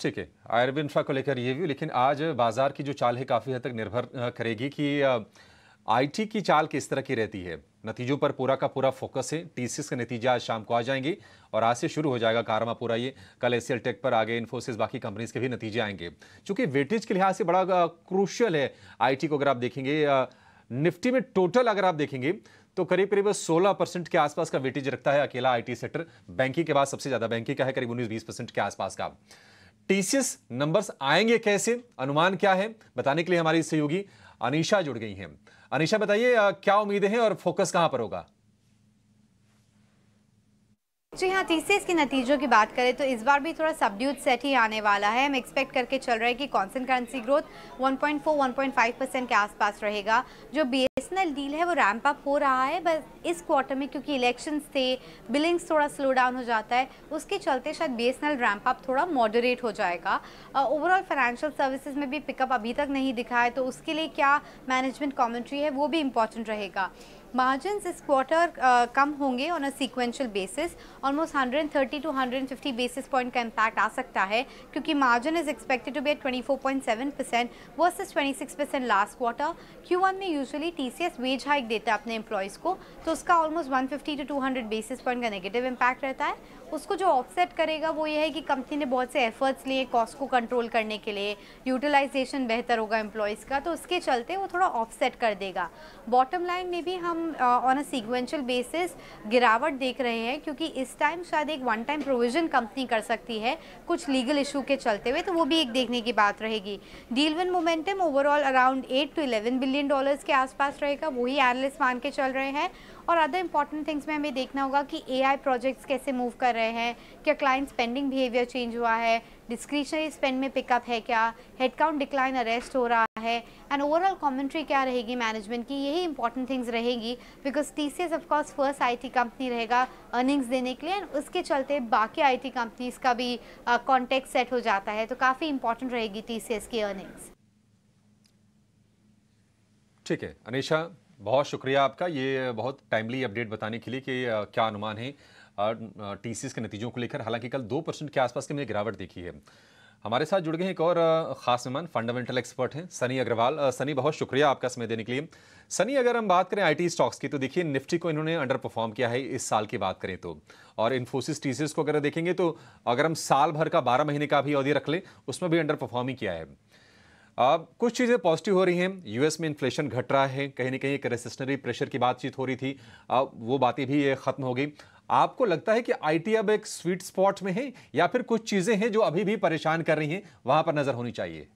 ठीक है आयरब इंफ्रा को लेकर ये भी लेकिन आज बाजार की जो चाल है काफ़ी हद तक निर्भर करेगी कि आईटी की चाल किस तरह की रहती है नतीजों पर पूरा का पूरा फोकस है टीसीएस का नतीजे आज शाम को आ जाएंगे और आज से शुरू हो जाएगा कारमा पूरा ये कल एस टेक पर आगे इन्फोसिस बाकी कंपनीज के भी नतीजे आएंगे चूंकि वेटेज के लिहाज से बड़ा क्रूशल है आईटी को अगर आप देखेंगे निफ्टी में टोटल अगर आप देखेंगे तो करीब करीब 16 परसेंट के आसपास का वेटेज रखता है अकेला आईटी सेक्टर बैंकिंग के बाद सबसे ज्यादा बैंकिंग का है करीब उन्नीस बीस परसेंट के आसपास का टीसीएस नंबर्स आएंगे कैसे अनुमान क्या है बताने के लिए हमारी सहयोगी अनिशा जुड़ गई हैं अनिशा बताइए क्या उम्मीदें हैं और फोकस कहां पर होगा जी हाँ तीसरे इसके नतीजों की बात करें तो इस बार भी थोड़ा सबड्यूड सेट ही आने वाला है हम एक्सपेक्ट करके चल रहे हैं कि कॉन्सेंट करेंसी ग्रोथ 1.4-1.5 परसेंट के आसपास रहेगा जो बी एल डील है वो रैम्प अप हो रहा है बस इस क्वार्टर में क्योंकि इलेक्शंस थे बिलिंग्स थोड़ा स्लो डाउन हो जाता है उसके चलते शायद बी एस रैम्प अप थोड़ा मॉडरेट हो जाएगा ओवरऑल फाइनेंशियल सर्विसेज में भी पिकअप अभी तक नहीं दिखा है तो उसके लिए क्या मैनेजमेंट कॉमेंट्री है वो भी इंपॉर्टेंट रहेगा मार्जिन इस क्वार्टर कम होंगे on a sequential basis almost hundred thirty to hundred fifty basis point का इम्पैक्ट आ सकता है क्योंकि margin is expected to bet twenty four point seven percent versus is twenty six percent last quarter Q one में usually T C S wage hike देता है अपने employees को तो उसका almost one fifty to two hundred basis point का negative impact रहता है उसको जो ऑफसेट करेगा वो ये है कि कंपनी ने बहुत से एफर्ट्स लिए कॉस्ट को कंट्रोल करने के लिए यूटिलाइजेशन बेहतर होगा एम्प्लॉयज़ का तो उसके चलते वो थोड़ा ऑफसेट कर देगा बॉटम लाइन में भी हम ऑन अ सीक्वेंशियल बेसिस गिरावट देख रहे हैं क्योंकि इस टाइम शायद एक वन टाइम प्रोविज़न कंपनी कर सकती है कुछ लीगल इशू के चलते हुए तो वो भी एक देखने की बात रहेगी deal win momentum overall around eight to eleven billion dollars के आसपास रहेगा वही एनालिस्ट मान के चल रहे हैं और अदर इंपॉर्टेंट थिंग्स में हमें देखना होगा कि एआई प्रोजेक्ट्स कैसे मूव कर रहे हैं क्या क्लाइंट स्पेंडिंग बिहेवियर चेंज हुआ है डिस्क्रिशनरी स्पेंड में पिकअप है क्या हेड डिक्लाइन अरेस्ट हो रहा है एंड ओवरऑल कमेंट्री क्या रहेगी मैनेजमेंट की यही इंपॉर्टेंट थिंग्स रहेगी because T C S of course first I T company रहेगा अर्निंग्स देने के लिए एंड उसके चलते बाकी आई टी कंपनीज का भी कॉन्टेक्ट uh, सेट हो जाता है तो काफ़ी इंपॉर्टेंट रहेगी टी सी एस की अर्निंग्स ठीक है अनिशा बहुत शुक्रिया आपका ये बहुत टाइमली अपडेट बताने के लिए कि क्या अनुमान है टी के नतीजों को लेकर हालांकि कल दो परसेंट के आसपास की मैंने गिरावट देखी है हमारे साथ जुड़ गए हैं एक और खास मेहमान फंडामेंटल एक्सपर्ट हैं सनी अग्रवाल सनी बहुत शुक्रिया आपका समय देने के लिए सनी अगर हम बात करें आईटी स्टॉक्स की तो देखिए निफ्टी को इन्होंने अंडर परफॉर्म किया है इस साल की बात करें तो और इन्फोसिस टीसीएस को अगर देखेंगे तो अगर हम साल भर का बारह महीने का भी अवधि रख लें उसमें भी अंडर परफॉर्म ही किया है अब कुछ चीज़ें पॉजिटिव हो रही हैं यूएस में इन्फ्लेशन घट रहा है कहीं ना कहीं एक रेसिस्टनरी प्रेशर की बातचीत हो रही थी अब वो बातें भी ख़त्म हो गई आपको लगता है कि आईटी अब एक स्वीट स्पॉट में है या फिर कुछ चीज़ें हैं जो अभी भी परेशान कर रही हैं वहाँ पर नज़र होनी चाहिए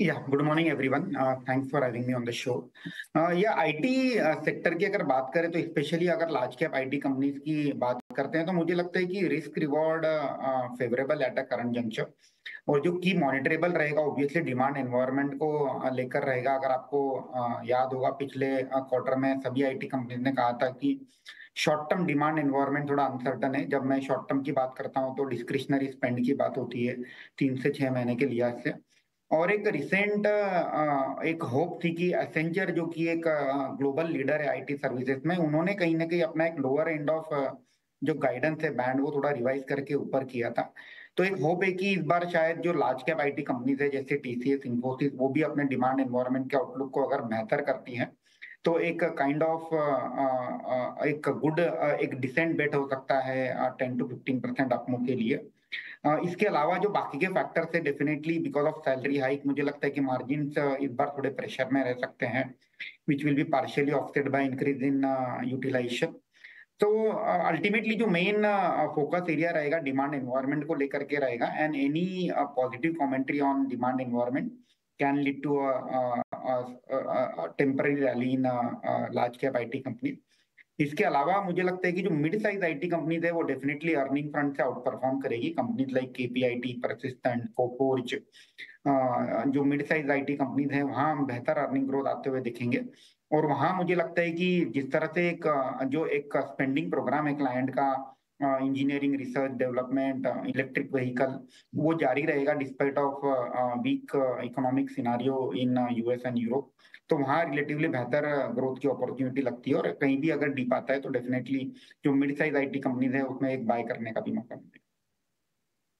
yeah good morning everyone thanks for having me on the show yeah IT sector की अगर बात करें तो स्पेशली अगर लार्ज कैप आईटी कंपनीज की बात करते हैं तो मुझे लगता है कि risk reward favourable at a current junction और जो की मॉनिटरेबल रहेगा ऑब्वियसली डिमांड एनवायरनमेंट को लेकर रहेगा अगर आपको याद होगा पिछले क्वार्टर में सभी आईटी कंपनी ने कहा था कि शॉर्ट टर्म डिमांड एनवायरनमेंट थोड़ा अनसर्टन है जब मैं शॉर्ट टर्म की बात करता हूँ तो डिस्क्रिशनरी स्पेंड की बात होती है तीन से छह महीने के लिहाज से और एक रिसेंट एक होप थी कि एसेंचर जो कि एक ग्लोबल लीडर है आईटी सर्विसेज में उन्होंने कहीं ना कहीं अपना एक लोअर एंड ऑफ जो गाइडेंस है बैंड वो थोड़ा रिवाइज करके ऊपर किया था तो एक होप है कि इस बार शायद जो लार्ज कैप आईटी कंपनीज है जैसे टीसीएस इन्फोसिस वो भी अपने डिमांड एनवायरमेंट के आउटलुक को अगर बेहतर करती हैं तो एक काइंड ऑफ एक गुड एक डिसेंट बेट हो सकता है टेन टू फिफ्टीन परसेंट अपनों के लिए इसके अलावा जो बाकी के फैक्टर्स है definitely because of salary hike मुझे लगता है कि मार्जिन इस बार थोड़े प्रेशर में रह सकते हैं which will be partially offset by increase in utilization तो अल्टीमेटली जो मेन फोकस एरिया रहेगा डिमांड एनवायरमेंट को लेकर के रहेगा and any positive commentary on demand environment can lead to temporary rally in large cap IT company इसके अलावा मुझे लगता है कि जो mid size IT companies है वो डेफिनेटली अर्निंग फ्रंट से आउट परफॉर्म करेगी companies like K P I T persistent Coforge जो मिड साइज आईटी कंपनीज है वहाँ हम बेहतर अर्निंग ग्रोथ आते हुए देखेंगे और वहाँ मुझे लगता है कि जिस तरह से एक जो एक स्पेंडिंग प्रोग्राम है क्लाइंट का engineering research development electric vehicle वो जारी रहेगा despite of weak economic scenario in US and Europe तो वहाँ रिलेटिवली बेहतर ग्रोथ की अपॉर्चुनिटी लगती है और कहीं भी अगर डीप आता है तो डेफिनेटली जो मिड साइज आईटी कंपनीज है उसमें एक बाय करने का भी मौका मिलेगा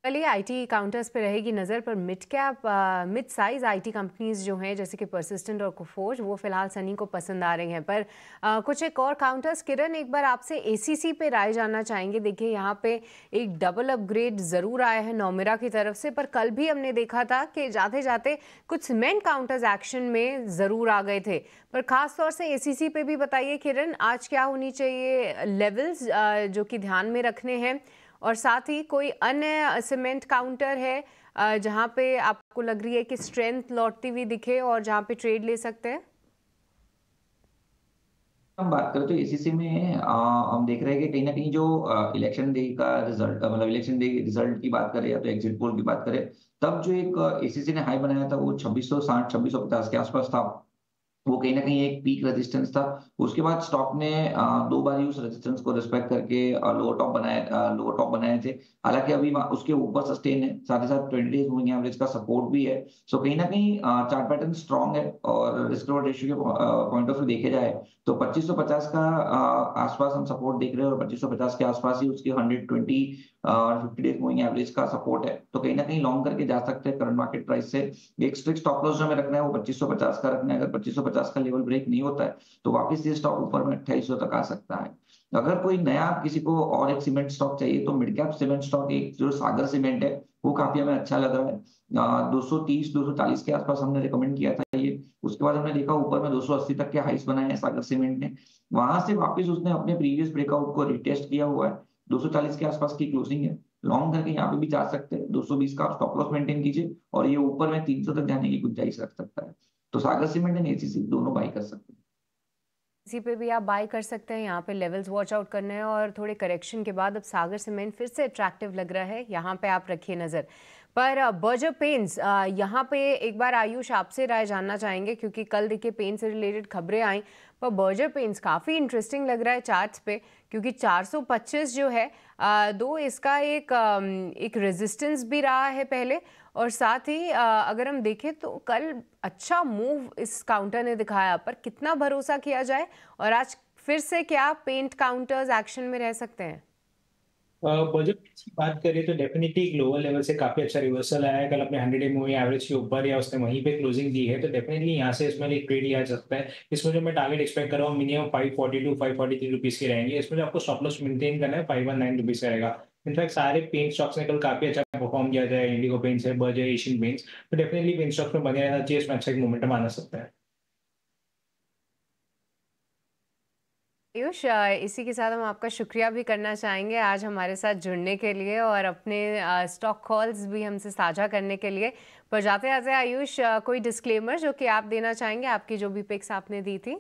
चलिए आईटी काउंटर्स पर रहेगी नज़र पर mid cap mid size IT companies जो हैं जैसे कि परसिस्टेंट और कुफोज वो फिलहाल सनी को पसंद आ रही हैं पर आ, uh, कुछ एक और काउंटर्स किरण एक बार आपसे एसीसी पे राय जानना चाहेंगे देखिए यहाँ पे एक डबल अपग्रेड ज़रूर आया है नोमिरा की तरफ से पर कल भी हमने देखा था कि जाते जाते कुछ सीमेंट काउंटर्स एक्शन में ज़रूर आ गए थे पर ख़ास तौर से ए सी भी बताइए किरण आज क्या होनी चाहिए लेवल्स uh, जो कि ध्यान में रखने हैं और साथ ही कोई अन्य सीमेंट काउंटर है जहां पे आपको लग रही है कि स्ट्रेंथ लौटती हुई दिखे और जहां पे ट्रेड ले सकते हैं हम बात करें तो एसीसी में आ, हम देख रहे हैं कि कहीं ना कहीं जो इलेक्शन डे का रिजल्ट मतलब इलेक्शन डे रिजल्ट की बात करें या तो एग्जिट पोल की बात करें तब जो एक एसीसी ने हाई बनाया था वो 2660 2650 के आसपास था वो कहीं ना कहीं एक पीक रेजिस्टेंस था उसके बाद स्टॉक ने दो बार ही उस रेजिस्टेंस को रिस्पेक्ट करके लोअर टॉप बनाए लोअर टॉप बनाए थे हालांकि अभी उसके ऊपर सस्टेन है साथ ही साथ ट्वेंटी डेज मूविंग एवरेज का सपोर्ट भी है सो कहीं ना कहीं चार्ट पैटर्न स्ट्रॉन्ग है और रिस्क रेशियो के पॉइंट ऑफ व्यू देखे जाए तो 2550 का आसपास हम सपोर्ट देख रहे हैं और 2550 के आसपास ही उसकी 120 और 50 डेज मूविंग एवरेज का सपोर्ट है तो कहीं ना कहीं लॉन्ग करके जा सकते हैं करंट मार्केट प्राइस से एक स्ट्रिक स्टॉप लॉस जो हमें रखना है वो 2550 का रखना है अगर 2550 का लेवल ब्रेक नहीं होता है तो वापस ये स्टॉक ऊपर में अट्ठाईस तक आ सकता है अगर कोई नया किसी को और एक सीमेंट स्टॉक चाहिए तो मिड कैप सीमेंट स्टॉक एक जो सागर सीमेंट है वो काफी हमें अच्छा लग रहा है दो सौ तीस दो सौ चालीस के आसपास हमने रिकमेंड किया था उसके बाद हमने देखा ऊपर में 280 तक के हाइस बनाए हैं सागर सीमेंट ने वहां से वापस उसने अपने प्रीवियस ब्रेकआउट को रिटेस्ट किया हुआ है 240 के आसपास की क्लोजिंग है लॉन्ग करके यहाँ पे भी जा सकते हैं 220 का आप स्टॉप लॉस मेंटेन कीजिए और ये ऊपर में 300 तक जाने की गुंजाइश रख सकता है तो सागर सीमेंट एंड एसीसी दोनों बाई कर सकते हैं इसी पे भी आप बाय कर सकते हैं यहाँ पे लेवल्स वॉच आउट करने हैं और थोड़े करेक्शन के बाद अब सागर सीमेंट फिर से अट्रैक्टिव लग रहा है यहाँ पे आप रखिए नज़र पर बर्जर पेंस यहाँ पे एक बार आयुष आपसे राय जानना चाहेंगे क्योंकि कल देखिए पेन से रिलेटेड खबरें आई पर बर्जर पेंस काफ़ी इंटरेस्टिंग लग रहा है चार्ट्स पे क्योंकि 425 जो है दो इसका एक एक रेजिस्टेंस भी रहा है पहले और साथ ही अगर हम देखें तो कल अच्छा मूव इस काउंटर ने दिखाया पर कितना भरोसा किया जाए और आज फिर से क्या पेंट काउंटर्स एक्शन में रह सकते हैं Uh, बजट की बात करें तो डेफिनेटली ग्लोबल लेवल से काफी अच्छा रिवर्सल आया है कल अपने हंड्रेड एम एवरेज के ऊपर या उसने वहीं पे क्लोजिंग दी है तो डेफिनेटली यहाँ से इसमें एक ट्रेड लिया जा सकता है इसमें जो मैं टारगेट एक्सपेक्ट कर रहा हूँ minimum five forty two five forty three rupees के रहेंगे इसमें जो आपको स्टॉप लॉस मेंटेन करना है फाइव वन नाइन रुपीज का रहेगा इनफैक्ट सारे पेंट स्टॉक्स ने कल काफी अच्छा परफॉर्म किया जाए इंडिगो पेंट्स है बजे है एशियन पेंट्स तो डेफिनेटली पेंट स्टॉक्स में बने रहना चाहिए इसमें अच्छा एक मोमेंटम आना सकता है आयुष इसी के साथ हम आपका शुक्रिया भी करना चाहेंगे आज हमारे साथ जुड़ने के लिए और अपने स्टॉक कॉल्स भी हमसे साझा करने के लिए पर जाते जाते आयुष कोई डिस्क्लेमर जो कि आप देना चाहेंगे आपकी जो भी पिक्स आपने दी थी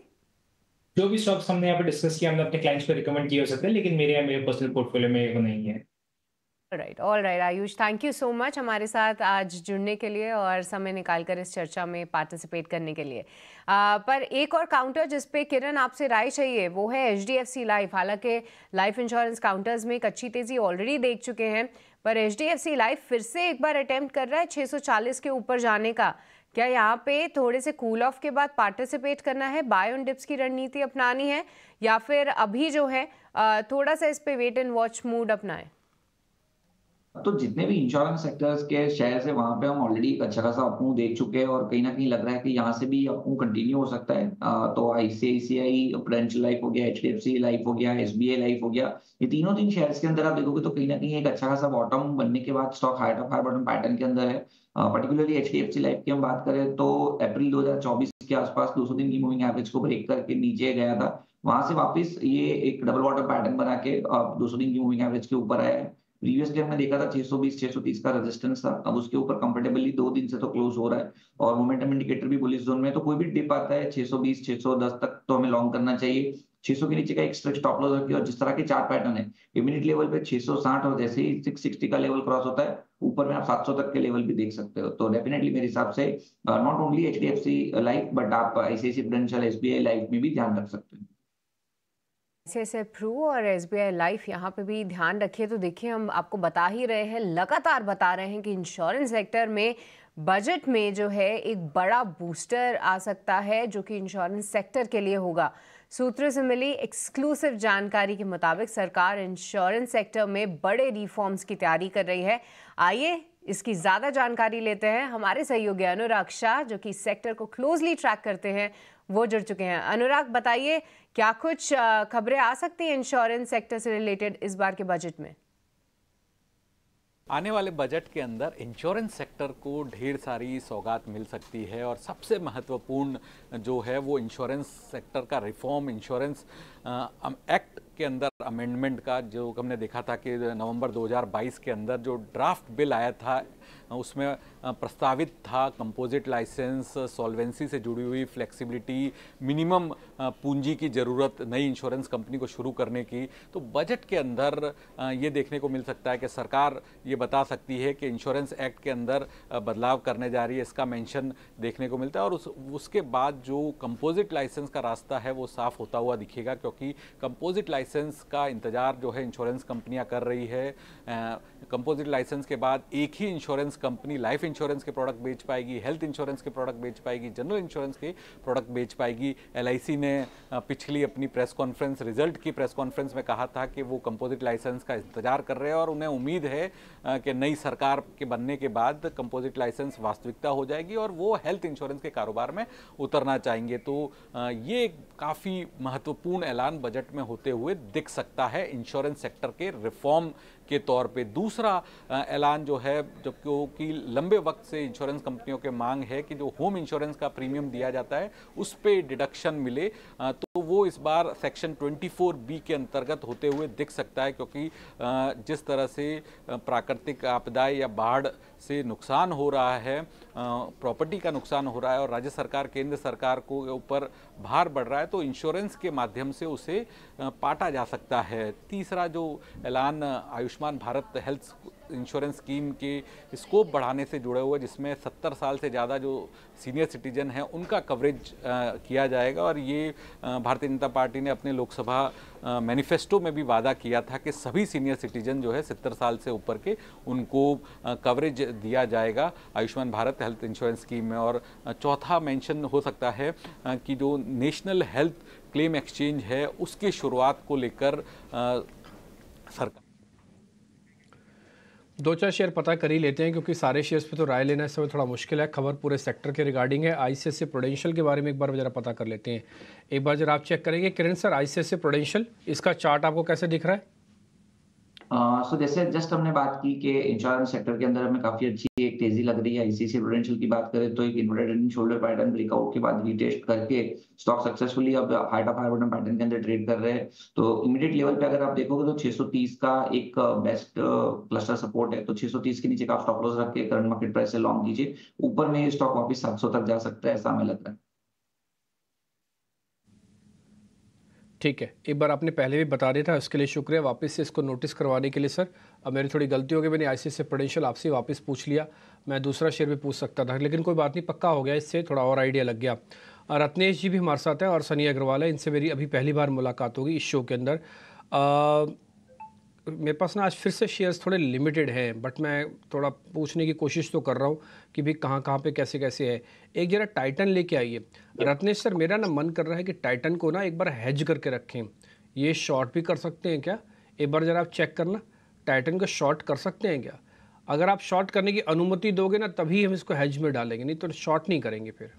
जो भी स्टॉक्स हमने यहाँ पे डिस्कस किया हमने अपने क्लाइंट्स पे रिकमेंड किए हो सकते हैं लेकिन मेरे या मेरे पर्सनल पोर्टफोलियो में वो नहीं है right all right Ayush thank you so much हमारे साथ आज जुड़ने के लिए और समय निकालकर इस चर्चा में पार्टिसिपेट करने के लिए आ, पर एक और काउंटर जिस पे किरण आपसे राय चाहिए वो है H D F C life हालांकि लाइफ इंश्योरेंस काउंटर्स में एक अच्छी तेज़ी ऑलरेडी देख चुके हैं पर H D F C life फिर से एक बार अटैम्प्ट कर रहा है छः सौ चालीस के ऊपर जाने का क्या यहाँ पे थोड़े से कूल ऑफ के बाद पार्टिसिपेट करना है बाय ऑन डिप्स की रणनीति अपनानी है या फिर अभी जो है थोड़ा सा इस पर वेट एंड वॉच मूड अपनाएं तो जितने भी इंश्योरेंस सेक्टर्स के शेयर है वहां पे हम ऑलरेडी एक अच्छा खासा अपू देख चुके हैं और कहीं ना कहीं लग रहा है कि यहाँ से भी अपू कंटिन्यू हो सकता है तो आईसीआईसीआई प्रेंच लाइफ हो गया एच लाइफ हो गया एस लाइफ हो गया ये तीनों तीन शेयर्स के अंदर आप देखोगे तो कहीं ना कहीं एक अच्छा खासा बॉटम बनने के बाद stock height of higher bottom pattern के अंदर है पर्टिकुलरली एच डी लाइफ की हम बात करें तो अप्रैल चौबीस के आसपास 200 दिन की मूविंग एवरेज को ब्रेक करके नीचे गया था वहां से वापस ये एक डबल बॉटम पैटर्न बना के सौ दिन की मूविंग एवरेज के ऊपर आया है प्रीवियसली हमने देखा था 620 630 का रेजिस्टेंस था अब उसके ऊपर कंफर्टेबली दो दिन से तो क्लोज हो रहा है और मोमेंटम इंडिकेटर भी बुलिस जोन में तो कोई भी डिप आता है 620 610 तक तो हमें लॉन्ग करना चाहिए 600 के नीचे का एक स्ट्रेच स्टॉप लॉस रखिए और जिस तरह के चार पैटर्न है इमीडिएट लेवल पे 660 और जैसे ही 660 का लेवल क्रॉस होता है ऊपर में आप 700 तक के लेवल भी देख सकते हो तो डेफिनेटली मेरे हिसाब से not only H D F C life but आप आईसीआईसी प्रूडेंशियल एस लाइफ में भी ध्यान रख सकते हैं एस ऐसे एफ और एस बी आई लाइफ यहाँ पे भी ध्यान रखिए तो देखिए हम आपको बता ही रहे हैं लगातार बता रहे हैं कि इंश्योरेंस सेक्टर में बजट में जो है एक बड़ा बूस्टर आ सकता है जो कि इंश्योरेंस सेक्टर के लिए होगा सूत्रों से मिली एक्सक्लूसिव जानकारी के मुताबिक सरकार इंश्योरेंस सेक्टर में बड़े रिफॉर्म्स की तैयारी कर रही है आइए इसकी ज़्यादा जानकारी लेते हैं हमारे सहयोगी अनुराग शाह जो कि सेक्टर को क्लोजली ट्रैक करते हैं वो जुड़ चुके हैं अनुराग बताइए क्या कुछ खबरें आ सकती हैं इंश्योरेंस सेक्टर से रिलेटेड इस बार के बजट में आने वाले बजट के अंदर इंश्योरेंस सेक्टर को ढेर सारी सौगात मिल सकती है और सबसे महत्वपूर्ण जो है वो इंश्योरेंस सेक्टर का रिफॉर्म इंश्योरेंस एक्ट के अंदर अमेंडमेंट का जो हमने देखा था कि नवंबर 2022 के अंदर जो ड्राफ्ट बिल आया था उसमें प्रस्तावित था कंपोजिट लाइसेंस सॉल्वेंसी से जुड़ी हुई फ्लेक्सिबिलिटी मिनिमम पूंजी की ज़रूरत नई इंश्योरेंस कंपनी को शुरू करने की तो बजट के अंदर ये देखने को मिल सकता है कि सरकार ये बता सकती है कि इंश्योरेंस एक्ट के अंदर बदलाव करने जा रही है इसका मेंशन देखने को मिलता है और उस उसके बाद जो कंपोजिट लाइसेंस का रास्ता है वो साफ होता हुआ दिखेगा क्योंकि कंपोजिट लाइसेंस का इंतज़ार जो है इंश्योरेंस कंपनियाँ कर रही है कंपोजिट लाइसेंस के बाद एक ही इंश्योरेंस कंपनी लाइफ इंश्योरेंस के प्रोडक्ट बेच पाएगी हेल्थ इंश्योरेंस के प्रोडक्ट बेच पाएगी जनरल इंश्योरेंस के प्रोडक्ट बेच पाएगी एल ने पिछली अपनी प्रेस कॉन्फ्रेंस रिजल्ट की प्रेस कॉन्फ्रेंस में कहा था कि वो कंपोजिट लाइसेंस का इंतजार कर रहे हैं और उन्हें उम्मीद है कि नई सरकार के बनने के बाद कंपोजिट लाइसेंस वास्तविकता हो जाएगी और वो हेल्थ इंश्योरेंस के कारोबार में उतरना चाहेंगे तो ये काफ़ी महत्वपूर्ण ऐलान बजट में होते हुए दिख सकता है इंश्योरेंस सेक्टर के रिफॉर्म के तौर पे दूसरा ऐलान जो है जब क्योंकि लंबे वक्त से इंश्योरेंस कंपनियों के मांग है कि जो होम इंश्योरेंस का प्रीमियम दिया जाता है उस पर डिडक्शन मिले तो वो इस बार सेक्शन 24 बी के अंतर्गत होते हुए दिख सकता है क्योंकि जिस तरह से प्राकृतिक आपदाएं या बाढ़ से नुकसान हो रहा है प्रॉपर्टी का नुकसान हो रहा है और राज्य सरकार केंद्र सरकार को ऊपर भार बढ़ रहा है तो इंश्योरेंस के माध्यम से उसे पाटा जा सकता है तीसरा जो ऐलान Ayushman Bharat health insurance scheme के स्कोप बढ़ाने से जुड़े हुए जिसमें 70 साल से ज़्यादा जो सीनियर सिटीजन हैं उनका कवरेज किया जाएगा और ये भारतीय जनता पार्टी ने अपने लोकसभा मैनिफेस्टो में भी वादा किया था कि सभी सीनियर सिटीजन जो है सत्तर साल से ऊपर के उनको कवरेज दिया जाएगा Ayushman Bharat health insurance scheme में और चौथा मेंशन हो सकता है कि जो नेशनल हेल्थ क्लेम एक्सचेंज है उसकी शुरुआत को लेकर सरकार दो चार शेयर पता कर ही लेते हैं क्योंकि सारे शेयर्स पे तो राय लेना इस समय थोड़ा मुश्किल है खबर पूरे सेक्टर के रिगार्डिंग है सी प्रोडेंशियल के बारे में एक बार जरा पता कर लेते हैं एक बार जरा आप चेक करेंगे किरण सर सी प्रोडेंशियल इसका चार्ट आपको कैसे दिख रहा है सो जैसे जस्ट हमने बात की कि इंश्योरेंस सेक्टर के अंदर हमें काफी अच्छी एक तेजी लग रही है आईसीसी प्रोडेंशियल की बात करें तो एक inverted and shoulder pattern breakout के बाद रीटेस्ट करके स्टॉक सक्सेसफुली अब हाइट ऑफ हार्बन पैटर्न के अंदर ट्रेड कर रहे हैं तो इमीडिएट लेवल पे अगर आप देखोगे तो 630 का एक बेस्ट क्लस्टर सपोर्ट है तो 630 के नीचे का स्टॉप लॉस रख के करंट मार्केट प्राइस से लॉन्ग कीजिए ऊपर में स्टॉक वापिस सात तक जा सकता है ऐसा हमें लग रहा है ठीक है एक बार आपने पहले भी बता दिया था उसके लिए शुक्रिया वापस से इसको नोटिस करवाने के लिए सर अब मेरी थोड़ी गलती हो गई मैंने आईसी से पोटेंशियल आपसे वापस पूछ लिया मैं दूसरा शेयर भी पूछ सकता था लेकिन कोई बात नहीं पक्का हो गया इससे थोड़ा और आइडिया लग गया रत्नेश जी भी हमारे साथ हैं और सनी अग्रवाल है इनसे मेरी अभी पहली बार मुलाकात होगी इस शो के अंदर मेरे पास ना आज फिर से शेयर्स थोड़े लिमिटेड हैं बट मैं थोड़ा पूछने की कोशिश तो कर रहा हूँ कि भी कहाँ कहाँ पे कैसे कैसे है एक जरा टाइटन लेके आइए रत्नेश सर मेरा ना मन कर रहा है कि टाइटन को ना एक बार हैज करके रखें ये शॉर्ट भी कर सकते हैं क्या एक बार जरा आप चेक करना टाइटन को शॉर्ट कर सकते हैं क्या अगर आप शॉर्ट करने की अनुमति दोगे ना तभी हम इसको हैज में डालेंगे नहीं तो शॉर्ट नहीं करेंगे फिर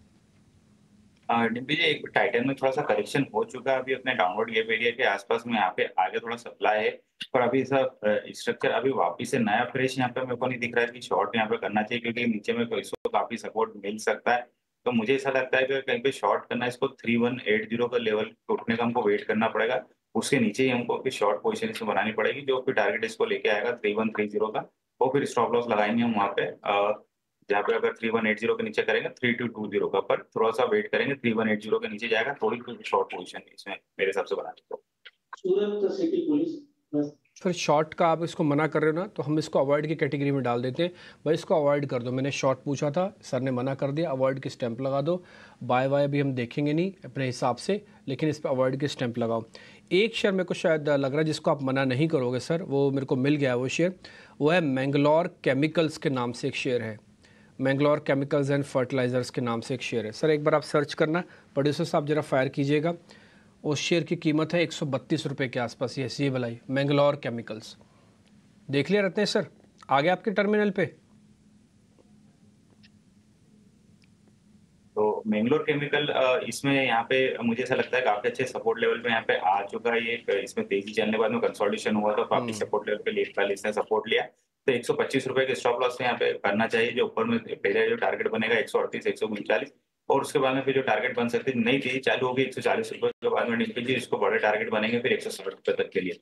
डिम्पी जी एक टाइटन में थोड़ा सा करेक्शन हो चुका है अभी अपने डाउनलोड गेप एरिया के आसपास में यहाँ पे आगे थोड़ा सप्लाई है पर अभी सब स्ट्रक्चर अभी वापिस से नया फ्रेश यहाँ पे मेरे को नहीं दिख रहा है कि शॉर्ट यहाँ पे करना चाहिए क्योंकि नीचे में इसको काफी सपोर्ट मिल सकता है तो मुझे ऐसा लगता है कि कहीं पे शॉर्ट करना इसको थ्री वन एट जीरो का लेवल टूटने का हमको वेट करना पड़ेगा उसके नीचे ही हमको फिर शॉर्ट पोजिशन इसमें बनानी पड़ेगी जो फिर टारगेट इसको लेके आएगा थ्री वन थ्री जीरो का और फिर स्टॉप लॉस लगाएंगे हम वहाँ पे जहाँ पे अगर थ्री वन एट जीरो के नीचे करेंगे थ्री टू टू जीरो का पर थोड़ा सा वेट करेंगे थ्री वन एट जीरो के नीचे जाएगा थोड़ी शॉर्ट पोजिशन इसमें मेरे हिसाब से बना दो सर शॉर्ट का आप इसको मना कर रहे हो ना तो हम इसको अवॉइड की कैटेगरी में डाल देते हैं भाई इसको अवॉइड कर दो मैंने शॉर्ट पूछा था सर ने मना कर दिया अवॉइड की स्टैंप लगा दो बाय बाय अभी हम देखेंगे नहीं अपने हिसाब से लेकिन इस पर अवॉइड की स्टैंप लगाओ एक शेयर मेरे को शायद लग रहा है जिसको आप मना नहीं करोगे सर वो मेरे को मिल गया वो शेयर वो है मैंगलोर केमिकल्स के नाम से एक शेयर है मैंगलोर केमिकल्स एंड फर्टिलाइजर्स के नाम से एक शेयर है सर एक बार आप सर्च करना प्रोड्यूसर साहब जरा फायर कीजिएगा उस शेयर की कीमत है एक सौ के आसपास ये सी भलाई मैंगलोर केमिकल्स देख लिया रहते हैं सर आ गया आपके टर्मिनल पे तो मैंगलोर केमिकल इसमें यहाँ पे मुझे ऐसा लगता है काफी अच्छे सपोर्ट लेवल पे यहाँ पे आ चुका है ये इसमें तेजी चलने बाद में कंसोलिडेशन हुआ तो काफी सपोर्ट हम्म। लेवल पे लेट पहले इसने सपोर्ट लिया तो एक सौ पच्चीस रुपए के स्टॉप लॉस यहाँ पे करना चाहिए जो ऊपर में पहले जो टारगेट बनेगा एक सौ अड़तीस एक सौ उनचालीस और उसके बाद में फिर जो टारगेट बन सकती है नई चीज चालू होगी एक सौ चालीस रुपए के बाद में निकली इसको बड़े टारगेट बनेंगे फिर एक सौ साठ रुपए तक के लिए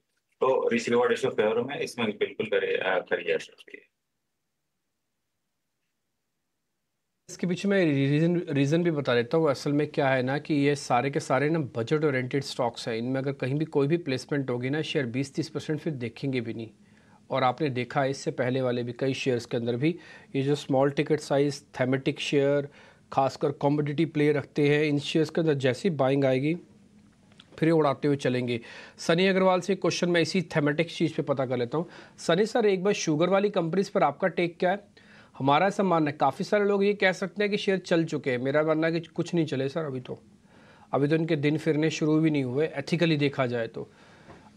तो रिसीव वर्ड इशो फेवर में इसमें बिल्कुल करी जा सकती है इसके पीछे मैं रीज़न रीज़न भी बता देता हूँ असल में क्या है ना कि ये सारे के सारे ना बजट ओरिएंटेड स्टॉक्स हैं इनमें अगर कहीं भी कोई भी प्लेसमेंट होगी ना शेयर 20-30 परसेंट फिर देखेंगे भी नहीं और आपने देखा इससे पहले वाले भी कई शेयर्स के अंदर भी ये जो small ticket size thematic share खासकर कॉम्पिटिटिव प्ले रखते हैं इन शेयर्स के अंदर जैसी बाइंग आएगी फिर उड़ाते हुए चलेंगे सनी अग्रवाल से क्वेश्चन मैं इसी थेमेटिक चीज़ पर पता कर लेता हूँ सनी सर एक बार शुगर वाली कंपनीज पर आपका टेक क्या है हमारा ऐसा मानना है काफ़ी सारे लोग ये कह सकते हैं कि शेयर चल चुके हैं मेरा मानना है कि कुछ नहीं चले सर अभी तो अभी तो इनके दिन फिरने शुरू भी नहीं हुए एथिकली देखा जाए तो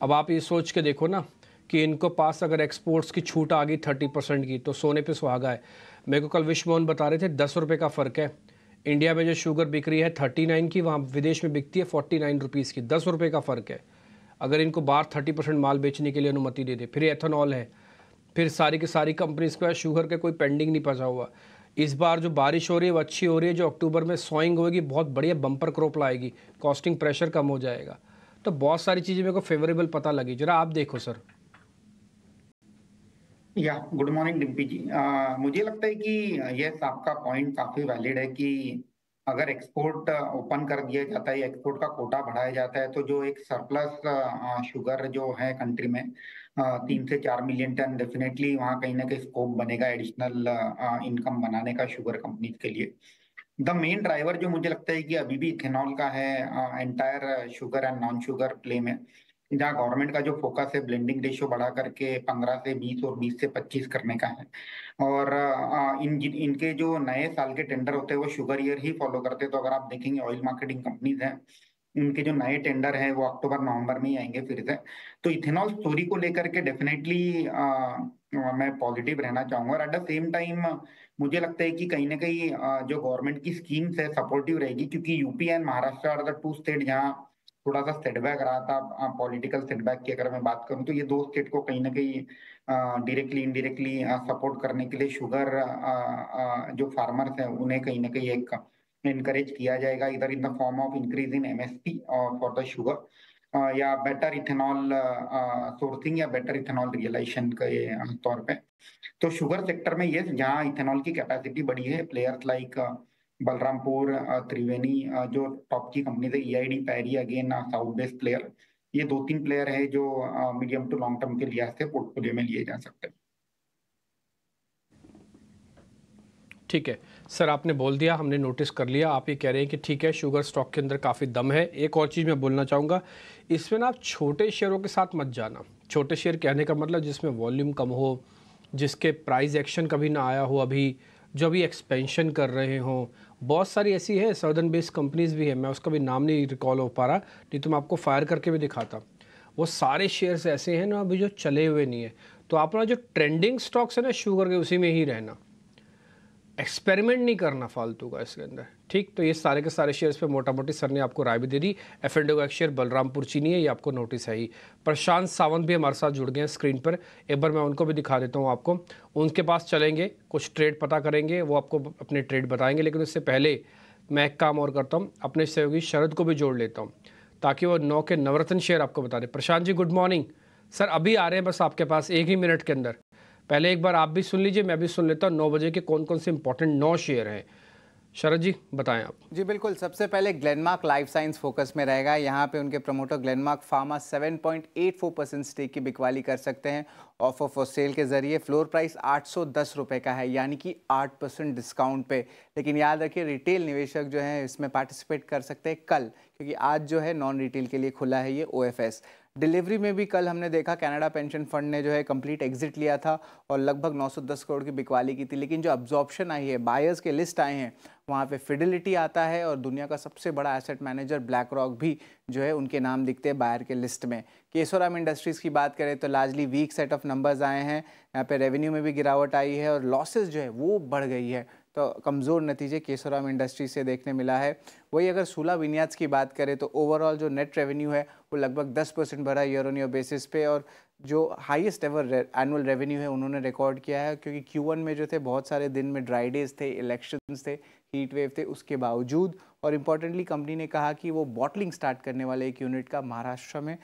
अब आप ये सोच के देखो ना कि इनको पास अगर एक्सपोर्ट्स की छूट आ गई थर्टी परसेंट की तो सोने पे सुहागा है मेरे को कल विश मोहन बता रहे थे दस रुपये का फ़र्क है इंडिया में जो शुगर बिक रही है थर्टी नाइन की वहाँ विदेश में बिकती है फोर्टी नाइन रुपीज़ की दस रुपये का फ़र्क है अगर इनको बाहर थर्टी परसेंट माल बेचने के लिए अनुमति दे दे फिर एथेनॉल है फिर सारी की सारी कंपनीज के शुगर का कोई पेंडिंग नहीं पसा हुआ इस बार जो बारिश हो रही है वो अच्छी हो रही है जो अक्टूबर में सोइंग होगी बहुत बढ़िया बम्पर क्रॉप लाएगी कॉस्टिंग प्रेशर कम हो जाएगा तो बहुत सारी चीज़ें मेरे को फेवरेबल पता लगी जरा आप देखो सर या गुड मॉर्निंग डिम्पी जी आ, मुझे लगता है कि यस आपका पॉइंट काफी वैलिड है कि अगर एक्सपोर्ट ओपन कर दिया जाता है एक्सपोर्ट का कोटा बढ़ाया जाता है तो जो एक सरप्लस शुगर जो है कंट्री में तीन से चार मिलियन टन डेफिनेटली वहाँ कहीं ना कहीं स्कोप बनेगा एडिशनल इनकम बनाने का शुगर कंपनी के लिए द मेन ड्राइवर जो मुझे लगता है कि अभी भी इथेनॉल का है entire sugar and non sugar play में जहाँ गवर्नमेंट का जो फोकस है ब्लेंडिंग रेशियो बढ़ा करके पंद्रह से बीस और बीस से पच्चीस करने का है और इन इनके जो नए साल के टेंडर होते हैं वो शुगर ईयर ही फॉलो करते हैं तो अगर आप देखेंगे ऑयल मार्केटिंग कंपनीज हैं उनके जो नए टेंडर है वो अक्टूबर नवंबर में ही आएंगे फिर से तो इथेनॉल स्टोरी को लेकर के डेफिनेटली मैं पॉजिटिव रहना चाहूंगा और एट द सेम टाइम मुझे लगता है कि कहीं ना कहीं जो गवर्नमेंट की स्कीम्स है सपोर्टिव रहेगी क्योंकि UP and Maharashtra are the two state जहाँ थोड़ा सा सेटबैक रहा था पॉलिटिकल सेटबैक की अगर मैं बात करूं तो ये दो स्टेट को कहीं ना कहीं डायरेक्टली इनडायरेक्टली सपोर्ट करने के लिए शुगर आ, आ, जो फार्मर्स हैं उन्हें कहीं ना कहीं एक इनकरेज किया जाएगा इधर in the form of increase in MSP for the sugar या बेटर इथेनॉल सोर्सिंग या बेटर इथेनॉल रियलाइजेशन के तौर पे तो शुगर सेक्टर में ये जहाँ इथेनॉल की कैपेसिटी बढ़ी है players like like, Balrampur Triveni जो टॉप की कंपनी थे E I Parry again south best player ये दो तीन प्लेयर है जो मीडियम टू लॉन्ग टर्म के लिहाज से पोर्टफोलियो में लिए जा सकते हैं ठीक है सर आपने बोल दिया हमने नोटिस कर लिया आप ये कह रहे हैं कि ठीक है शुगर स्टॉक के अंदर काफ़ी दम है एक और चीज़ मैं बोलना चाहूँगा इसमें ना आप छोटे शेयरों के साथ मत जाना छोटे शेयर कहने का मतलब जिसमें वॉल्यूम कम हो जिसके प्राइस एक्शन कभी ना आया हो अभी जो अभी एक्सपेंशन कर रहे हों बहुत सारी ऐसी है सदर्न बेस्ड कंपनीज़ भी है मैं उसका भी नाम नहीं रिकॉल हो पा रहा नहीं तो मैं आपको फायर करके भी दिखाता वो सारे शेयर्स ऐसे हैं ना अभी जो चले हुए नहीं है तो अपना जो ट्रेंडिंग स्टॉक्स है ना शुगर के उसी में ही रहना एक्सपेरिमेंट नहीं करना फालतू का इसके अंदर ठीक तो ये सारे के सारे शेयर्स पे मोटा मोटी सर ने आपको राय भी दे दी एफ एंड का शेयर बलरामपुर चीनी है ये आपको नोटिस है ही प्रशांत सावंत भी हमारे साथ जुड़ गए हैं स्क्रीन पर एक बार मैं उनको भी दिखा देता हूँ आपको उनके पास चलेंगे कुछ ट्रेड पता करेंगे वो आपको अपने ट्रेड बताएंगे लेकिन उससे पहले मैं एक काम और करता हूँ अपने सहयोगी शरद को भी जोड़ लेता हूँ ताकि वो नौ के नवरत्न शेयर आपको बता दें Prashant ji good morning sir अभी आ रहे हैं बस आपके पास एक ही मिनट के अंदर पहले एक बार आप भी सुन लीजिए मैं भी सुन लेता हूँ नौ बजे के कौन कौन से इंपॉर्टेंट नौ शेयर हैं शरद जी बताएं आप जी बिल्कुल सबसे पहले ग्लेनमार्क लाइफ साइंस फोकस में रहेगा यहाँ पे उनके promoter Glenmark pharma 7.84 percent stake की बिकवाली कर सकते हैं ऑफर फॉर सेल के जरिए फ्लोर प्राइस आठ सौ का है यानी कि 8 परसेंट डिस्काउंट पे लेकिन याद रखिए रिटेल निवेशक जो है इसमें पार्टिसिपेट कर सकते हैं कल क्योंकि आज जो है नॉन रिटेल के लिए खुला है ये ओ डिलीवरी में भी कल हमने देखा कनाडा पेंशन फंड ने जो है कंप्लीट एग्जिट लिया था और लगभग 910 करोड़ की बिकवाली की थी लेकिन जो अब्जॉर्प्शन आई है बायर्स के लिस्ट आए हैं वहाँ पे फिडिलिटी आता है और दुनिया का सबसे बड़ा एसेट मैनेजर ब्लैक रॉक भी जो है उनके नाम दिखते हैं बायर के लिस्ट में केसोराम इंडस्ट्रीज़ की बात करें तो largely weak set of numbers आए हैं यहाँ पे रेवेन्यू में भी गिरावट आई है और लॉसेज जो है वो बढ़ गई है तो कमज़ोर नतीजे केसोराम इंडस्ट्री से देखने मिला है वही अगर सोलह विनियाज की बात करें तो ओवरऑल जो नेट रेवेन्यू है वो लगभग 10 परसेंट बढ़ा ईयर ऑन ईयर बेसिस पे और जो हाईएस्ट एवर एनुअल रेवेन्यू है उन्होंने रिकॉर्ड किया है क्योंकि क्यू में जो थे बहुत सारे दिन में ड्राई डेज थे इलेक्शंस थे हीट वेव थे उसके बावजूद और इम्पॉर्टेंटली कंपनी ने कहा कि वो बॉटलिंग स्टार्ट करने वाले एक यूनिट का महाराष्ट्र में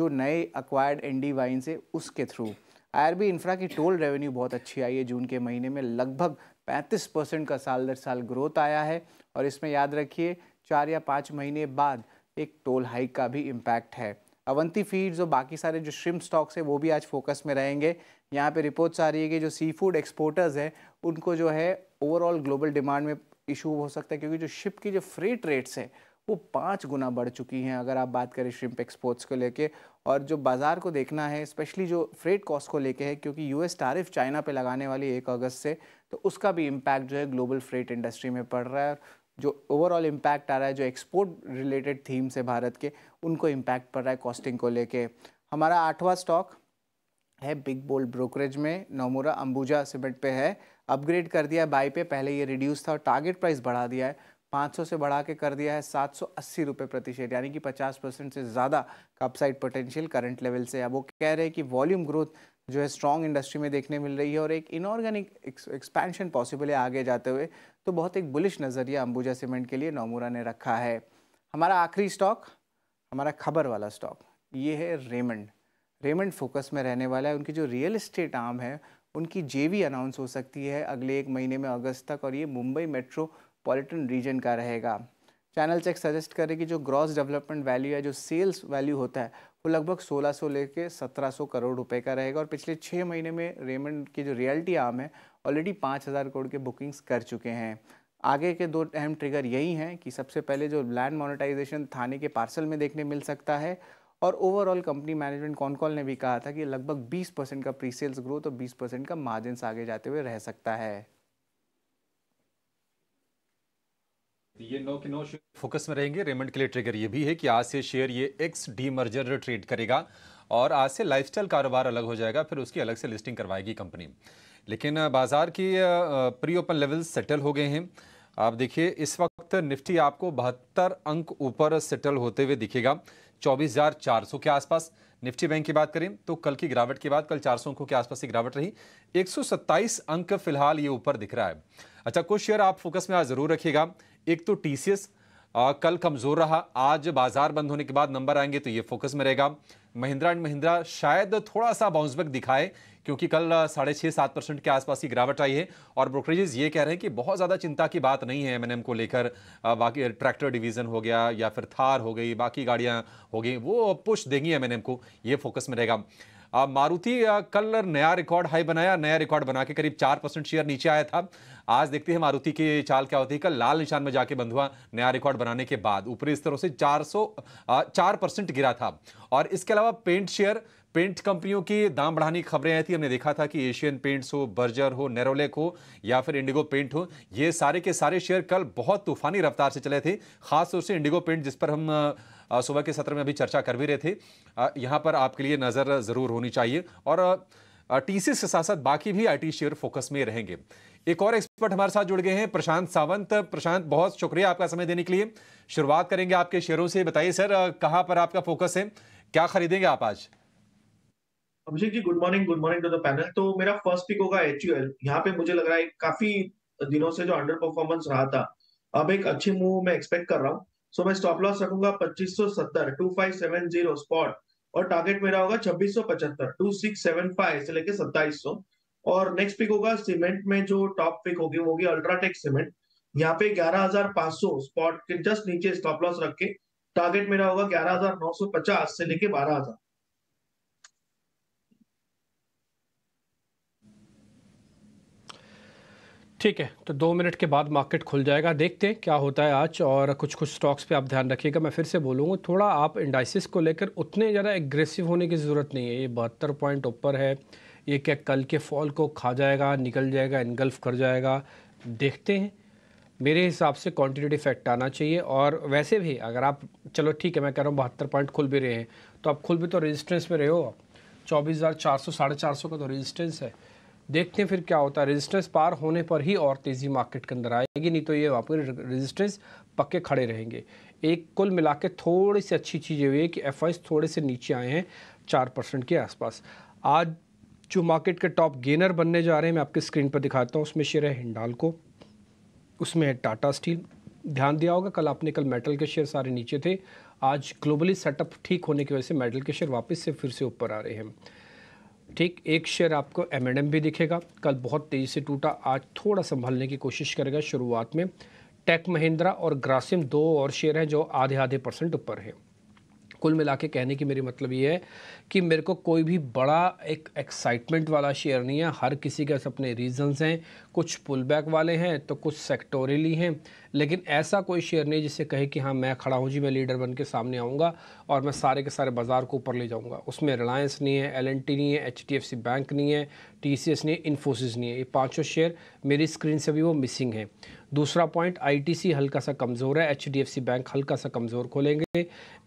जो नए अक्वायर्ड एनडी वाइन से उसके थ्रू आईआरबी इंफ्रा की टोल रेवेन्यू बहुत अच्छी आई है जून के महीने में लगभग 35 परसेंट का साल दर साल ग्रोथ आया है और इसमें याद रखिए चार या पाँच महीने बाद एक टोल हाइक का भी इम्पैक्ट है अवंती फीड्स और बाकी सारे जो श्रिम स्टॉक्स है वो भी आज फोकस में रहेंगे यहाँ पे रिपोर्ट्स आ रही है कि जो सी फूड एक्सपोर्टर्स हैं उनको जो है ओवरऑल ग्लोबल डिमांड में इशू हो सकता है क्योंकि जो शिप की जो फ्रेट रेट्स हैं वो पाँच गुना बढ़ चुकी हैं अगर आप बात करें श्रिम्प एक्सपोर्ट्स को लेके और जो बाज़ार को देखना है स्पेशली जो फ्रेट कॉस्ट को लेके है क्योंकि यूएस टैरिफ चाइना पे लगाने वाली एक अगस्त से तो उसका भी इम्पैक्ट जो है ग्लोबल फ्रेट इंडस्ट्री में पड़ रहा है जो ओवरऑल इम्पैक्ट आ रहा है जो एक्सपोर्ट रिलेटेड थीम्स है भारत के उनको इम्पैक्ट पड़ रहा है कॉस्टिंग को लेकर हमारा आठवां स्टॉक है बिग बोल्ड ब्रोकरेज में नमूरा अंबुजा सीमेंट पे है अपग्रेड कर दिया बाई पे पहले ये रिड्यूस था और टारगेट प्राइस बढ़ा दिया है 500 से बढ़ा के कर दिया है सात सौ प्रति शेयर यानी कि 50 परसेंट से ज़्यादा का अपसाइड पोटेंशियल करंट लेवल से अब वो कह रहे हैं कि वॉल्यूम ग्रोथ जो है स्ट्रॉन्ग इंडस्ट्री में देखने मिल रही है और एक इनऑर्गेनिक एक्सपेंशन पॉसिबल है आगे जाते हुए तो बहुत एक बुलिश नज़रिया अंबुजा सीमेंट के लिए नोमूरा ने रखा है हमारा आखिरी स्टॉक हमारा खबर वाला स्टॉक ये है रेमंड रेमंड फोकस में रहने वाला है उनकी जो रियल इस्टेट आम है उनकी जेवी अनाउंस हो सकती है अगले एक महीने में अगस्त तक और ये मुंबई मेट्रो पॉलिटन रीजन का रहेगा चैनल चेक सजेस्ट करे कि जो ग्रॉस डेवलपमेंट वैल्यू है जो सेल्स वैल्यू होता है वो लगभग 1600 लेके 1700 करोड़ रुपए का रहेगा और पिछले छः महीने में रेमंड की जो रियलिटी आम है ऑलरेडी 5000 करोड़ के बुकिंग्स कर चुके हैं आगे के दो अहम ट्रिगर यही हैं कि सबसे पहले जो लैंड मोनिटाइजेशन थाने के पार्सल में देखने मिल सकता है और ओवरऑल कंपनी मैनेजमेंट कॉनकॉल ने भी कहा था कि लगभग 20 परसेंट का सेल्स ग्रोथ और 20 परसेंट का मार्जिन आगे जाते हुए रह सकता है तो ये नो के नो फोकस में रहेंगे रेमंड के लिए ट्रिगर ये भी है कि आज से शेयर ये एक्स डी मर्जर ट्रेड करेगा और आज से लाइफस्टाइल कारोबार अलग हो जाएगा फिर उसकी अलग से लिस्टिंग करवाएगी कंपनी लेकिन बाजार की प्री ओपन लेवल सेटल हो गए हैं आप देखिए इस वक्त निफ्टी आपको बहत्तर अंक ऊपर सेटल होते हुए दिखेगा 24,400 के आसपास निफ्टी बैंक की बात करें तो कल की गिरावट के बाद कल 400 अंकों के आसपास की गिरावट रही 127 अंक फिलहाल ये ऊपर दिख रहा है अच्छा कुछ शेयर आप फोकस में आज जरूर रखिएगा एक तो टीसीएस कल कमज़ोर रहा आज बाजार बंद होने के बाद नंबर आएंगे तो ये फोकस में रहेगा महिंद्रा एंड महिंद्रा शायद थोड़ा सा बाउंसबैक दिखाए क्योंकि कल साढ़े छः सात परसेंट के आसपास की गिरावट आई है और ब्रोकरेजेस ये कह रहे हैं कि बहुत ज़्यादा चिंता की बात नहीं है एम को लेकर बाकी ट्रैक्टर डिवीज़न हो गया या फिर थार हो गई बाकी गाड़ियाँ हो गई वो पुश देंगी एम को ये फोकस में रहेगा मारुति कल नया रिकॉर्ड हाई बनाया नया रिकॉर्ड बना के करीब चार परसेंट शेयर नीचे आया था आज देखते हैं मारुति की चाल क्या होती है कल लाल निशान में जाके बंद हुआ नया रिकॉर्ड बनाने के बाद ऊपरी स्तरों से चार सौ चार परसेंट गिरा था और इसके अलावा पेंट शेयर पेंट कंपनियों की दाम बढ़ाने की खबरें आई थी हमने देखा था कि एशियन पेंट्स हो बर्जर हो नेरोलेक हो या फिर इंडिगो पेंट हो ये सारे के सारे शेयर कल बहुत तूफानी रफ्तार से चले थे खासतौर से इंडिगो पेंट जिस पर हम सुबह के सत्र में अभी चर्चा कर भी रहे थे यहाँ पर आपके लिए नज़र ज़रूर होनी चाहिए और टी के साथ साथ बाकी भी आई शेयर फोकस में रहेंगे एक और एक्सपर्ट हमारे साथ जुड़ गए हैं प्रशांत सावंत प्रशांत बहुत शुक्रिया आपका समय देने के लिए शुरुआत करेंगे आपके शेयरों से बताइए सर कहाँ पर आपका फोकस है क्या खरीदेंगे आप आज Abhishek ji good morning good morning to the panel तो मेरा फर्स्ट पिक होगा एच यू एल यहाँ पे मुझे लग रहा है काफी दिनों से जो अंडर परफॉर्मेंस रहा था अब एक अच्छे मूव मैं एक्सपेक्ट कर रहा हूँ सो मैं स्टॉप लॉस रखूंगा पच्चीस सौ सत्तर two five seven zero spot और टारगेट मेरा होगा छब्बीस सौ पचहत्तर टू सिक्स सेवन फाइव से लेकर सत्ताईस सौ और नेक्स्ट पिक होगा सीमेंट में जो टॉप पिक होगी वो होगी अल्ट्राटेक सीमेंट यहाँ पे ग्यारह हजार पांच सौ स्पॉट के जस्ट नीचे स्टॉप लॉस रख के टारगेट मेरा होगा ग्यारह हजार नौ सौ पचास से लेके बारह हजार ठीक है तो दो मिनट के बाद मार्केट खुल जाएगा देखते हैं क्या होता है आज और कुछ कुछ स्टॉक्स पे आप ध्यान रखिएगा मैं फिर से बोलूँगा थोड़ा आप इंडाइसिस को लेकर उतने ज़्यादा एग्रेसिव होने की ज़रूरत नहीं है ये बहत्तर पॉइंट ऊपर है ये क्या कल के फॉल को खा जाएगा निकल जाएगा इनगल्फ कर जाएगा देखते हैं मेरे हिसाब से क्वान्टिटी इफेक्ट आना चाहिए और वैसे भी अगर आप चलो ठीक है मैं कह रहा हूँ बहत्तर पॉइंट खुल भी रहे हैं तो आप खुल भी तो रजिस्टेंस में रहे हो आप चौबीस हज़ार चार सौ साढ़े चार सौ का तो रजिस्टेंस है देखते हैं फिर क्या होता है रेजिस्टेंस पार होने पर ही और तेज़ी मार्केट के अंदर आएगी नहीं तो ये वापस रेजिस्टेंस पक्के खड़े रहेंगे एक कुल मिला के थोड़ी सी अच्छी चीज़ ये हुई है कि एफ थोड़े से नीचे आए हैं चार परसेंट के आसपास आज जो मार्केट के टॉप गेनर बनने जा रहे हैं मैं आपके स्क्रीन पर दिखाता हूँ उसमें शेयर है हिंडालको उसमें है टाटा स्टील ध्यान दिया होगा कल आपने कल मेटल के शेयर सारे नीचे थे आज ग्लोबली सेटअप ठीक होने की वजह से मेटल के शेयर वापस से फिर से ऊपर आ रहे हैं ठीक एक शेयर आपको एम एंड एम भी दिखेगा कल बहुत तेज़ी से टूटा आज थोड़ा संभालने की कोशिश करेगा शुरुआत में टेक महिंद्रा और ग्रासिम दो और शेयर हैं जो आधे आधे परसेंट ऊपर हैं कुल मिला के कहने की मेरी मतलब ये है कि मेरे को कोई भी बड़ा एक एक्साइटमेंट वाला शेयर नहीं है हर किसी के अपने रीजंस हैं कुछ पुल बैक वाले हैं तो कुछ सेक्टोरियली हैं लेकिन ऐसा कोई शेयर नहीं जिसे कहे कि हाँ मैं खड़ा हूँ जी मैं लीडर बन के सामने आऊँगा और मैं सारे के सारे बाज़ार को ऊपर ले जाऊँगा उसमें रिलायंस नहीं है एल नहीं है एच बैंक नहीं है टी नहीं है इन्फोसिस नहीं है ये पाँचों शेयर मेरी स्क्रीन से भी वो मिसिंग हैं दूसरा पॉइंट आईटीसी हल्का सा कमज़ोर है एचडीएफसी बैंक हल्का सा कमज़ोर खुलेंगे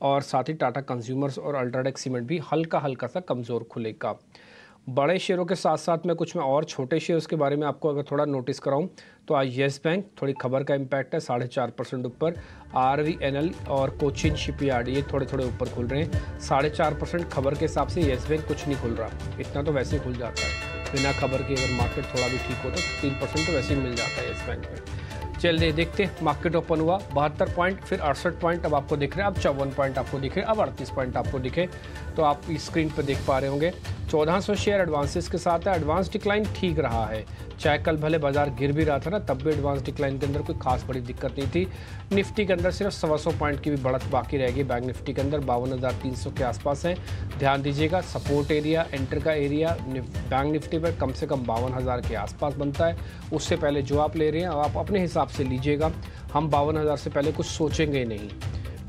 और साथ ही टाटा कंज्यूमर्स और अल्ट्राटेक सीमेंट भी हल्का हल्का सा कमज़ोर खुलेगा बड़े शेयरों के साथ साथ मैं कुछ मैं और छोटे शेयर्स के बारे में आपको अगर थोड़ा नोटिस कराऊं तो आज येस बैंक थोड़ी खबर का इम्पैक्ट है साढ़े चार परसेंट ऊपर आर वी एन एल और कोचिन शिपयार्ड ये थोड़े थोड़े ऊपर खुल रहे हैं साढ़े चार परसेंट खबर के हिसाब से येस बैंक कुछ नहीं खुल रहा इतना तो वैसे ही खुल जाता है बिना खबर के अगर मार्केट थोड़ा भी ठीक हो तो तीन परसेंट तो वैसे ही मिल जाता है येस बैंक में चलिए देखते हैं मार्केट ओपन हुआ बहत्तर पॉइंट फिर अड़सठ पॉइंट अब आपको दिख रहे हैं अब चौवन पॉइंट आपको दिखे अब अड़तीस पॉइंट आपको दिखे तो आप स्क्रीन पर देख पा रहे होंगे 1400 शेयर एडवांसेस के साथ है एडवांस डिक्लाइन ठीक रहा है चाहे कल भले बाजार गिर भी रहा था ना तब भी एडवांस डिक्लाइन के अंदर कोई खास बड़ी दिक्कत नहीं थी निफ्टी के अंदर सिर्फ सवा सौ पॉइंट की भी बढ़त बाकी रहेगी बैंक निफ्टी के अंदर बावन हज़ार तीन सौ के आसपास है ध्यान दीजिएगा सपोर्ट एरिया एंटर का एरिया बैंक निफ्टी पर कम से कम बावन हज़ार के आसपास बनता है उससे पहले जो आप ले रहे हैं आप अपने हिसाब से लीजिएगा हम बावन हज़ार से पहले कुछ सोचेंगे नहीं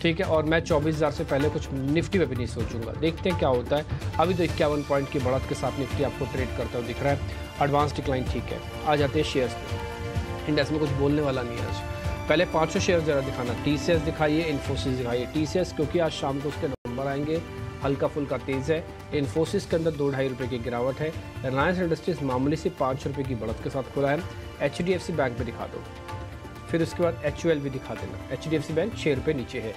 ठीक है और मैं 24,000 से पहले कुछ निफ्टी में भी नहीं सोचूंगा देखते हैं क्या होता है अभी तो इक्यावन पॉइंट की बढ़त के साथ निफ्टी आपको ट्रेड करता हुआ दिख रहा है एडवांस डिक्लाइन ठीक है आ जाते हैं शेयर्स में इंडेक्स में कुछ बोलने वाला नहीं है आज पहले पाँच शेयर ज़रा दिखाना टी दिखाइए इन्फोसिस दिखाइए टी क्योंकि आज शाम को उसके नंबर आएंगे हल्का फुल्का तेज़ है इन्फोसिस के अंदर दो ढाई रुपये की गिरावट है रिलायंस इंडस्ट्रीज मामूली से पाँच रुपये की बढ़त के साथ खुला है एच बैंक में दिखा दो फिर उसके बाद एच भी दिखा देना H D F C bank छः रुपये नीचे है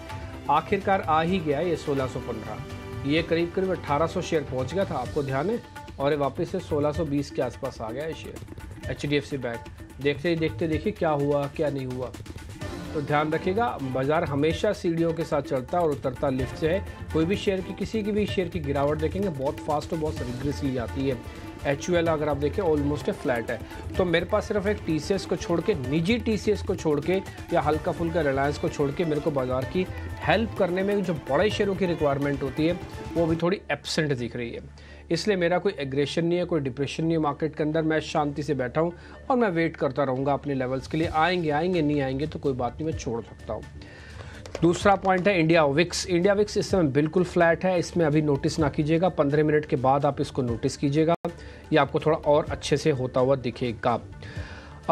आखिरकार आ ही गया ये सोलह सौ पंद्रह ये करीब करीब अट्ठारह सौ शेयर पहुँच गया था आपको ध्यान है और ये वापस से सोलह सौ बीस के आसपास आ गया है share H D F C bank देखते ही देखते देखिए क्या हुआ क्या नहीं हुआ तो ध्यान रखिएगा बाजार हमेशा सीढ़ियों के साथ चलता और उतरता लिफ्ट से है कोई भी शेयर की किसी की भी शेयर की गिरावट देखेंगे बहुत फास्ट और बहुत रिग्रेसली आती है एच अगर आप देखें ऑलमोस्ट फ्लैट है तो मेरे पास सिर्फ एक टी को छोड़ के निजी टी को छोड़ के या हल्का फुल्का रिलायंस को छोड़ के मेरे को बाज़ार की हेल्प करने में जो बड़े शेयरों की रिक्वायरमेंट होती है वो भी थोड़ी एबसेंट दिख रही है इसलिए मेरा कोई एग्रेशन नहीं है कोई डिप्रेशन नहीं है मार्केट के अंदर मैं शांति से बैठा हूँ और मैं वेट करता रहूँगा अपने लेवल्स के लिए आएंगे आएंगे नहीं आएंगे तो कोई बात नहीं मैं छोड़ सकता हूँ दूसरा पॉइंट है इंडिया विक्स इंडिया विक्स इस समय बिल्कुल फ्लैट है इसमें अभी नोटिस ना कीजिएगा पंद्रह मिनट के बाद आप इसको नोटिस कीजिएगा ये आपको थोड़ा और अच्छे से होता हुआ दिखेगा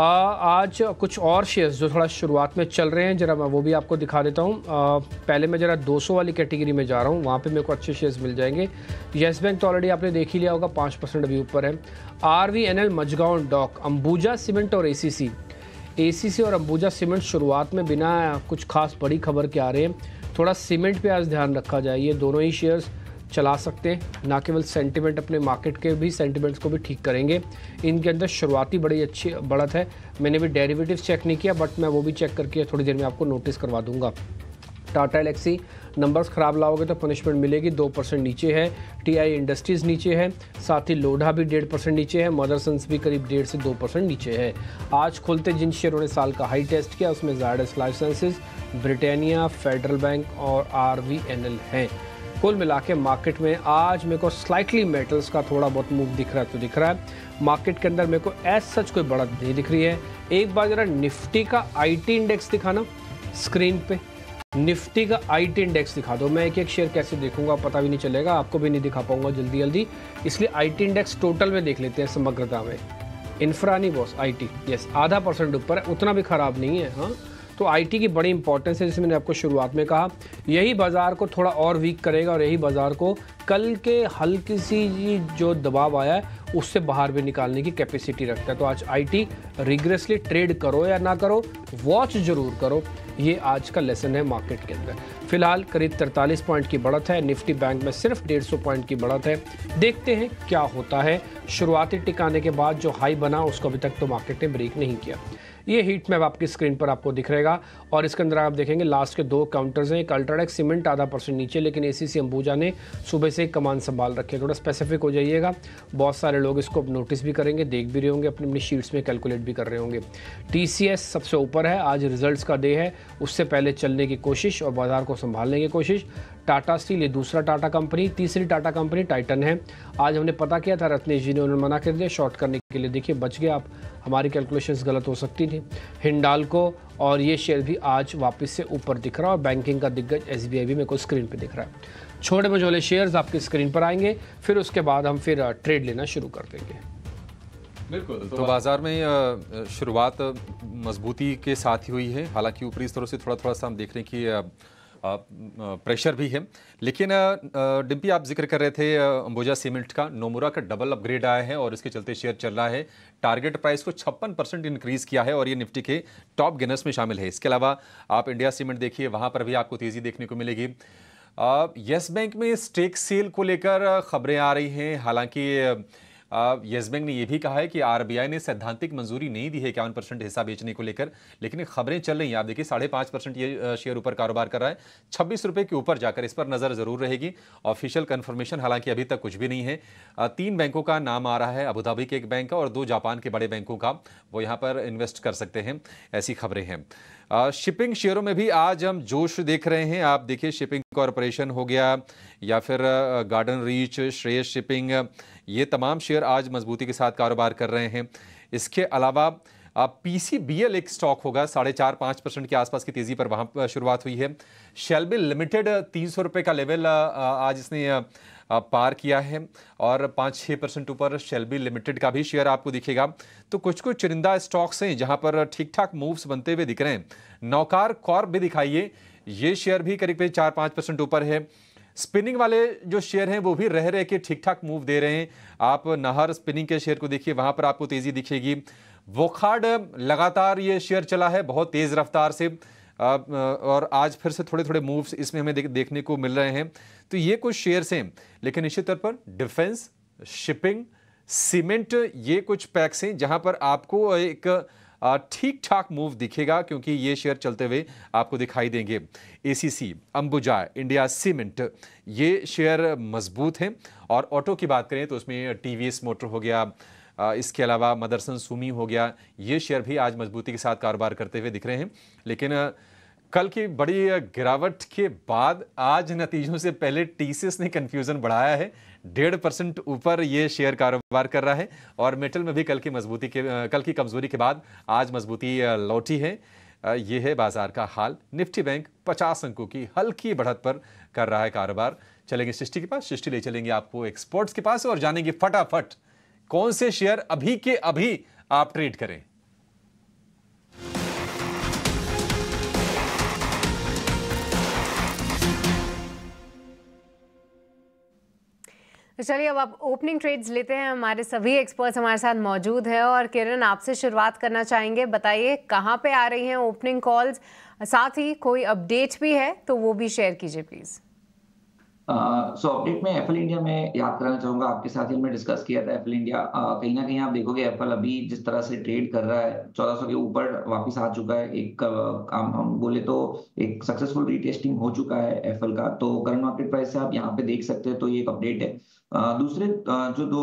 आज कुछ और शेयर्स जो थोड़ा शुरुआत में चल रहे हैं ज़रा मैं वो भी आपको दिखा देता हूँ पहले मैं ज़रा 200 वाली कैटेगरी में जा रहा हूँ वहाँ पे मेरे को अच्छे शेयर्स मिल जाएंगे येस बैंक तो ऑलरेडी आपने देख ही लिया होगा पाँच परसेंट अभी ऊपर है R V N L Mazagon dock Ambuja cement और ए सी सी ए सी सी और अंबुजा सीमेंट शुरुआत में बिना कुछ खास बड़ी खबर के आ रहे हैं थोड़ा सीमेंट पर आज ध्यान रखा जाए ये दोनों ही शेयर्स चला सकते हैं ना केवल सेंटिमेंट अपने मार्केट के भी सेंटिमेंट्स को भी ठीक करेंगे इनके अंदर शुरुआती बड़ी अच्छी बढ़त है मैंने भी डेरिवेटिव चेक नहीं किया बट मैं वो भी चेक करके थोड़ी देर में आपको नोटिस करवा दूंगा टाटा एलेक्सी नंबर्स ख़राब लाओगे तो पनिशमेंट मिलेगी दो परसेंट नीचे है टीआई इंडस्ट्रीज़ नीचे है साथ ही लोढ़ा भी डेढ़ परसेंट नीचे है मदरसन्स भी करीब डेढ़ से दो परसेंट नीचे है आज खुलते जिन शेयरों ने साल का हाई टेस्ट किया उसमें Zydus lifesciences Britannia federal bank और आर हैं कुल मिला के मार्केट में आज मेरे को स्लाइटली मेटल्स का थोड़ा बहुत मूव दिख रहा है तो दिख रहा है मार्केट के अंदर मेरे को एज सच कोई बढ़त नहीं दिख रही है एक बार ज़रा निफ्टी का आईटी इंडेक्स दिखाना स्क्रीन पे निफ्टी का आईटी इंडेक्स दिखा दो मैं एक एक शेयर कैसे देखूंगा पता भी नहीं चलेगा आपको भी नहीं दिखा पाऊंगा जल्दी जल्दी इसलिए आईटी इंडेक्स टोटल में देख लेते हैं समग्रता में इंफ्रानी नहीं बॉस आईटी यस आधा परसेंट ऊपर है उतना भी ख़राब नहीं है हाँ तो आईटी की बड़ी इंपॉर्टेंस है जैसे मैंने आपको शुरुआत में कहा यही बाज़ार को थोड़ा और वीक करेगा और यही बाज़ार को कल के हल्की सी जो दबाव आया है उससे बाहर भी निकालने की कैपेसिटी रखता है तो आज आईटी रिग्रेसली ट्रेड करो या ना करो वॉच जरूर करो ये आज का लेसन है मार्केट के अंदर फिलहाल करीब 43 पॉइंट की बढ़त है निफ्टी बैंक में सिर्फ 150 पॉइंट की बढ़त है देखते हैं क्या होता है शुरुआती टिकाने के बाद जो हाई बना उसको अभी तक तो मार्केट ने ब्रेक नहीं किया ये हीट मैप आपकी स्क्रीन पर आपको दिख रहेगा और इसके अंदर आप देखेंगे लास्ट के दो काउंटर्स हैं एक अल्ट्राटेक सीमेंट आधा परसेंट नीचे लेकिन ए सी अंबुजा ने सुबह से कमान संभाल रखे थोड़ा स्पेसिफिक हो जाइएगा बहुत सारे लोग इसको नोटिस भी करेंगे देख भी रहे होंगे अपनी अपनी शीट्स में कैलकुलेट भी कर रहे होंगे टी सबसे ऊपर है आज रिजल्ट का डे है उससे पहले चलने की कोशिश और बाजार को संभालने की कोशिश टाटा स्टील ये दूसरा टाटा कंपनी तीसरी टाटा कंपनी टाइटन है आज हमने पता किया था रत्नेश जी ने उन्होंने मना कर दिया शॉर्ट करने के लिए देखिए बच गए आप हमारी कैलकुलेशंस गलत हो सकती थी हिंडालको और ये शेयर भी आज वापस से ऊपर दिख रहा है और बैंकिंग का दिग्गज एस भी मेरे को स्क्रीन पर दिख रहा है छोटे मझोले शेयर्स आपके स्क्रीन पर आएंगे फिर उसके बाद हम फिर ट्रेड लेना शुरू कर देंगे बिल्कुल तो, तो बाजार में शुरुआत मजबूती के साथ ही हुई है हालांकि ऊपरी स्तरों से थोड़ा थोड़ा सा हम देख रहे हैं कि प्रेशर भी है लेकिन डिम्पी आप जिक्र कर रहे थे अंबुजा सीमेंट का नोमुरा का डबल अपग्रेड आया है और इसके चलते शेयर चल रहा है टारगेट प्राइस को छप्पन परसेंट इंक्रीज़ किया है और ये निफ्टी के टॉप गेनर्स में शामिल है इसके अलावा आप इंडिया सीमेंट देखिए वहाँ पर भी आपको तेज़ी देखने को मिलेगी येस बैंक में स्टेक सेल को लेकर खबरें आ रही हैं हालांकि यस बैंक ने यह भी कहा है कि आरबीआई ने सैद्धांतिक मंजूरी नहीं दी है इक्यावन परसेंट हिस्सा बेचने को लेकर लेकिन खबरें चल रही हैं आप देखिए साढ़े पाँच परसेंट ये शेयर ऊपर कारोबार कर रहा है छब्बीस रुपये के ऊपर जाकर इस पर नज़र ज़रूर रहेगी ऑफिशियल कन्फर्मेशन हालांकि अभी तक कुछ भी नहीं है तीन बैंकों का नाम आ रहा है अबूधाबी के एक बैंक का और दो जापान के बड़े बैंकों का वो यहाँ पर इन्वेस्ट कर सकते हैं ऐसी खबरें हैं शिपिंग शेयरों में भी आज हम जोश देख रहे हैं आप देखिए शिपिंग कॉरपोरेशन हो गया या फिर गार्डन रीच श्रेय शिपिंग ये तमाम शेयर आज मजबूती के साथ कारोबार कर रहे हैं इसके अलावा पी सी बी एल एक स्टॉक होगा साढ़े चार पाँच परसेंट के आसपास की तेज़ी पर वहाँ शुरुआत हुई है शेलबी लिमिटेड तीन सौ रुपये का लेवल आज इसने पार किया है और पाँच छः परसेंट ऊपर शेलबी लिमिटेड का भी शेयर आपको दिखेगा तो कुछ कुछ चुनिंदा स्टॉक्स हैं जहां पर ठीक ठाक मूव्स बनते हुए दिख रहे हैं नौकार कॉर्प भी दिखाइए ये शेयर भी करीब करीब चार पाँच परसेंट ऊपर है स्पिनिंग वाले जो शेयर हैं वो भी रह रहे के ठीक ठाक मूव दे रहे हैं आप नाहर स्पिनिंग के शेयर को देखिए वहाँ पर आपको तेज़ी दिखेगी वोखाड लगातार ये शेयर चला है बहुत तेज़ रफ्तार से और आज फिर से थोड़े थोड़े मूव्स इसमें हमें देखने को मिल रहे हैं तो ये कुछ शेयर्स हैं लेकिन निश्चित तौर पर डिफेंस शिपिंग सीमेंट ये कुछ पैक्स हैं जहां पर आपको एक ठीक ठाक मूव दिखेगा क्योंकि ये शेयर चलते हुए आपको दिखाई देंगे एसीसी अंबुजा इंडिया सीमेंट ये शेयर मजबूत हैं और ऑटो की बात करें तो उसमें टीवीएस मोटर हो गया इसके अलावा मदरसन सुमी हो गया ये शेयर भी आज मजबूती के साथ कारोबार करते हुए दिख रहे हैं लेकिन कल की बड़ी गिरावट के बाद आज नतीजों से पहले टी ने कन्फ्यूज़न बढ़ाया है डेढ़ परसेंट ऊपर ये शेयर कारोबार कर रहा है और मेटल में भी कल की मजबूती के कल की कमज़ोरी के बाद आज मजबूती लौटी है ये है बाजार का हाल निफ्टी बैंक पचास अंकों की हल्की बढ़त पर कर रहा है कारोबार चलेंगे सृष्टि के पास सृष्टि ले चलेंगे आपको एक्सपोर्ट्स के पास और जानेंगे फटाफट कौन से शेयर अभी के अभी आप ट्रेड करें तो चलिए अब आप ओपनिंग ट्रेड्स लेते हैं हमारे सभी एक्सपर्ट्स हमारे साथ मौजूद हैं और किरण आपसे शुरुआत करना चाहेंगे बताइए कहाँ पे आ रही हैं ओपनिंग कॉल्स साथ ही कोई अपडेट भी है तो वो भी शेयर कीजिए प्लीज़ सो अपडेट में एप्पल इंडिया में याद करना चाहूंगा आपके साथ ही हमने डिस्कस किया था एप्पल इंडिया कहीं ना कहीं आप देखोगे एप्पल अभी जिस तरह से ट्रेड कर रहा है 1400 के ऊपर वापस आ चुका है एक हम हम बोले तो एक सक्सेसफुल रीटेस्टिंग हो चुका है एप्पल का तो करंट मार्केट प्राइस से आप यहाँ पे देख सकते हैं तो ये एक अपडेट है दूसरे जो दो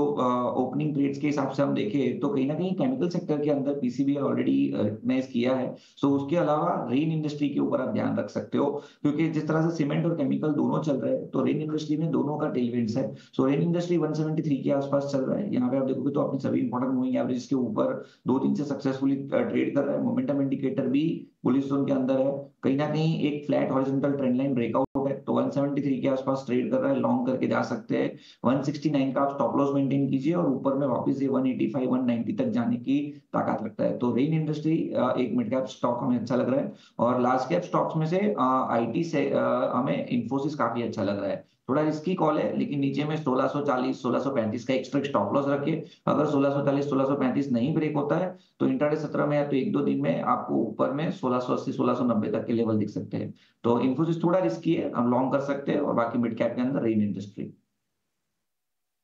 ओपनिंग ट्रेड्स के हिसाब से हम देखें तो कहीं ना कहीं केमिकल सेक्टर के अंदर पीसीबी ऑलरेडी रिकग्नाइज किया है सो उसके अलावा रेन इंडस्ट्री के ऊपर आप ध्यान रख सकते हो क्योंकि जिस तरह से सीमेंट और केमिकल दोनों चल रहे हैं तो रेन इंडस्ट्री में दोनों का टेलविंड्स है सो रेन इंडस्ट्री वन के आसपास चल रहा है यहाँ पे आप देखोगे तो अपनी सभी इंपॉर्टेंट मूविंग एवरेज के ऊपर दो दिन से सक्सेसफुली ट्रेड कर रहा है मोमेंटम इंडिकेटर भी पुलिस जोन के अंदर है कहीं ना कहीं एक flat horizontal trend line breakout तो 173 के आसपास ट्रेड कर रहा है लॉन्ग करके जा सकते हैं 169 का आप स्टॉप लॉस मेंटेन कीजिए और ऊपर में वापस ये 185 190 तक जाने की ताकत रखता है तो रेन इंडस्ट्री एक मिड कैप स्टॉक हमें अच्छा लग रहा है और लार्ज कैप स्टॉक्स में से आई टी से हमें इन्फोसिस काफी अच्छा लग रहा है थोड़ा रिस्की कॉल है लेकिन नीचे में 1640 1635 का एक्स्ट्रा स्टॉप लॉस रखिए अगर 1640 1635 नहीं ब्रेक होता है तो इंटरडे सत्रह में या तो एक दो दिन में आपको ऊपर में 1680 1690 तक के लेवल दिख सकते हैं तो इन्फोसिस थोड़ा रिस्की है हम लॉन्ग कर सकते हैं और बाकी मिड कैप के अंदर रेन इंडस्ट्री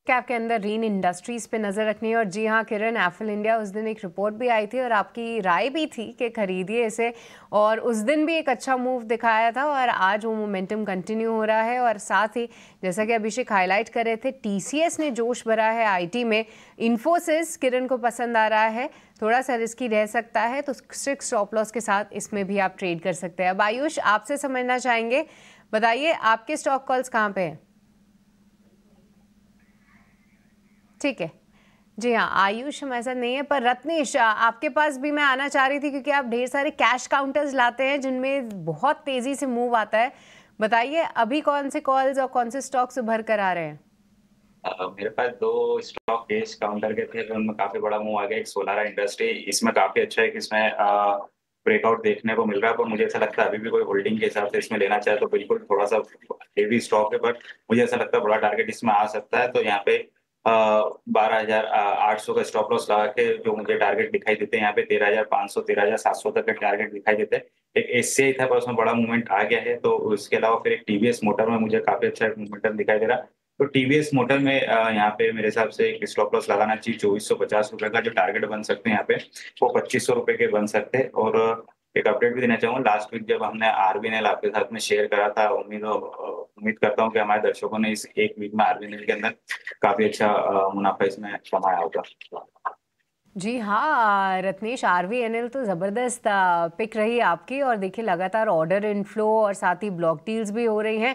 कैप के अंदर रीन इंडस्ट्रीज पे नज़र रखनी है और जी हाँ किरण एफल इंडिया उस दिन एक रिपोर्ट भी आई थी और आपकी राय भी थी कि खरीदिए इसे और उस दिन भी एक अच्छा मूव दिखाया था और आज वो मोमेंटम कंटिन्यू हो रहा है और साथ ही जैसा कि अभिषेक हाईलाइट कर रहे थे टीसीएस ने जोश भरा है आईटी में इन्फोसिस किरण को पसंद आ रहा है थोड़ा सा रिस्की रह सकता है तो स्ट्रिक्ट स्टॉप लॉस के साथ इसमें भी आप ट्रेड कर सकते हैं अब आयुष आपसे समझना चाहेंगे बताइए आपके स्टॉक कॉल्स कहाँ पर हैं ठीक है जी हाँ आयुष हम ऐसा नहीं है पर रत्नेश आपके पास भी मैं आना चाह रही थी क्योंकि आप ढेर सारे कैश काउंटर्स लाते हैं जिनमें बहुत तेजी से मूव आता है बताइए अभी कौन से कॉल्स और कौन से स्टॉक्स उभर कर आ रहे हैं मेरे पास दो स्टॉक कैश काउंटर के थे उनमें काफी बड़ा मूव आ गया एक सोलारा इंडस्ट्री इसमें काफी अच्छा है कि इसमें ब्रेकआउट देखने को मिल रहा है पर मुझे ऐसा लगता है अभी भी कोई होल्डिंग के हिसाब से इसमें लेना चाहे तो बिल्कुल थोड़ा सा हेवी स्टॉक है बट मुझे ऐसा लगता है बड़ा टारगेट इसमें आ सकता है तो यहाँ पे बारह हजार आठ सौ का स्टॉप लॉस लगा के जो मुझे टारगेट दिखाई देते हैं यहाँ पे तेरह हजार पांच सौ तेरह हजार सात सौ तक का टारगेट दिखाई देते हैं एक एस सी था पर उसमें बड़ा मूवमेंट आ गया है तो उसके अलावा फिर एक टीवीएस मोटर में मुझे काफी अच्छा मूवमेंट दिखाई दे रहा तो टीवीएस मोटर में यहाँ पे मेरे हिसाब से एक स्टॉप लॉस लगाना चाहिए चौबीस सौ पचास रुपए का जो टारगेट बन सकते हैं यहाँ पे वो पच्चीस सौ रुपए के बन सकते हैं और एक अपडेट भी देना चाहूंगा लास्ट वीक जब हमने आरबीएनएल आपके साथ में शेयर करा था उम्मीद उम्मीद करता हूँ कि हमारे दर्शकों ने इस एक वीक में एल के अंदर काफी अच्छा मुनाफा इसमें कमाया होगा जी हाँ Ratnesh R V N L तो ज़बरदस्त पिक रही आपकी और देखिए लगातार ऑर्डर इनफ्लो और साथ ही ब्लॉक डील्स भी हो रही हैं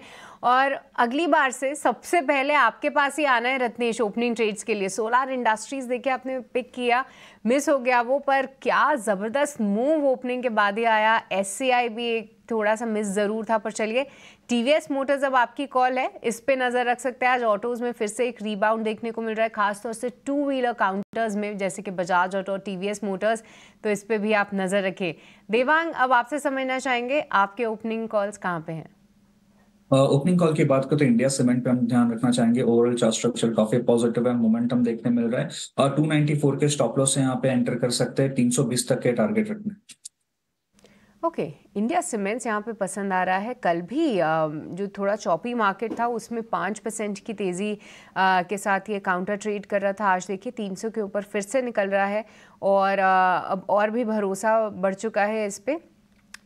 और अगली बार से सबसे पहले आपके पास ही आना है रत्नेश ओपनिंग ट्रेड्स के लिए सोलार इंडस्ट्रीज़ देखिए आपने पिक किया मिस हो गया वो पर क्या ज़बरदस्त मूव ओपनिंग के बाद ही आया एस भी एक थोड़ा सा मिस ज़रूर था पर चलिए टीवीएस मोटर्स अब आपकी कॉल है इस पे नज़र रख सकते हैं आज ऑटोज में फिर से एक रीबाउंड देखने को मिल रहा है खासतौर से टू व्हीलर काउंटर्स में जैसे कि बजाज ऑटो और टीवीएस मोटर्स तो इस पे भी आप नज़र रखें देवांग अब आपसे समझना चाहेंगे आपके ओपनिंग कॉल्स कहाँ पे हैं ओपनिंग uh, कॉल की बात करें तो इंडिया सीमेंट पे हम ध्यान रखना चाहेंगे ओवरऑल चार्ट स्ट्रक्चर काफी पॉजिटिव है मोमेंटम देखने मिल रहा है और uh, 294 के स्टॉप लॉस यहाँ पे एंटर कर सकते हैं 320 तक के टारगेट रखने ओके इंडिया सीमेंट्स यहाँ पे पसंद आ रहा है कल भी जो थोड़ा चौपी मार्केट था उसमें पाँच परसेंट की तेज़ी के साथ ये काउंटर ट्रेड कर रहा था आज देखिए तीन सौ के ऊपर फिर से निकल रहा है और अब और भी भरोसा बढ़ चुका है इस पर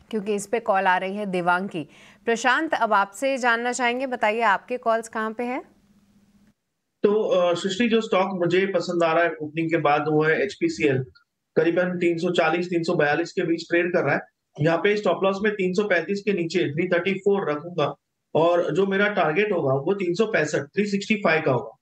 क्योंकि इस पर कॉल आ रही है देवांग की प्रशांत अब आपसे जानना चाहेंगे बताइए आपके कॉल्स कहाँ पे हैं तो सृष्टि जो स्टॉक मुझे पसंद आ रहा है ओपनिंग के बाद वो है एचपीसीएल करीबन 340 342 के बीच ट्रेड कर रहा है यहाँ पे स्टॉप लॉस में 335 के नीचे 334 रखूंगा और जो मेरा टारगेट होगा वो तीन सौ पैंसठ थ्री सिक्सटी फाइव का होगा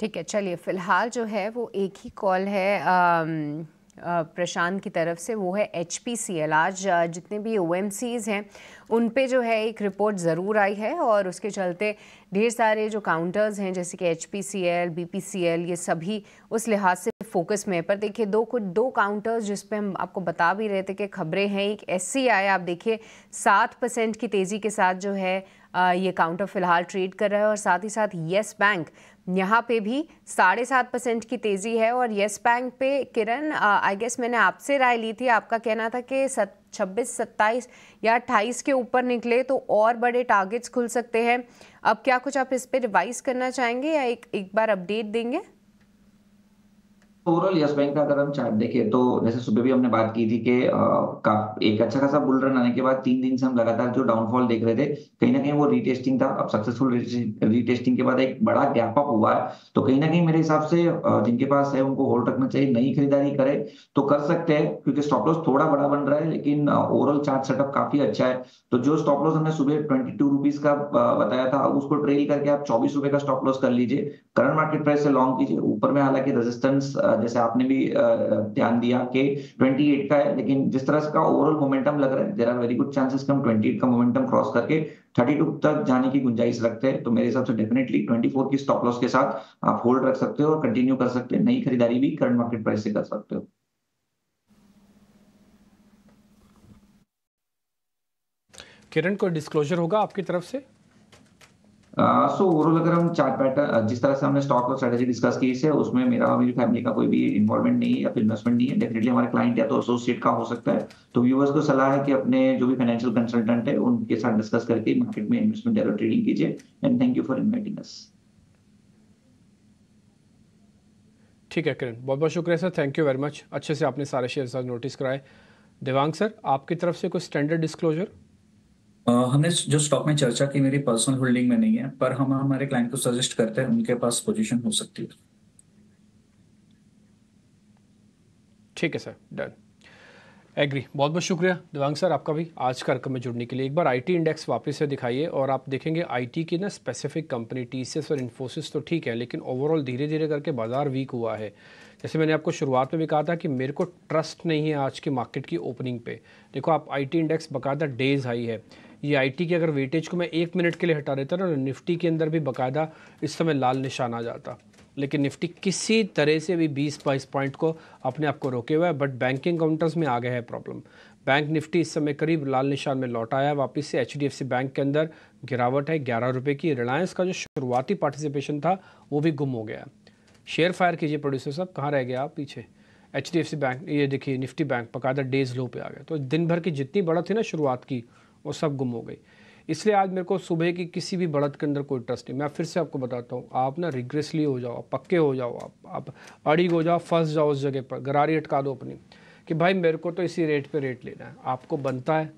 ठीक है चलिए फिलहाल जो है वो एक ही कॉल है आम... प्रशांत की तरफ से वो है एच पी सी एल आज जितने भी ओ एम सीज़ हैं उन पर जो है एक रिपोर्ट ज़रूर आई है और उसके चलते ढेर सारे जो काउंटर्स हैं जैसे कि H P C L B P C L ये सभी उस लिहाज से फोकस में पर देखिए दो कुछ दो काउंटर्स जिस पे हम आपको बता भी रहे थे कि खबरें हैं एक एस आप देखिए सात परसेंट की तेज़ी के साथ जो है ये काउंटर फ़िलहाल ट्रेड कर रहा है और साथ ही साथ येस बैंक यहाँ पे भी साढ़े सात परसेंट की तेज़ी है और येस बैंक पे किरण आई गेस मैंने आपसे राय ली थी आपका कहना था कि सत छब्बीस सत्ताईस या अट्ठाईस के ऊपर निकले तो और बड़े टारगेट्स खुल सकते हैं अब क्या कुछ आप इस पर रिवाइज़ करना चाहेंगे या एक एक बार अपडेट देंगे ओवरऑल यस बैंक का अगर हम चार्ट देखें तो जैसे सुबह भी हमने बात की थी कि एक अच्छा खासा बुल रन आने के बाद तीन दिन से हम लगातार जो डाउनफॉल देख रहे थे कहीं ना कहीं वो रीटेस्टिंग था अब सक्सेसफुल रीटेस्टिंग के बाद एक बड़ा गैप अप हुआ है तो कहीं ना कहीं मेरे हिसाब से जिनके पास है उनको होल्ड रखना चाहिए नई खरीदारी करे तो कर सकते हैं क्योंकि स्टॉप लॉस थोड़ा बड़ा बन रहा है लेकिन ओवरऑल चार्ट सेटअप काफी अच्छा है तो जो स्टॉप लॉस हमने सुबह ट्वेंटी टू रुपीज का बताया था उसको ट्रेल करके आप चौबीस रुपए का स्टॉप लॉस कर लीजिए करंट मार्केट प्राइस से लॉन्ग कीजिए ऊपर में हालांकि रेजिस्टेंस जैसे आपने भी ध्यान दिया कि 28 का है लेकिन जिस तरह का ओवरऑल मोमेंटम लग रहा है there are very good chances कि हम 28 का मोमेंटम क्रॉस करके 32 तक जाने की गुंजाइश रखते हैं तो मेरे हिसाब से डेफिनेटली 24 की स्टॉप लॉस के साथ आप होल्ड रख सकते हो और कंटिन्यू कर सकते हैं नई खरीदारी भी करंट मार्केट प्राइस से कर सकते हो किरण को डिस्क्लोजर होगा आपकी तरफ से सो uh, ओवरऑल अगर हम चार्ट पैटर्न uh, जिस तरह से हमने स्टॉक और स्ट्रेटेजी डिस्कस की है उसमें मेरा मेरी फैमिली का कोई भी इन्वॉल्वमेंट नहीं है या फिर इन्वेस्टमेंट नहीं है डेफिनेटली हमारे क्लाइंट या तो एसोसिएट का हो सकता है तो व्यूवर्स को सलाह है कि अपने जो भी फाइनेंशियल कंसल्टेंट है उनके साथ डिस्कस करके मार्केट में इन्वेस्टमेंट या ट्रेडिंग कीजिए and thank you for inviting us ठीक है किरण बहुत बहुत शुक्रिया sir thank you very much अच्छे से आपने सारे शेयर नोटिस कराए देवांग सर आपकी तरफ से कोई स्टैंडर्ड डिस्क्लोजर हमने जो स्टॉक में चर्चा की मेरी पर्सनल होल्डिंग में नहीं है पर हम हमारे क्लाइंट को सजेस्ट करते हैं उनके पास पोजीशन हो सकती है ठीक है सर डन एग्री बहुत बहुत शुक्रिया दिवांग सर आपका भी आज रकम में जुड़ने के लिए एक बार आईटी इंडेक्स वापस से दिखाइए और आप देखेंगे आईटी की ना स्पेसिफिक कंपनी टीसीएस और इन्फोसिस तो ठीक है लेकिन ओवरऑल धीरे धीरे करके बाजार वीक हुआ है जैसे मैंने आपको शुरुआत में भी कहा था कि मेरे को ट्रस्ट नहीं है आज की मार्केट की ओपनिंग पे देखो आप आई इंडेक्स बकायदा डेज हाई है ये आईटी की अगर वेटेज को मैं एक मिनट के लिए हटा देता ना तो निफ्टी के अंदर भी बाकायदा इस समय लाल निशान आ जाता लेकिन निफ्टी किसी तरह से भी 20 बाईस पॉइंट को अपने आप को रोके हुआ है बट बैंकिंग काउंटर्स में आ गया है प्रॉब्लम बैंक निफ्टी इस समय करीब लाल निशान में लौट आया वापस से एच बैंक के अंदर गिरावट है ग्यारह रुपये की रिलायंस का जो शुरुआती पार्टिसिपेशन था वो भी गुम हो गया शेयर फायर कीजिए प्रोड्यूसर साहब कहाँ रह गया आप पीछे एच बैंक ये देखिए निफ्टी बैंक पकादा डेज लो पे आ गया तो दिन भर की जितनी बढ़त थी ना शुरुआत की वो सब गुम हो गई इसलिए आज मेरे को सुबह की किसी भी बढ़त के अंदर कोई इंटरेस्ट नहीं मैं फिर से आपको बताता हूँ आप ना रिग्रेसली हो जाओ पक्के हो जाओ आप आप अड़ी हो जाओ फंस जाओ उस जगह पर गरारी अटका दो अपनी कि भाई मेरे को तो इसी रेट पे रेट लेना है आपको बनता है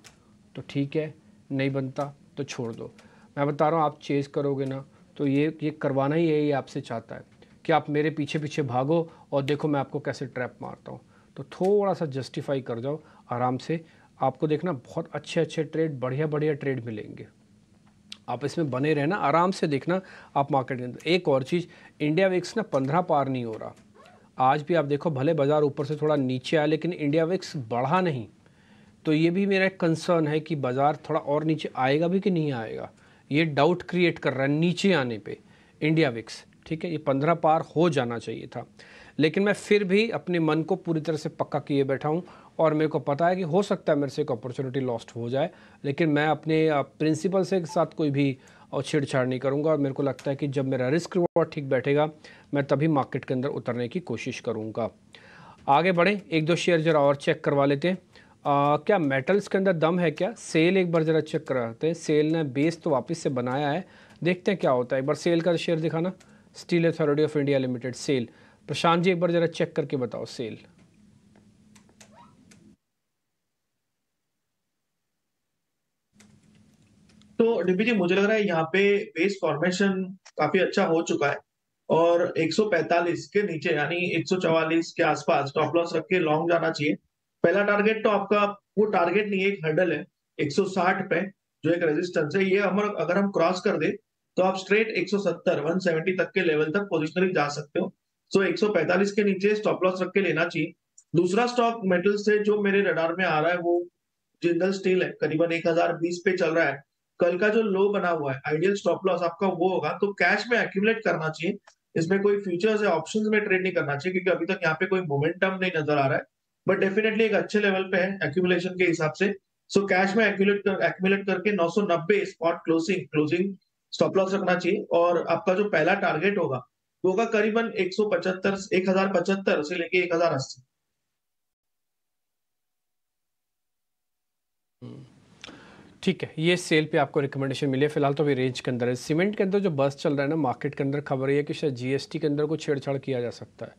तो ठीक है नहीं बनता तो छोड़ दो मैं बता रहा हूँ आप चेज करोगे ना तो ये ये करवाना ही है ये आपसे चाहता है कि आप मेरे पीछे पीछे भागो और देखो मैं आपको कैसे ट्रैप मारता हूँ तो थोड़ा सा जस्टिफाई कर जाओ आराम से आपको देखना बहुत अच्छे अच्छे ट्रेड बढ़िया बढ़िया ट्रेड मिलेंगे आप इसमें बने रहना आराम से देखना आप मार्केट में एक और चीज़ इंडिया विक्स ना पंद्रह पार नहीं हो रहा आज भी आप देखो भले बाज़ार ऊपर से थोड़ा नीचे आया लेकिन इंडिया विक्स बढ़ा नहीं तो ये भी मेरा एक कंसर्न है कि बाज़ार थोड़ा और नीचे आएगा भी कि नहीं आएगा ये डाउट क्रिएट कर रहा है नीचे आने पर इंडिया विक्स ठीक है ये पंद्रह पार हो जाना चाहिए था लेकिन मैं फिर भी अपने मन को पूरी तरह से पक्का किए बैठा हूँ और मेरे को पता है कि हो सकता है मेरे से एक अपॉर्चुनिटी लॉस्ट हो जाए लेकिन मैं अपने प्रिंसिपल से के साथ कोई भी और छेड़छाड़ नहीं करूँगा और मेरे को लगता है कि जब मेरा रिस्क रिवॉर्ड ठीक बैठेगा मैं तभी मार्केट के अंदर उतरने की कोशिश करूँगा आगे बढ़ें एक दो शेयर ज़रा और चेक करवा लेते हैं आ, क्या मेटल्स के अंदर दम है क्या सेल एक बार ज़रा चेक कराते हैं सेल ने बेस तो वापस से बनाया है देखते हैं क्या होता है एक बार सेल का शेयर दिखाना Steel Authority of India Limited SAIL Prashant ji एक बार ज़रा चेक करके बताओ सेल तो डिम्पी जी मुझे लग रहा है यहाँ पे बेस फॉर्मेशन काफी अच्छा हो चुका है और 145 के नीचे यानी 144 के आसपास स्टॉप लॉस रख के लॉन्ग जाना चाहिए पहला टारगेट तो आपका वो टारगेट नहीं है एक हर्डल है 160 पे जो एक रेजिस्टेंस है ये हम अगर हम क्रॉस कर दे तो आप स्ट्रेट 170 170 तक के लेवल तक पोजिशनरी जा सकते हो सो एक के नीचे स्टॉप लॉस रख के लेना चाहिए दूसरा स्टॉक मेटल से जो मेरे रडार में आ रहा है वो जिंदल स्टील है करीबन एक पे चल रहा है कल का जो लो बना हुआ है आइडियल स्टॉप लॉस आपका वो होगा तो कैश में एक्यूमुलेट करना चाहिए इसमें कोई फ्यूचर्स या ऑप्शंस में ट्रेड नहीं करना चाहिए क्योंकि अभी तक यहाँ पे कोई मोमेंटम नहीं नजर आ रहा है बट डेफिनेटली एक अच्छे लेवल पे है एक्यूमुलेशन के हिसाब से सो so, कैश में एक्यूमुलेट कर, एक्यूमुलेट करके नौ सौ नब्बे spot closing closing stop loss रखना चाहिए और आपका जो पहला टारगेट होगा वो होगा करीबन एक सौ पचहत्तर एक हजार पचहत्तर से लेके एक हजार अस्सी हम्म। ठीक है ये सेल पे आपको रिकमेंडेशन मिली है फिलहाल तो अभी रेंज के अंदर है सीमेंट के अंदर जो बस चल रहा है ना मार्केट के अंदर खबर है कि शायद जीएसटी के अंदर कुछ छेड़छाड़ किया जा सकता है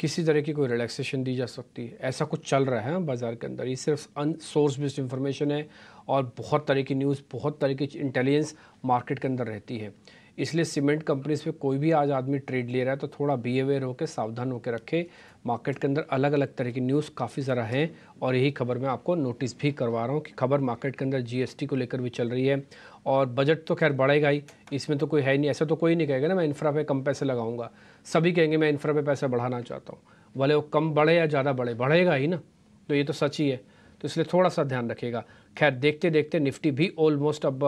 किसी तरह की कोई रिलैक्सेशन दी जा सकती है ऐसा कुछ चल रहा है हाँ, बाज़ार के अंदर ये सिर्फ अनसोर्स बेस्ड इन्फॉर्मेशन है और बहुत तरह की न्यूज़ बहुत तरह की इंटेलिजेंस मार्केट के अंदर रहती है इसलिए सीमेंट कंपनीज पे कोई भी आज आदमी ट्रेड ले रहा है तो थोड़ा बिहेवियर होकर सावधान होकर रखे मार्केट के अंदर अलग अलग तरह की न्यूज़ काफ़ी ज़रा हैं और यही खबर मैं आपको नोटिस भी करवा रहा हूँ कि खबर मार्केट के अंदर जीएसटी को लेकर भी चल रही है और बजट तो खैर बढ़ेगा ही इसमें तो कोई है नहीं ऐसा तो कोई नहीं कहेगा ना मैं इंफ्रा पे कम पैसे लगाऊंगा सभी कहेंगे मैं इंफ्रा पे पैसा बढ़ाना चाहता हूँ भले वो कम बढ़े या ज़्यादा बढ़े बढ़ेगा ही ना तो ये तो सच ही है तो इसलिए थोड़ा सा ध्यान रखेगा खैर देखते देखते निफ्टी भी ऑलमोस्ट अब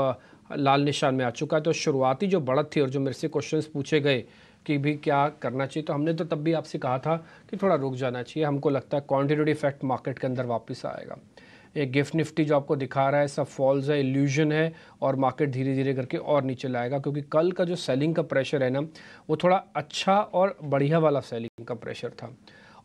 लाल निशान में आ चुका है तो शुरुआती जो बढ़त थी और जो मेरे से क्वेश्चन पूछे गए कि भी क्या करना चाहिए तो हमने तो तब भी आपसे कहा था कि थोड़ा रुक जाना चाहिए हमको लगता है क्वान्टिटेटिव इफेक्ट मार्केट के अंदर वापस आएगा एक गिफ्ट निफ्टी जो आपको दिखा रहा है सब फॉल्स है इल्यूजन है और मार्केट धीरे धीरे करके और नीचे लाएगा क्योंकि कल का जो सेलिंग का प्रेशर है ना वो थोड़ा अच्छा और बढ़िया वाला सेलिंग का प्रेशर था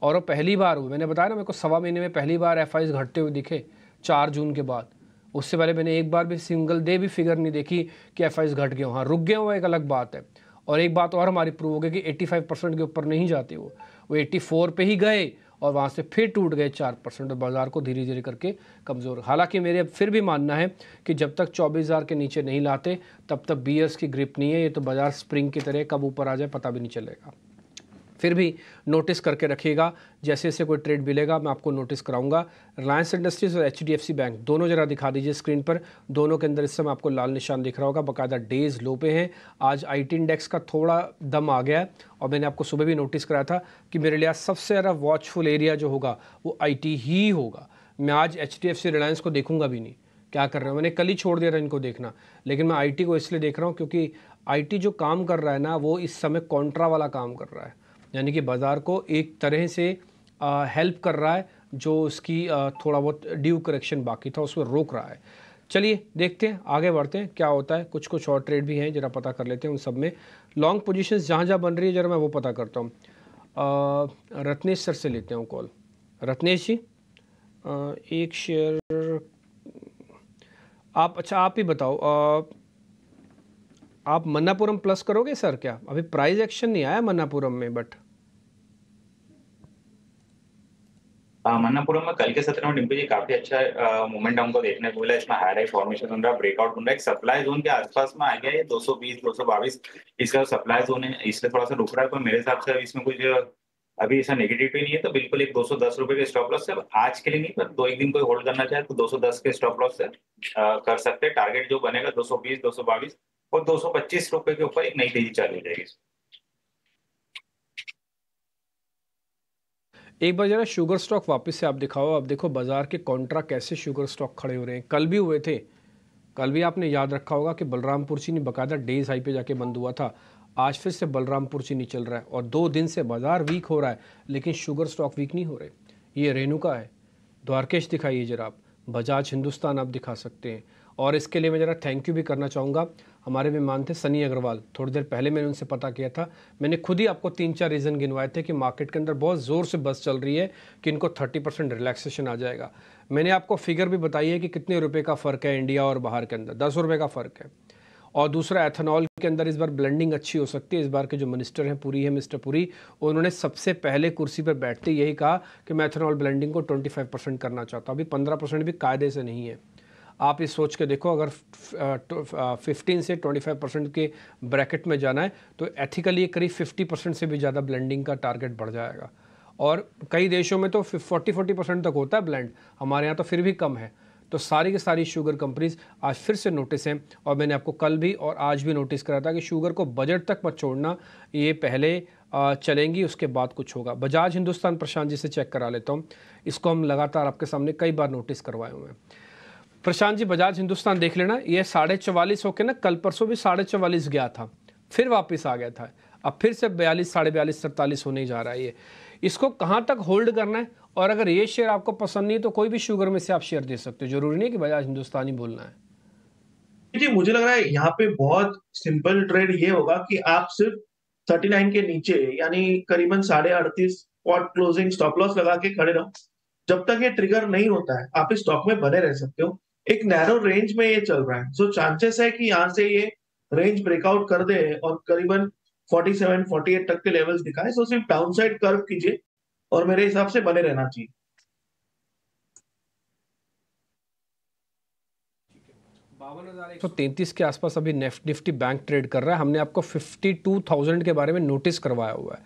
और वो पहली बार हुई मैंने बताया ना मेरे को सवा महीने में पहली बार एफ घटते हुए दिखे चार जून के बाद उससे पहले मैंने एक बार भी सिंगल डे भी फिगर नहीं देखी कि एफ घट गए हाँ रुक गए हुआ एक अलग बात है और एक बात और हमारी प्रूव हो गई कि 85 परसेंट के ऊपर नहीं जाते वो वो 84 पे ही गए और वहाँ से फिर टूट गए चार परसेंट और बाज़ार को धीरे धीरे करके कमज़ोर हालांकि मेरे अब फिर भी मानना है कि जब तक चौबीस हज़ार के नीचे नहीं लाते तब तक बीयर्स की ग्रिप नहीं है ये तो बाज़ार स्प्रिंग की तरह कब ऊपर आ जाए पता भी नहीं चलेगा फिर भी नोटिस करके रखिएगा जैसे जैसे कोई ट्रेड मिलेगा मैं आपको नोटिस कराऊंगा रिलायंस इंडस्ट्रीज और एच बैंक दोनों जरा दिखा दीजिए स्क्रीन पर दोनों के अंदर इस समय आपको लाल निशान दिख रहा होगा बाकायदा डेज लो पे हैं आज आई इंडेक्स का थोड़ा दम आ गया है और मैंने आपको सुबह भी नोटिस कराया था कि मेरे लिए सबसे ज़्यादा वॉचफुल एरिया जो होगा वो आई ही होगा मैं आज एच रिलायंस को देखूँगा भी नहीं क्या कर रहे है मैंने कल ही छोड़ दिया था इनको देखना लेकिन मैं आईटी को इसलिए देख रहा हूँ क्योंकि आईटी जो काम कर रहा है ना वो इस समय कॉन्ट्रा वाला काम कर रहा है यानी कि बाज़ार को एक तरह से हेल्प कर रहा है जो उसकी आ, थोड़ा बहुत ड्यू करेक्शन बाकी था उसमें रोक रहा है चलिए देखते हैं आगे बढ़ते हैं क्या होता है कुछ कुछ और ट्रेड भी हैं जरा पता कर लेते हैं उन सब में लॉन्ग पोजिशन जहाँ जहाँ बन रही है जरा मैं वो पता करता हूँ रत्नेश सर से लेते हूँ कॉल रत्नेश जी एक शेयर आप अच्छा आप ही बताओ आ, आप मन्नापुरम प्लस करोगे सर क्या अभी प्राइस एक्शन नहीं आया मन्नापुरम में बट मन्नापुरम में कल के सत्र में डिम्पी जी काफी अच्छा मूवमेंट हमको देखने को मिला इसमें हाई फॉर्मेशन बन रहा ब्रेकआउट बन रहा है सप्लाई जोन के आसपास में आ गया दो 220 222 इसका सप्लाई जोन है इसलिए थोड़ा सा रुक रहा है पर मेरे हिसाब से इसमें कुछ अभी ऐसा भी नहीं है तो बिल्कुल एक दो सौ दस रुपए के स्टॉप लॉस से आज के लिए नहीं पर दो एक दिन कोई होल्ड करना चाहे तो दो सौ दस के स्टॉप लॉस से कर सकते हैं टारगेट जो बनेगा दो सौ बीस दो सौ बाईस और दो सौ पच्चीस रुपए के ऊपर एक नई तेजी चालू हो जाएगी एक बार ज़रा शुगर स्टॉक वापस से आप दिखाओ आप देखो बाज़ार के कॉन्ट्रा कैसे शुगर स्टॉक खड़े हो रहे हैं कल भी हुए थे कल भी आपने याद रखा होगा कि बलरामपुर चीनी बाकायदा डेज हाई पे जाके बंद हुआ था आज फिर से बलरामपुर चीनी चल रहा है और दो दिन से बाज़ार वीक हो रहा है लेकिन शुगर स्टॉक वीक नहीं हो रहे ये रेणुका है द्वारकेश दिखाइए जरा आप बजाज हिंदुस्तान आप दिखा सकते हैं और इसके लिए मैं ज़रा थैंक यू भी करना चाहूँगा हमारे मेहमान थे सनी अग्रवाल थोड़ी देर पहले मैंने उनसे पता किया था मैंने खुद ही आपको तीन चार रीज़न गिनवाए थे कि मार्केट के अंदर बहुत ज़ोर से बस चल रही है कि इनको थर्टी परसेंट रिलैक्सेशन आ जाएगा मैंने आपको फिगर भी बताई है कि कितने रुपये का फ़र्क है इंडिया और बाहर के अंदर दस रुपये का फ़र्क है और दूसरा एथेनॉल के अंदर इस बार ब्लेंडिंग अच्छी हो सकती है इस बार के जो मिनिस्टर हैं पूरी है मिस्टर पूरी उन्होंने सबसे पहले कुर्सी पर बैठते यही कहा कि मैं एथेनॉल ब्लेंडिंग को 25 परसेंट करना चाहता हूँ अभी 15 परसेंट भी कायदे से नहीं है आप ये सोच के देखो अगर फिफ्टीन से ट्वेंटी फाइव परसेंट के ब्रैकेट में जाना है तो एथिकली करीब फिफ्टी परसेंट से भी ज़्यादा ब्लेंडिंग का टारगेट बढ़ जाएगा और कई देशों में तो फोर्टी फोर्टी परसेंट तक होता है ब्लेंड हमारे यहाँ तो फिर भी कम है तो सारी की सारी शुगर कंपनीज आज फिर से नोटिस हैं और मैंने आपको कल भी और आज भी नोटिस करा था कि शुगर को बजट तक मत छोड़ना ये पहले चलेंगी उसके बाद कुछ होगा बजाज हिंदुस्तान प्रशांत जी से चेक करा लेता हूँ इसको हम लगातार आपके सामने कई बार नोटिस करवाए हुए हैं प्रशांत जी बजाज हिंदुस्तान देख लेना ये साढ़े चवालीस होके ना कल परसों भी साढ़े चवालीस गया था फिर वापस आ गया था अब फिर से बयालीस साढ़े बयालीस सड़तालीस होने जा रहा है ये इसको कहाँ तक होल्ड करना है और अगर ये शेयर आपको पसंद नहीं है तो कोई भी शुगर में से आप शेयर दे सकते हो जरूरी नहीं कि बजाज ही बोलना है जी मुझे लग रहा है यहाँ पे बहुत सिंपल ट्रेड ये होगा कि आप सिर्फ थर्टी नाइन के नीचे यानी करीबन साढ़े अड़तीस स्पॉट क्लोजिंग स्टॉप लॉस लगा के खड़े रहो जब तक ये ट्रिगर नहीं होता है आप इस स्टॉक में बने रह सकते हो एक नैरो रेंज में ये चल रहा है सो so, चांसेस है कि यहाँ से ये रेंज ब्रेकआउट कर दे और करीबन 47, 48 तक के लेवल्स दिखाए सो so, सिर्फ डाउनसाइड कर्व कीजिए और मेरे हिसाब से बने रहना चाहिए तो तैतीस के आसपास अभी निफ्टी बैंक ट्रेड कर रहा है हमने आपको 52,000 के बारे में नोटिस करवाया हुआ है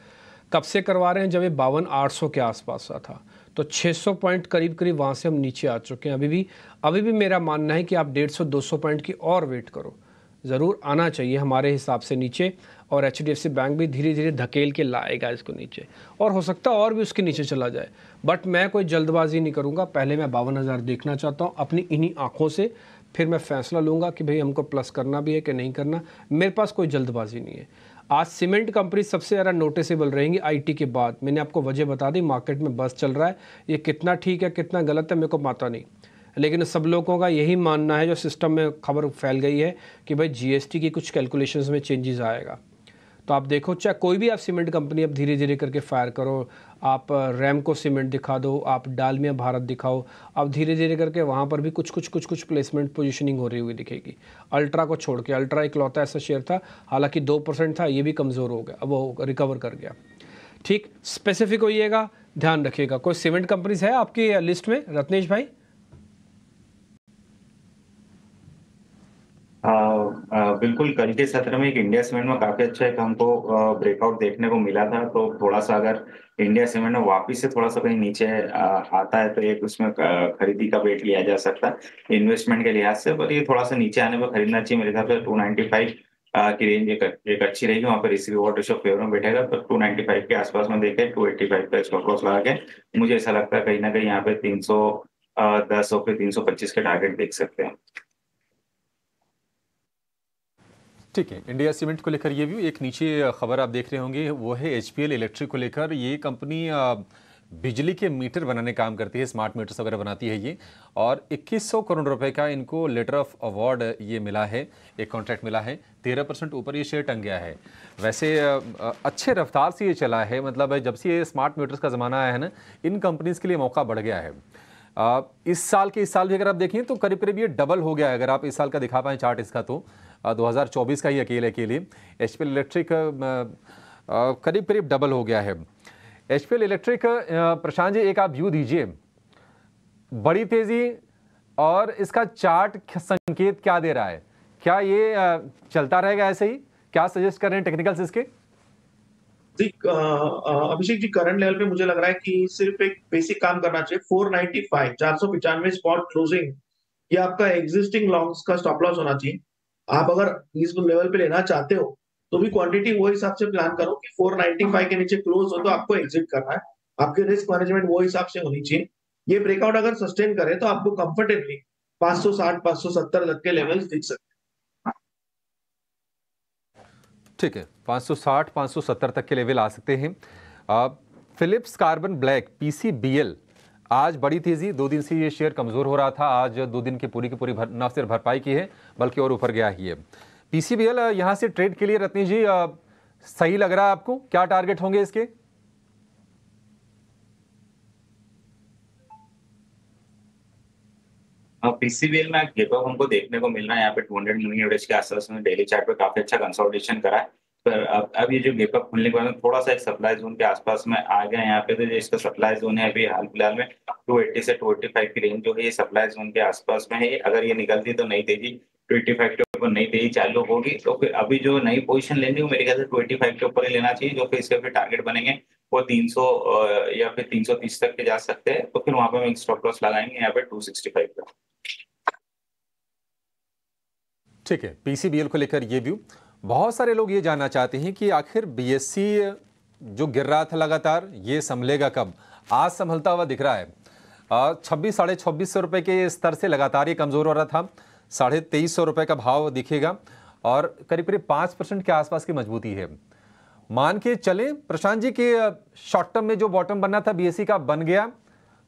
कब से करवा रहे हैं जब ये बावन आठ के आसपास था तो 600 पॉइंट करीब करीब वहाँ से हम नीचे आ चुके हैं अभी भी अभी भी मेरा मानना है कि आप 150 200 पॉइंट की और वेट करो ज़रूर आना चाहिए हमारे हिसाब से नीचे और एच बैंक भी धीरे धीरे धकेल के लाएगा इसको नीचे और हो सकता है और भी उसके नीचे चला जाए बट मैं कोई जल्दबाजी नहीं करूँगा पहले मैं बावन हज़ार देखना चाहता हूँ अपनी इन्हीं आँखों से फिर मैं फ़ैसला लूँगा कि भाई हमको प्लस करना भी है कि नहीं करना मेरे पास कोई जल्दबाजी नहीं है आज सीमेंट कंपनी सबसे ज़्यादा नोटिसेबल रहेंगी आईटी के बाद मैंने आपको वजह बता दी मार्केट में बस चल रहा है ये कितना ठीक है कितना गलत है मेरे को पता नहीं लेकिन सब लोगों का यही मानना है जो सिस्टम में खबर फैल गई है कि भाई जीएसटी की कुछ कैलकुलेशंस में चेंजेस आएगा तो आप देखो चाहे कोई भी आप सीमेंट कंपनी अब धीरे धीरे करके फायर करो आप रैम को सीमेंट दिखा दो आप डालमिया भारत दिखाओ अब धीरे धीरे करके वहाँ पर भी कुछ कुछ कुछ कुछ प्लेसमेंट पोजीशनिंग हो रही हुई दिखेगी अल्ट्रा को छोड़ के अल्ट्रा एक लौता ऐसा शेयर था हालांकि दो परसेंट था ये भी कमज़ोर हो गया अब वो रिकवर कर गया ठीक स्पेसिफिक होइएगा ध्यान रखिएगा कोई सीमेंट कंपनीज है आपकी लिस्ट में रत्नेश भाई बिल्कुल कल के सत्र में एक इंडिया सीमेंट में काफी अच्छा एक हमको ब्रेकआउट देखने को मिला था तो थोड़ा सा अगर इंडिया सीमेंट में वापिस से थोड़ा सा कहीं नीचे आता है तो एक उसमें खरीदी का वेट लिया जा सकता है इन्वेस्टमेंट के लिहाज से पर ये थोड़ा सा नीचे आने पर खरीदना चाहिए मेरे हिसाब से टू फाइव की रेंज एक, एक अच्छी रहेगी वहाँ पर रिस्क रिवॉर्ड रेशो फेवर में बैठेगा तो टू नाइन्टी फाइव के आसपास में देखे टू एट्टी फाइव का स्टॉप लॉस लगा के मुझे ऐसा लगता है कहीं ना कहीं यहाँ पे तीन सौ दस सौ तीन सौ पच्चीस के टारगेट देख सकते हैं ठीक है इंडिया सीमेंट को लेकर ये भी एक नीचे खबर आप देख रहे होंगे वो है एच इलेक्ट्रिक को लेकर ये कंपनी बिजली के मीटर बनाने काम करती है स्मार्ट मीटर्स वगैरह बनाती है ये और 2100 करोड़ रुपए का इनको लेटर ऑफ अवार्ड ये मिला है एक कॉन्ट्रैक्ट मिला है 13 परसेंट ऊपर ये शेयर टंग गया है वैसे अच्छे रफ्तार से ये चला है मतलब जब से ये स्मार्ट मीटर्स का ज़माना आया है ना इन कंपनीज़ के लिए मौका बढ़ गया है इस साल के इस साल भी अगर आप देखें तो करीब करीब ये डबल हो गया है अगर आप इस साल का दिखा पाएँ चार्ट इसका तो 2024 का ही अकेले अकेले एच पी इलेक्ट्रिक करीब करीब डबल हो गया है एच इलेक्ट्रिक प्रशांत जी एक आप व्यू दीजिए बड़ी तेज़ी और इसका चार्ट संकेत क्या दे रहा है क्या ये चलता रहेगा ऐसे ही क्या सजेस्ट कर रहे हैं टेक्निकल्स इसके अभिषेक जी करंट लेवल पे मुझे लग रहा है कि सिर्फ एक बेसिक काम करना चाहिए 495 495 स्पॉट क्लोजिंग ये आपका एग्जिस्टिंग लॉन्ग्स का स्टॉप लॉस होना चाहिए आप अगर इस लेवल पे लेना चाहते हो तो भी क्वांटिटी वो हिसाब से प्लान करो कि 495 के नीचे क्लोज हो तो आपको एग्जिट करना है आपके रिस्क मैनेजमेंट वो हिसाब से होनी चाहिए ये ब्रेकआउट अगर सस्टेन करे तो आपको कंफर्टेबली 560 570 तक के लेवल्स दिख सकते ठीक है 560 570 तक के लेवल आ सकते हैं फिलिप्स कार्बन ब्लैक पीसीबीएल आज बड़ी तेज़ी दो दिन से ये शेयर कमज़ोर हो रहा था आज दो दिन की पूरी की पूरी न सिर्फ भरपाई की है बल्कि और ऊपर गया ही है पी सी यहाँ से ट्रेड के लिए रत्नी जी सही लग रहा है आपको क्या टारगेट होंगे इसके पीसीबीएल हाँ, में तो हमको देखने को मिलना है यहाँ पे 200 मूविंग एवरेज के आसपास में डेली चार्ट पे काफी अच्छा कंसोलिडेशन करा है पर अब अब ये जो गेप अप खुलने के बाद थोड़ा सा एक सप्लाई जोन के आसपास में आ गए यहाँ पे तो जो इसका सप्लाई जोन है अभी हाल फिलहाल में 280 से 285 की रेंज जो है ये सप्लाई जोन के आसपास में है अगर ये निकलती तो नहीं तेजी 25 के ऊपर नई तेजी चालू होगी तो फिर अभी जो नई पोजीशन लेनी हो मेरे ख्याल से ट्वेंटी के ऊपर ही लेना चाहिए जो फिर इसके फिर टारगेट बनेंगे वो 300 या फिर 330 तक के जा सकते हैं तो फिर वहां पे हम स्टॉप लॉस लगाएंगे यहाँ पे 265 का ठीक है पीसीबीएल को लेकर ये व्यू बहुत सारे लोग ये जानना चाहते हैं कि आखिर बीएससी जो गिर रहा था लगातार ये संभलेगा कब आज संभलता हुआ दिख रहा है छब्बीस साढ़े छब्बीस सौ रुपये के स्तर से लगातार ये कमज़ोर हो रहा था साढ़े तेईस सौ रुपये का भाव दिखेगा और करीब करीब पाँच परसेंट के आसपास की मजबूती है मान के चलें प्रशांत जी के शॉर्ट टर्म में जो बॉटम बनना था बी का बन गया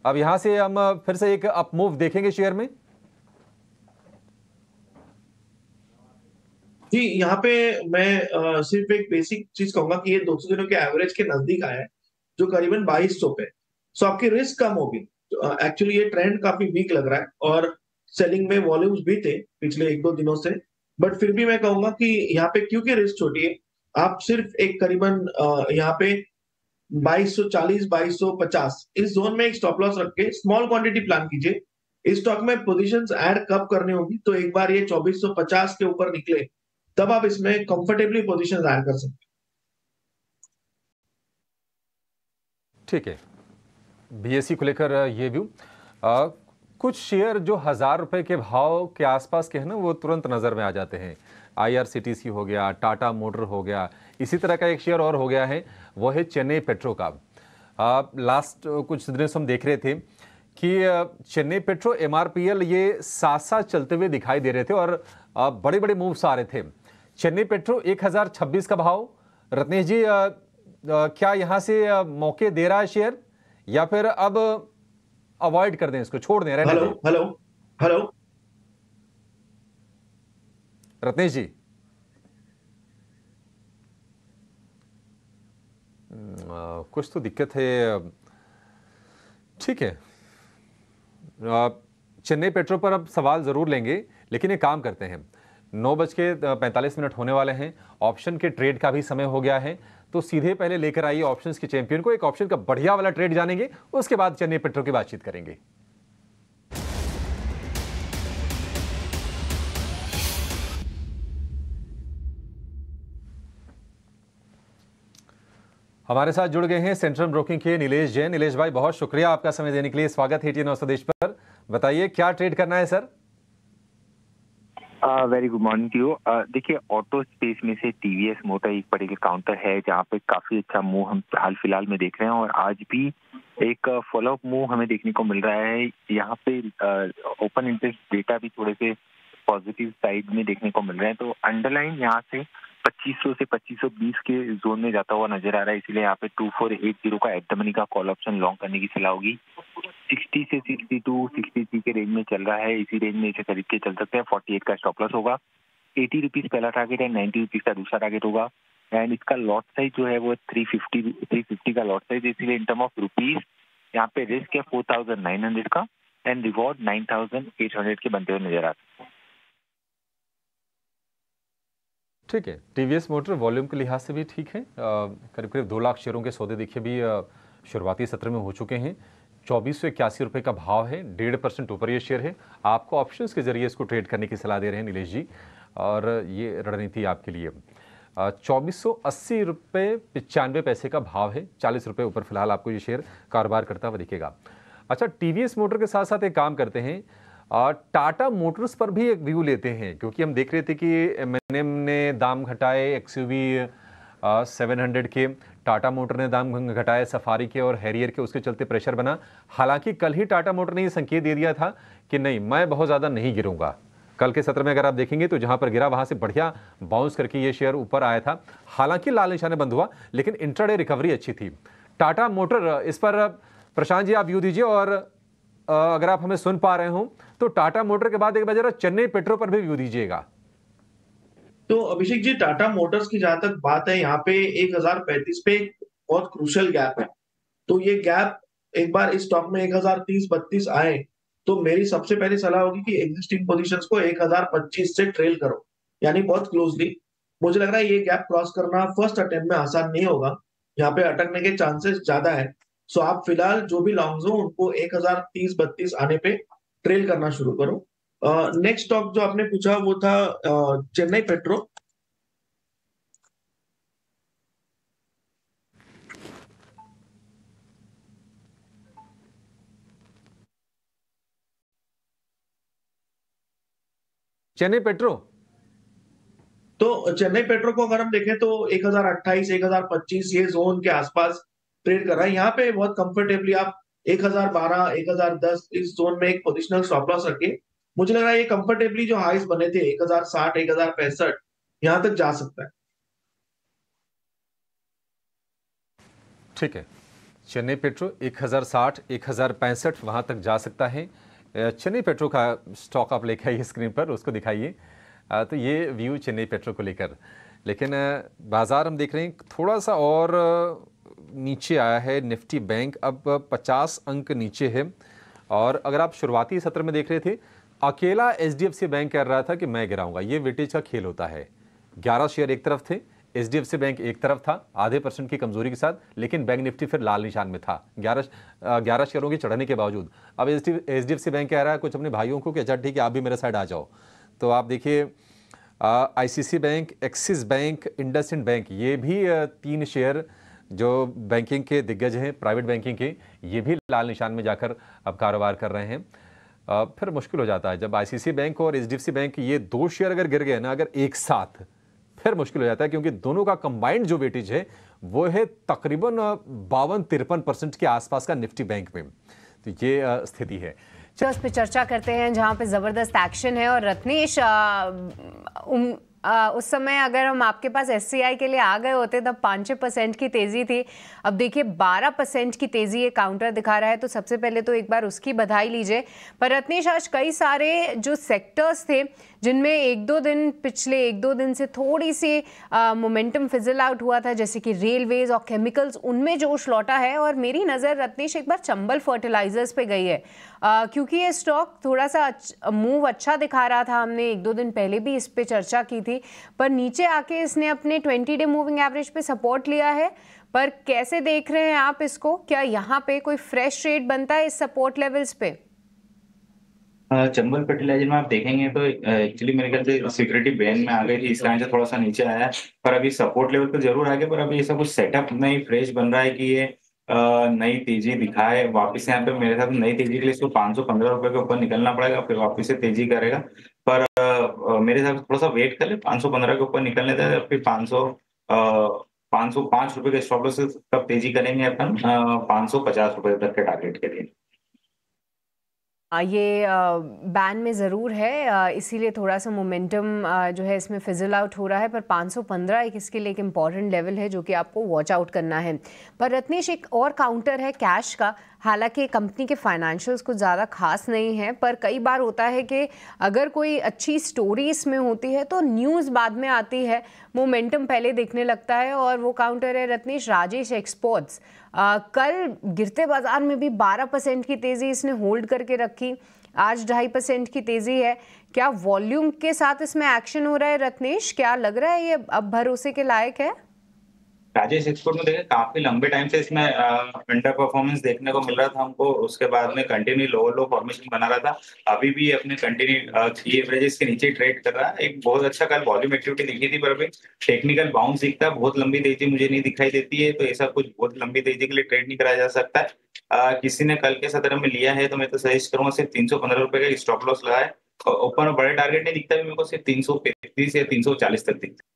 अब यहाँ से हम फिर से एक अपमूव देखेंगे शेयर में जी यहाँ पे मैं आ, सिर्फ एक बेसिक चीज कहूंगा कि ये 200 दिनों के एवरेज के नजदीक आया है जो करीबन बाईस सौ पे सो आपकी रिस्क कम होगी एक्चुअली तो, ये ट्रेंड काफी वीक लग रहा है और सेलिंग में वॉल्यूम्स भी थे पिछले एक दो दिनों से बट फिर भी मैं कहूंगा कि यहाँ पे क्योंकि रिस्क छोटी है आप सिर्फ एक करीबन यहाँ पे 2240 2250 इस जोन में एक स्टॉप लॉस रख के स्मॉल क्वांटिटी प्लान कीजिए इस स्टॉक में पोजीशंस ऐड कब करने होगी तो एक बार ये 2450 के ऊपर निकले तब आप इसमें कंफर्टेबली पोजीशन जाहिर कर सकते ठीक है बीएससी e को लेकर ये व्यू कुछ शेयर जो हज़ार रुपए के भाव के आसपास के हैं ना वो तुरंत नज़र में आ जाते हैं आईआरसीटीसी हो गया टाटा मोटर हो गया इसी तरह का एक शेयर और हो गया है वो है चेन्नई पेट्रो का आप लास्ट कुछ दिनों से हम देख रहे थे कि चेन्नई पेट्रो एमआरपीएल ये साथ साथ चलते हुए दिखाई दे रहे थे और बड़े बड़े मूव्स आ रहे थे चेन्नई पेट्रो छब्बीस का भाव रत्नेश जी आ, आ, क्या यहाँ से मौके दे रहा है शेयर या फिर अब अवॉइड कर दें इसको छोड़ दें hello hello hello Ratnesh ji आ, कुछ तो दिक्कत है ठीक है चेन्नई पेट्रो पर अब सवाल ज़रूर लेंगे लेकिन ये काम करते हैं नौ बज के पैंतालीस मिनट होने वाले हैं ऑप्शन के ट्रेड का भी समय हो गया है तो सीधे पहले लेकर आइए ऑप्शंस के चैंपियन को एक ऑप्शन का बढ़िया वाला ट्रेड जानेंगे उसके बाद चेन्नई पेट्रो की बातचीत करेंगे हमारे साथ जुड़ गए हैं सेंट्रल ब्रोकिंग के नीलेश जैन नीलेश भाई बहुत शुक्रिया आपका समय देने के लिए स्वागत है टी नौ पर बताइए क्या ट्रेड करना है sir very good morning to you देखिए ऑटो स्पेस में से टीवीएस मोटर एक बड़े काउंटर है जहाँ पे काफी अच्छा मूव हम हाल फिलहाल में देख रहे हैं और आज भी एक फॉलोअप uh, मूव हमें देखने को मिल रहा है यहाँ पे ओपन इंटरेस्ट डेटा भी थोड़े से पॉजिटिव साइड में देखने को मिल रहे हैं तो अंडरलाइन यहाँ से 2500 से 2520 के जोन में जाता हुआ नजर आ रहा है इसलिए यहाँ पे 2480 का एबडमनी का कॉल ऑप्शन लॉन्ग करने की सलाह होगी सिक्सटी से सिक्सटी टू सिक्सटी थ्री के रेंज में चल रहा है इसी रेंज में इसे खरीद के चल सकते हैं फोर्टी एट का स्टॉप लॉस होगा एटी रुपीज पहला टारगेट है नाइन्टी रुपीज का दूसरा टारगेट होगा एंड इसका लॉट साइज जो है वो थ्री फिफ्टी थ्री फिफ्टी का लॉट साइज इसीलिए इन टर्म ऑफ रुपीज यहाँ पे रिस्क है फोर थाउजेंड नाइन हंड्रेड का and reward nine thousand eight hundred के बनते हुए नजर आ सकते हैं ठीक है टीवीएस मोटर वॉल्यूम के लिहाज से भी ठीक है करीब करीब दो लाख शेयरों के सौदे देखिए भी शुरुआती सत्र में हो चुके हैं चौबीस सौ इक्यासी रुपये का भाव है डेढ़ परसेंट ऊपर ये शेयर है आपको ऑप्शंस के जरिए इसको ट्रेड करने की सलाह दे रहे हैं नीलेश जी और ये रणनीति आपके लिए चौबीस सौ अस्सी रुपये पचानवे पैसे का भाव है चालीस रुपये ऊपर फिलहाल आपको ये शेयर कारोबार करता हुआ दिखेगा अच्छा टी मोटर के साथ साथ एक काम करते हैं टाटा मोटर्स पर भी एक व्यू लेते हैं क्योंकि हम देख रहे थे कि एम ने दाम घटाए X U V seven hundred के टाटा मोटर ने दाम घटाए सफारी के और हैरियर के उसके चलते प्रेशर बना हालांकि कल ही टाटा मोटर ने ये संकेत दे दिया था कि नहीं मैं बहुत ज़्यादा नहीं गिरूंगा कल के सत्र में अगर आप देखेंगे तो जहां पर गिरा वहां से बढ़िया बाउंस करके ये शेयर ऊपर आया था हालांकि लाल निशाने बंद हुआ लेकिन इंट्राडे रिकवरी अच्छी थी टाटा मोटर इस पर प्रशांत जी आप व्यू दीजिए और अगर आप हमें सुन पा रहे हो तो टाटा मोटर के बाद एक बार जरा चेन्नई पेट्रो पर भी व्यू दीजिएगा तो अभिषेक जी टाटा मोटर्स की जहां तक बात है यहाँ पे एक हजार पैंतीस पे एक बहुत क्रूशल गैप है तो ये गैप एक बार इस स्टॉक में एक हजार तीस बत्तीस आए तो मेरी सबसे पहली सलाह होगी कि एग्जिस्टिंग पोजिशन को एक हजार पच्चीस से ट्रेल करो यानी बहुत क्लोजली मुझे लग रहा है ये गैप क्रॉस करना फर्स्ट अटेम्प्ट में आसान नहीं होगा यहाँ पे अटकने के चांसेस ज्यादा है सो आप फिलहाल जो भी लॉन्ग्स हो उनको एक हजार तीस बत्तीस आने पे ट्रेल करना शुरू करो नेक्स्ट स्टॉक जो आपने पूछा वो था चेन्नई पेट्रो चेन्नई पेट्रो तो चेन्नई पेट्रो को अगर हम देखें तो एक एक हजार अट्ठाईस हजार पच्चीस ये जोन के आसपास ट्रेड कर रहा है यहाँ पे बहुत कंफर्टेबली आप एक एक हजार बारह हजार दस इस जोन में एक पोजिशनल स्टॉप लॉस रखिए मुझे लग रहा है ये कंफर्टेबली जो हाइस बने थे एक हजार साठ एक हजार पैंसठ यहाँ तक जा सकता है ठीक है चेन्नई पेट्रो एक हजार साठ एक हजार पैंसठ वहां तक जा सकता है चेन्नई पेट्रो का स्टॉक आप लेके आइए स्क्रीन पर उसको दिखाइए तो ये व्यू चेन्नई पेट्रो को लेकर लेकिन बाज़ार हम देख रहे हैं थोड़ा सा और नीचे आया है निफ्टी बैंक अब 50 अंक नीचे है और अगर आप शुरुआती सत्र में देख रहे थे अकेला सी बैंक कह रहा था कि मैं गिराऊंगा ये वेटेज का खेल होता है ग्यारह शेयर एक तरफ थे एच बैंक एक तरफ था आधे परसेंट की कमजोरी के साथ लेकिन बैंक निफ्टी फिर लाल निशान में था ग्यारह ग्यारह शेयरों के चढ़ने के बावजूद अब एच डी बैंक कह रहा है कुछ अपने भाइयों को कि अच्छा ठीक है आप भी मेरे साइड आ जाओ तो आप देखिए C bank Axis bank Ind bank ये भी तीन शेयर जो बैंकिंग के दिग्गज हैं प्राइवेट बैंकिंग के ये भी लाल निशान में जाकर अब कारोबार कर रहे हैं फिर मुश्किल हो जाता है जब आईसीसी बैंक और एच बैंक ये दो शेयर अगर गिर गए ना अगर एक साथ फिर मुश्किल हो जाता है क्योंकि दोनों का कंबाइंड जो वेटेज है वो है तकरीबन बावन तिरपन परसेंट के आसपास का निफ्टी बैंक में तो ये स्थिति है तो उस पर चर्चा करते हैं जहां पे जबरदस्त एक्शन है और रत्नेश आ, उस समय अगर हम आपके पास एस के लिए आ गए होते तब पाँच छः परसेंट की तेज़ी थी अब देखिए बारह परसेंट की तेज़ी ये काउंटर दिखा रहा है तो सबसे पहले तो एक बार उसकी बधाई लीजिए पर रत्नेश आज कई सारे जो सेक्टर्स थे जिनमें एक दो दिन पिछले एक दो दिन से थोड़ी सी मोमेंटम फिजल आउट हुआ था जैसे कि रेलवेज़ और केमिकल्स उनमें जोश लौटा है और मेरी नज़र रत्नेश एक बार चंबल फर्टिलाइजर्स पे गई है आ, क्योंकि ये स्टॉक थोड़ा सा मूव अच्छा दिखा रहा था हमने एक दो दिन पहले भी इस पर चर्चा की थी पर नीचे आके इसने अपने ट्वेंटी डे मूविंग एवरेज पे सपोर्ट लिया है पर कैसे देख रहे हैं आप इसको क्या यहाँ पे कोई फ्रेश रेट बनता है इस सपोर्ट लेवल्स पे चंबल फर्टिलाइजर में आप देखेंगे तो एक्चुअली मेरे ख्याल से सिक्योरिटी बैन में आ गई थी लाइन से थोड़ा सा नीचे आया पर अभी सपोर्ट लेवल तो जरूर आ गया पर अभी ऐसा कुछ सेटअप नहीं फ्रेश बन रहा है कि ये नई तेजी दिखाए वापस यहाँ पे मेरे साथ नई तेजी के लिए इसको पाँच सौ पंद्रह रुपए के ऊपर निकलना पड़ेगा फिर वापस से तेजी करेगा पर मेरे हिसाब से थोड़ा सा वेट कर ले पाँच सौ पंद्रह के ऊपर निकलने था फिर पाँच सौ पाँच सौ पांच रुपए के स्टॉप लॉस तब तेजी करेंगे अपन पाँच सौ पचास रुपए तक के टारगेट के लिए ये बैन में ज़रूर है इसीलिए थोड़ा सा मोमेंटम जो है इसमें फिजल आउट हो रहा है पर 515 एक इसके लिए एक इम्पॉर्टेंट लेवल है जो कि आपको वॉच आउट करना है पर रत्नेश एक और काउंटर है कैश का हालांकि कंपनी के फाइनेंशियल्स कुछ ज़्यादा खास नहीं है पर कई बार होता है कि अगर कोई अच्छी स्टोरी इसमें होती है तो न्यूज़ बाद में आती है मोमेंटम पहले देखने लगता है और वो काउंटर है रत्नेश राजेश एक्सपोर्ट्स आ, कल गिरते बाजार में भी 12 परसेंट की तेज़ी इसने होल्ड करके रखी आज ढाई परसेंट की तेज़ी है क्या वॉल्यूम के साथ इसमें एक्शन हो रहा है रत्नेश क्या लग रहा है ये अब भरोसे के लायक है राजेश एक्सपोर्ट में देखें काफी लंबे टाइम से इसमें अंडर परफॉर्मेंस देखने को मिल रहा था हमको उसके बाद में कंटिन्यू लोअर लो फॉर्मेशन बना रहा था अभी भी अपने कंटिन्यू थ्री एवरेजेस के नीचे ट्रेड कर रहा है एक बहुत अच्छा कल वॉल्यूम एक्टिविटी दिखी थी पर अभी टेक्निकल बाउंस दिखता बहुत लंबी तेजी मुझे नहीं दिखाई देती है तो ऐसा कुछ बहुत लंबी तेजी के लिए ट्रेड नहीं कराया जा सकता है किसी ने कल के सत्र में लिया है तो मैं तो सजेस्ट करूंगा सिर्फ तीन सौ पंद्रह रुपए का स्टॉप लॉस लगाए ऊपर बड़े टारगेट नहीं दिखता मेरे को सिर्फ तीन सौ पैंतीस या तीन सौ चालीस तक दिखता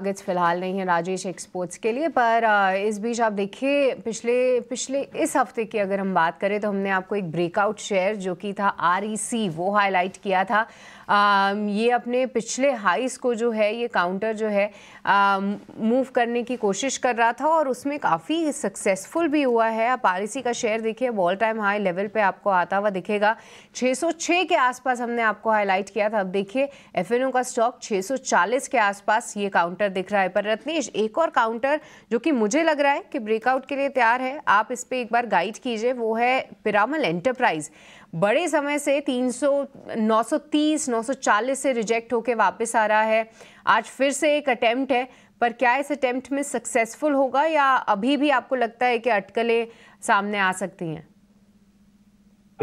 टारगेट्स फिलहाल नहीं है राजेश एक्सपोर्ट्स के लिए पर इस बीच आप देखिए पिछले पिछले इस हफ्ते की अगर हम बात करें तो हमने आपको एक ब्रेकआउट शेयर जो कि था आर e वो हाईलाइट किया था Um, ये अपने पिछले हाइस को जो है ये काउंटर जो है मूव um, करने की कोशिश कर रहा था और उसमें काफ़ी सक्सेसफुल भी हुआ है आप आर का शेयर देखिए वॉल टाइम हाई लेवल पे आपको आता हुआ दिखेगा 606 के आसपास हमने आपको हाईलाइट किया था अब देखिए एफ का स्टॉक 640 के आसपास ये काउंटर दिख रहा है पर रत्नेश एक और काउंटर जो कि मुझे लग रहा है कि ब्रेकआउट के लिए तैयार है आप इस पर एक बार गाइड कीजिए वो है पिरामल एंटरप्राइज़ बड़े समय से 300 930 940 से रिजेक्ट होकर वापस आ रहा है आज फिर से एक अटैम्प्ट है पर क्या इस अटैम्प्ट में सक्सेसफुल होगा या अभी भी आपको लगता है कि अटकलें सामने आ सकती हैं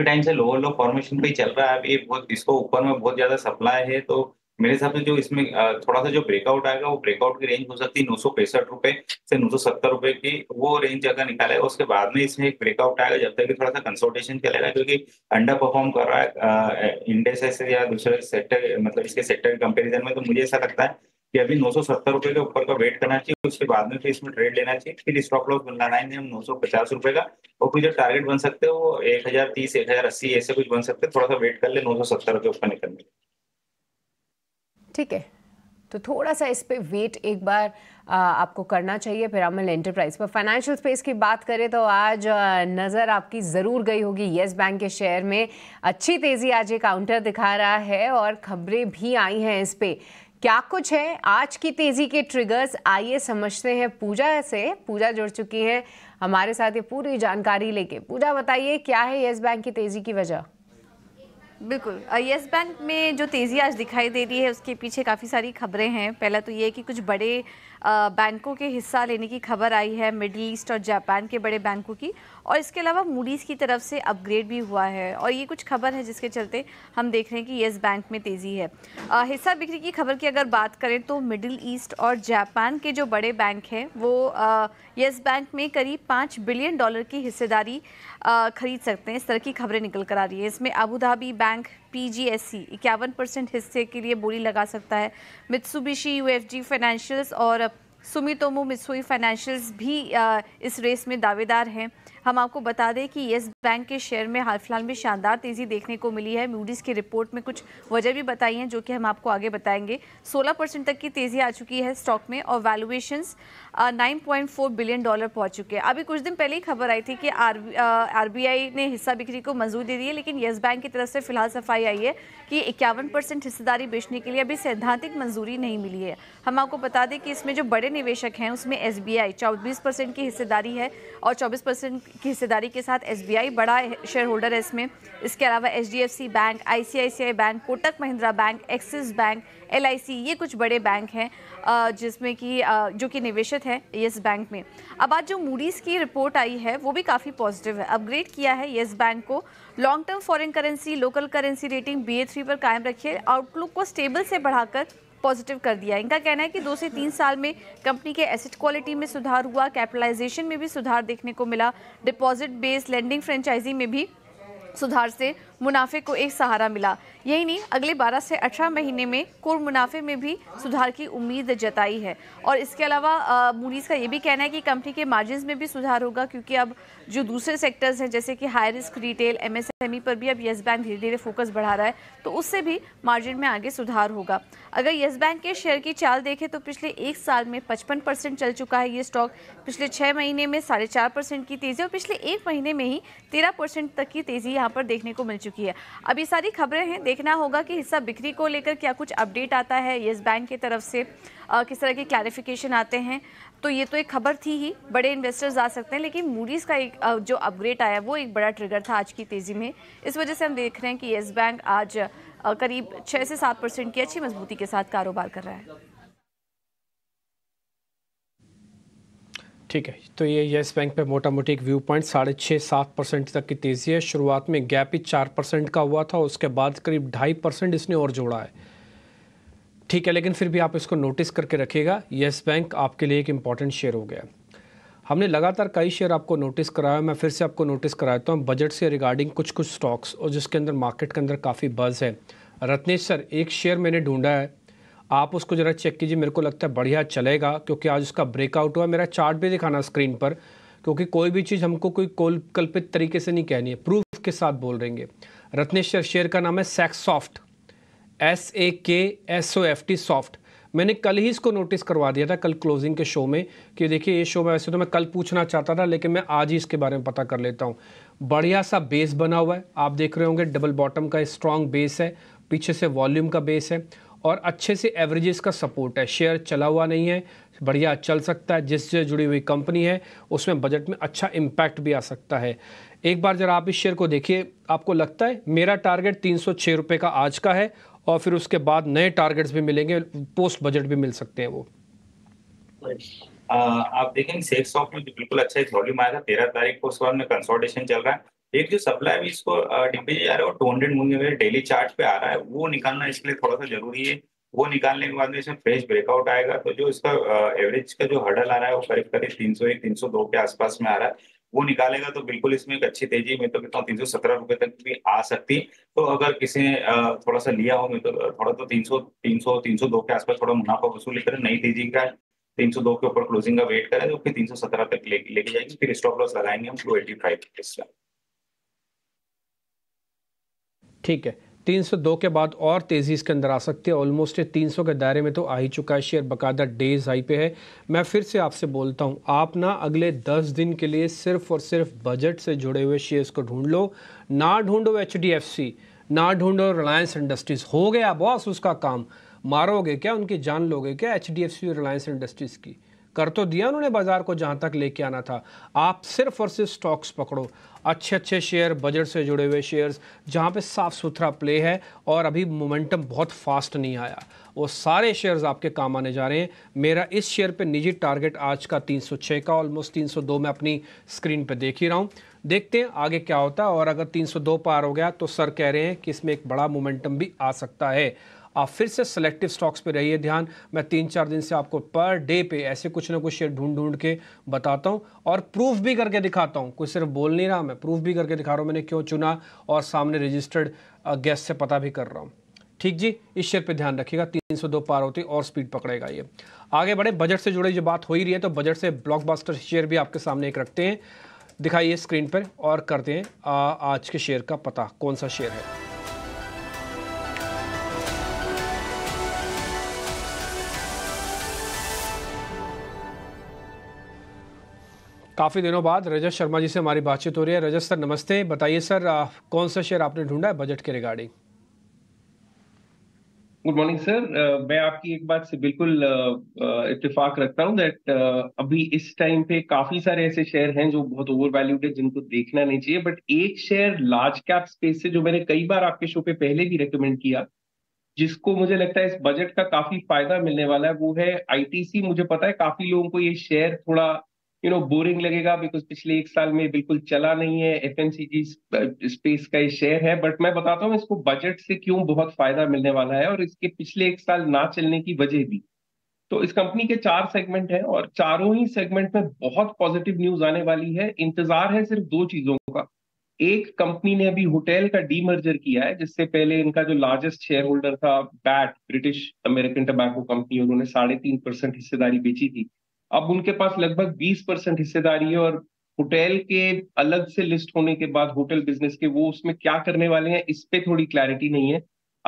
टाइम से लोअर लो फॉर्मेशन पे चल रहा है अभी बहुत इसको ऊपर में बहुत ज्यादा सप्लाई है तो मेरे हिसाब से जो इसमें थोड़ा सा जो ब्रेकआउट आएगा वो ब्रेकआउट की रेंज हो सकती है नौ सौ पैंसठ रुपए से नौ सौ सत्तर रुपए की वो रेंज अगर निकाला है उसके बाद में इसमें एक ब्रेकआउट आएगा जब तक कि थोड़ा सा कंसोल्टेशन चलेगा क्योंकि अंडर परफॉर्म कर रहा है इंडेक्स से या दूसरे सेक्टर मतलब इसके सेक्टर के कंपेरिजन में तो मुझे ऐसा लगता है कि अभी नौ सौ सत्तर रुपए के ऊपर का वेट करना चाहिए उसके बाद में फिर इसमें ट्रेड लेना चाहिए फिर स्टॉप लॉस बनाना है हम नौ सौ पचास रुपए का और फिर जो टारगेट बन सकते हैं वो एक हजार तीस एक हजार अस्सी ऐसे कुछ बन सकते हैं थोड़ा सा वेट कर ले नौ सौ सत्तर रुपए ऊपर निकलने ठीक है तो थोड़ा सा इस पर वेट एक बार आ, आपको करना चाहिए फिर अमल एंटरप्राइज पर फाइनेंशियल स्पेस की बात करें तो आज नज़र आपकी ज़रूर गई होगी येस बैंक के शेयर में अच्छी तेज़ी आज ये काउंटर दिखा रहा है और खबरें भी आई हैं इस पर क्या कुछ है आज की तेज़ी के ट्रिगर्स आइए समझते हैं पूजा से पूजा जुड़ चुकी हैं हमारे साथ ये पूरी जानकारी लेके पूजा बताइए क्या है येस बैंक की तेज़ी की वजह बिल्कुल येस बैंक में जो तेज़ी आज दिखाई दे रही है उसके पीछे काफ़ी सारी खबरें हैं पहला तो ये कि कुछ बड़े बैंकों के हिस्सा लेने की खबर आई है मिडल ईस्ट और जापान के बड़े बैंकों की और इसके अलावा मूडीज़ की तरफ से अपग्रेड भी हुआ है और ये कुछ खबर है जिसके चलते हम देख रहे हैं कि येस बैंक में तेज़ी है आ, हिस्सा बिक्री की खबर की अगर बात करें तो मिडिल ईस्ट और जापान के जो बड़े बैंक हैं वो येस बैंक में करीब पाँच बिलियन डॉलर की हिस्सेदारी खरीद सकते हैं इस तरह की खबरें निकल कर आ रही है इसमें Abu Dhabi bank P G S C इक्यावन परसेंट हिस्से के लिए बोली लगा सकता है Mitsubishi U F G financials और सुमितोमो मिसुई फाइनेंशियल्स भी इस रेस में दावेदार हैं हम आपको बता दें कि येस बैंक के शेयर में हाल फिलहाल में शानदार तेज़ी देखने को मिली है मूडीज़ की रिपोर्ट में कुछ वजह भी बताई हैं जो कि हम आपको आगे बताएंगे 16 परसेंट तक की तेज़ी आ चुकी है स्टॉक में और वैल्यूएशन 9.4 बिलियन डॉलर पहुंच चुके हैं अभी कुछ दिन पहले ही खबर आई थी कि आर ने हिस्सा बिक्री को मंजूर दे दी है लेकिन येस बैंक की तरफ से फिलहाल सफाई आई है कि इक्यावन हिस्सेदारी बेचने के लिए अभी सैद्धांतिक मंजूरी नहीं मिली है हम आपको बता दें कि इसमें जो बड़े निवेशक हैं उसमें एस बी की हिस्सेदारी है और चौबीस की हिस्सेदारी के साथ एसबीआई बड़ा शेयर होल्डर है इसमें इसके अलावा HDFC bank ICICI bank Kotak Mahindra bank Axis bank LIC ये कुछ बड़े बैंक हैं जिसमें कि जो कि निवेशित हैं येस बैंक में अब आज जो मूडीज़ की रिपोर्ट आई है वो भी काफ़ी पॉजिटिव है अपग्रेड किया है येस बैंक को long term foreign currency local currency rating B पर कायम रखिए आउटलुक को स्टेबल से बढ़ाकर पॉजिटिव कर दिया इनका कहना है कि दो से तीन साल में कंपनी के एसेट क्वालिटी में सुधार हुआ कैपिटलाइजेशन में भी सुधार देखने को मिला डिपॉजिट बेस्ड लैंडिंग फ्रेंचाइजी में भी सुधार से मुनाफे को एक सहारा मिला यही नहीं अगले 12 से 18 महीने में कोर मुनाफे में भी सुधार की उम्मीद जताई है और इसके अलावा मूरीज़ का ये भी कहना है कि कंपनी के मार्जिन में भी सुधार होगा क्योंकि अब जो दूसरे सेक्टर्स हैं जैसे कि हाई रिस्क रिटेल एमएसएमई पर भी अब येस बैंक धीरे धीरे फोकस बढ़ा रहा है तो उससे भी मार्जिन में आगे सुधार होगा अगर येस बैंक के शेयर की चाल देखें तो पिछले एक साल में पचपन परसेंट चल चुका है ये स्टॉक पिछले छः महीने में साढ़े चार परसेंट की तेज़ी और पिछले एक महीने में ही तेरह परसेंट तक की तेज़ी यहाँ पर देखने को मिल चुकी चुकी है अब ये सारी खबरें हैं देखना होगा कि हिस्सा बिक्री को लेकर क्या कुछ अपडेट आता है येस बैंक की तरफ से आ, किस तरह के क्लैरिफिकेशन आते हैं तो ये तो एक खबर थी ही बड़े इन्वेस्टर्स आ सकते हैं लेकिन मूडीज़ का एक जो अपग्रेड आया वो एक बड़ा ट्रिगर था आज की तेज़ी में इस वजह से हम देख रहे हैं कि येस बैंक आज करीब छः से सात परसेंट की अच्छी मजबूती के साथ कारोबार कर रहा है ठीक है तो ये येस बैंक पे मोटा मोटी एक व्यू पॉइंट साढ़े छः सात परसेंट तक की तेज़ी है शुरुआत में गैप ही चार परसेंट का हुआ था उसके बाद करीब ढाई परसेंट इसने और जोड़ा है ठीक है लेकिन फिर भी आप इसको नोटिस करके रखिएगा येस बैंक आपके लिए एक इम्पॉर्टेंट शेयर हो गया हमने लगातार कई शेयर आपको नोटिस कराया मैं फिर से आपको नोटिस कराता हूँ बजट से रिगार्डिंग कुछ कुछ स्टॉक्स और जिसके अंदर मार्केट के अंदर काफ़ी बज़ है रत्नेश सर एक शेयर मैंने ढूंढा है आप उसको ज़रा चेक कीजिए मेरे को लगता है बढ़िया चलेगा क्योंकि आज उसका ब्रेकआउट हुआ मेरा चार्ट भी दिखाना स्क्रीन पर क्योंकि कोई भी चीज़ हमको कोई कल्पित तरीके से नहीं कहनी है प्रूफ के साथ बोल रहेंगे रत्नेश्वर शेयर का नाम है सैक्स soft S A K S O F T soft मैंने कल ही इसको नोटिस करवा दिया था कल क्लोजिंग के शो में कि देखिए ये शो में वैसे तो मैं कल पूछना चाहता था लेकिन मैं आज ही इसके बारे में पता कर लेता हूँ बढ़िया सा बेस बना हुआ है आप देख रहे होंगे डबल बॉटम का स्ट्रॉन्ग बेस है पीछे से वॉल्यूम का बेस है और अच्छे से एवरेजेस का सपोर्ट है शेयर चला हुआ नहीं है बढ़िया चल सकता है जिससे जुड़ी हुई कंपनी है उसमें बजट में अच्छा इम्पैक्ट भी आ सकता है एक बार जरा आप इस शेयर को देखिए आपको लगता है मेरा टारगेट तीन सौ का आज का है और फिर उसके बाद नए टारगेट्स भी मिलेंगे पोस्ट बजट भी मिल सकते हैं वो आ, आप देखेंगे सेक्स ऑफ में बिल्कुल अच्छा वॉल्यूम आया था तेरह तारीख को उस में कंसोल्टेशन चल रहा है एक जो सप्लाई भी इसको डिब्बे जा रहा है टू हंड्रेड मूवी में डेली चार्ज पे आ रहा है वो निकालना इसके लिए थोड़ा सा जरूरी है वो निकालने के बाद में इसमें फ्रेश ब्रेकआउट आएगा तो जो इसका एवरेज का जो हडल आ रहा है वो करीब करीब तीन सौ एक तीन सौ दो के आसपास में आ रहा है वो निकालेगा तो बिल्कुल इसमें एक अच्छी तेजी में तो कहता हूँ तीन सौ सत्रह रुपए तक भी आ सकती तो अगर किसी ने थोड़ा सा लिया हो मैं तो थोड़ा तो तीन सौ तीन सौ तीन सौ दो के आसपास थोड़ा मुनाफा वसूल करें नई तेजी का तीन सौ दो के ऊपर क्लोजिंग का वेट करें तो फिर तीन सौ सत्रह तक लेके ले जाएगी फिर स्टॉप लॉस लगाएंगे हम टू एटी फाइव ठीक है 302 के बाद और तेज़ी इसके अंदर आ सकती है ऑलमोस्ट ये 300 के दायरे में तो आ ही चुका है शेयर बकायदा डेज हाई पे है मैं फिर से आपसे बोलता हूँ आप ना अगले 10 दिन के लिए सिर्फ और सिर्फ बजट से जुड़े हुए शेयर्स को ढूंढ लो ना ढूंढो एच ना ढूंढो रिलायंस इंडस्ट्रीज़ हो गया बॉस उसका काम मारोगे क्या उनकी जान लोगे क्या H D F C Reliance industries की कर तो दिया उन्होंने बाज़ार को जहां तक लेके आना था आप सिर्फ और सिर्फ स्टॉक्स पकड़ो अच्छे अच्छे शेयर बजट से जुड़े हुए शेयर्स जहाँ पे साफ़ सुथरा प्ले है और अभी मोमेंटम बहुत फास्ट नहीं आया वो सारे शेयर्स आपके काम आने जा रहे हैं मेरा इस शेयर पे निजी टारगेट आज का 306 का ऑलमोस्ट 302 मैं अपनी स्क्रीन पे देख ही रहा हूँ देखते हैं आगे क्या होता है और अगर 302 पार हो गया तो सर कह रहे हैं कि इसमें एक बड़ा मोमेंटम भी आ सकता है आप फिर से सेलेक्टिव स्टॉक्स पे रहिए ध्यान मैं तीन चार दिन से आपको पर डे पे ऐसे कुछ ना कुछ शेयर ढूंढ ढूंढ के बताता हूँ और प्रूफ भी करके दिखाता हूँ कोई सिर्फ बोल नहीं रहा मैं प्रूफ भी करके दिखा रहा हूँ मैंने क्यों चुना और सामने रजिस्टर्ड गेस्ट से पता भी कर रहा हूँ ठीक जी इस शेयर पर ध्यान रखिएगा तीन पार होती और स्पीड पकड़ेगा ये आगे बढ़े बजट से जुड़ी जो बात हो ही रही है तो बजट से ब्लॉक शेयर भी आपके सामने एक रखते हैं दिखाइए स्क्रीन पर और करते हैं आ, आज के शेयर का पता कौन सा शेयर है काफ़ी दिनों बाद रजत शर्मा जी से हमारी बातचीत हो रही है रजत सर नमस्ते बताइए सर कौन सा शेयर आपने ढूंढा है बजट के रिगार्डिंग गुड मॉर्निंग सर मैं आपकी एक बात से बिल्कुल इतफाक रखता हूं दैट अभी इस टाइम पे काफी सारे ऐसे शेयर हैं जो बहुत ओवर वैल्यूड है जिनको देखना नहीं चाहिए बट एक शेयर लार्ज कैप स्पेस से जो मैंने कई बार आपके शो पे पहले भी रेकमेंड किया जिसको मुझे लगता है इस बजट का काफी फायदा मिलने वाला है वो है आईटीसी मुझे पता है काफी लोगों को ये शेयर थोड़ा यू नो बोरिंग लगेगा बिकॉज पिछले एक साल में बिल्कुल चला नहीं है एफ स्पेस का ये शेयर है बट मैं बताता हूँ इसको बजट से क्यों बहुत फायदा मिलने वाला है और इसके पिछले एक साल ना चलने की वजह भी तो इस कंपनी के चार सेगमेंट हैं और चारों ही सेगमेंट में बहुत पॉजिटिव न्यूज आने वाली है इंतजार है सिर्फ दो चीजों का एक कंपनी ने अभी होटल का डीमर्जर किया है जिससे पहले इनका जो लार्जेस्ट शेयर होल्डर था BAT British American tobacco company उन्होंने साढ़े तीन परसेंट हिस्सेदारी बेची थी अब उनके पास लगभग 20 परसेंट हिस्सेदारी है और होटल के अलग से लिस्ट होने के बाद होटल बिजनेस के वो उसमें क्या करने वाले हैं इस पे थोड़ी क्लैरिटी नहीं है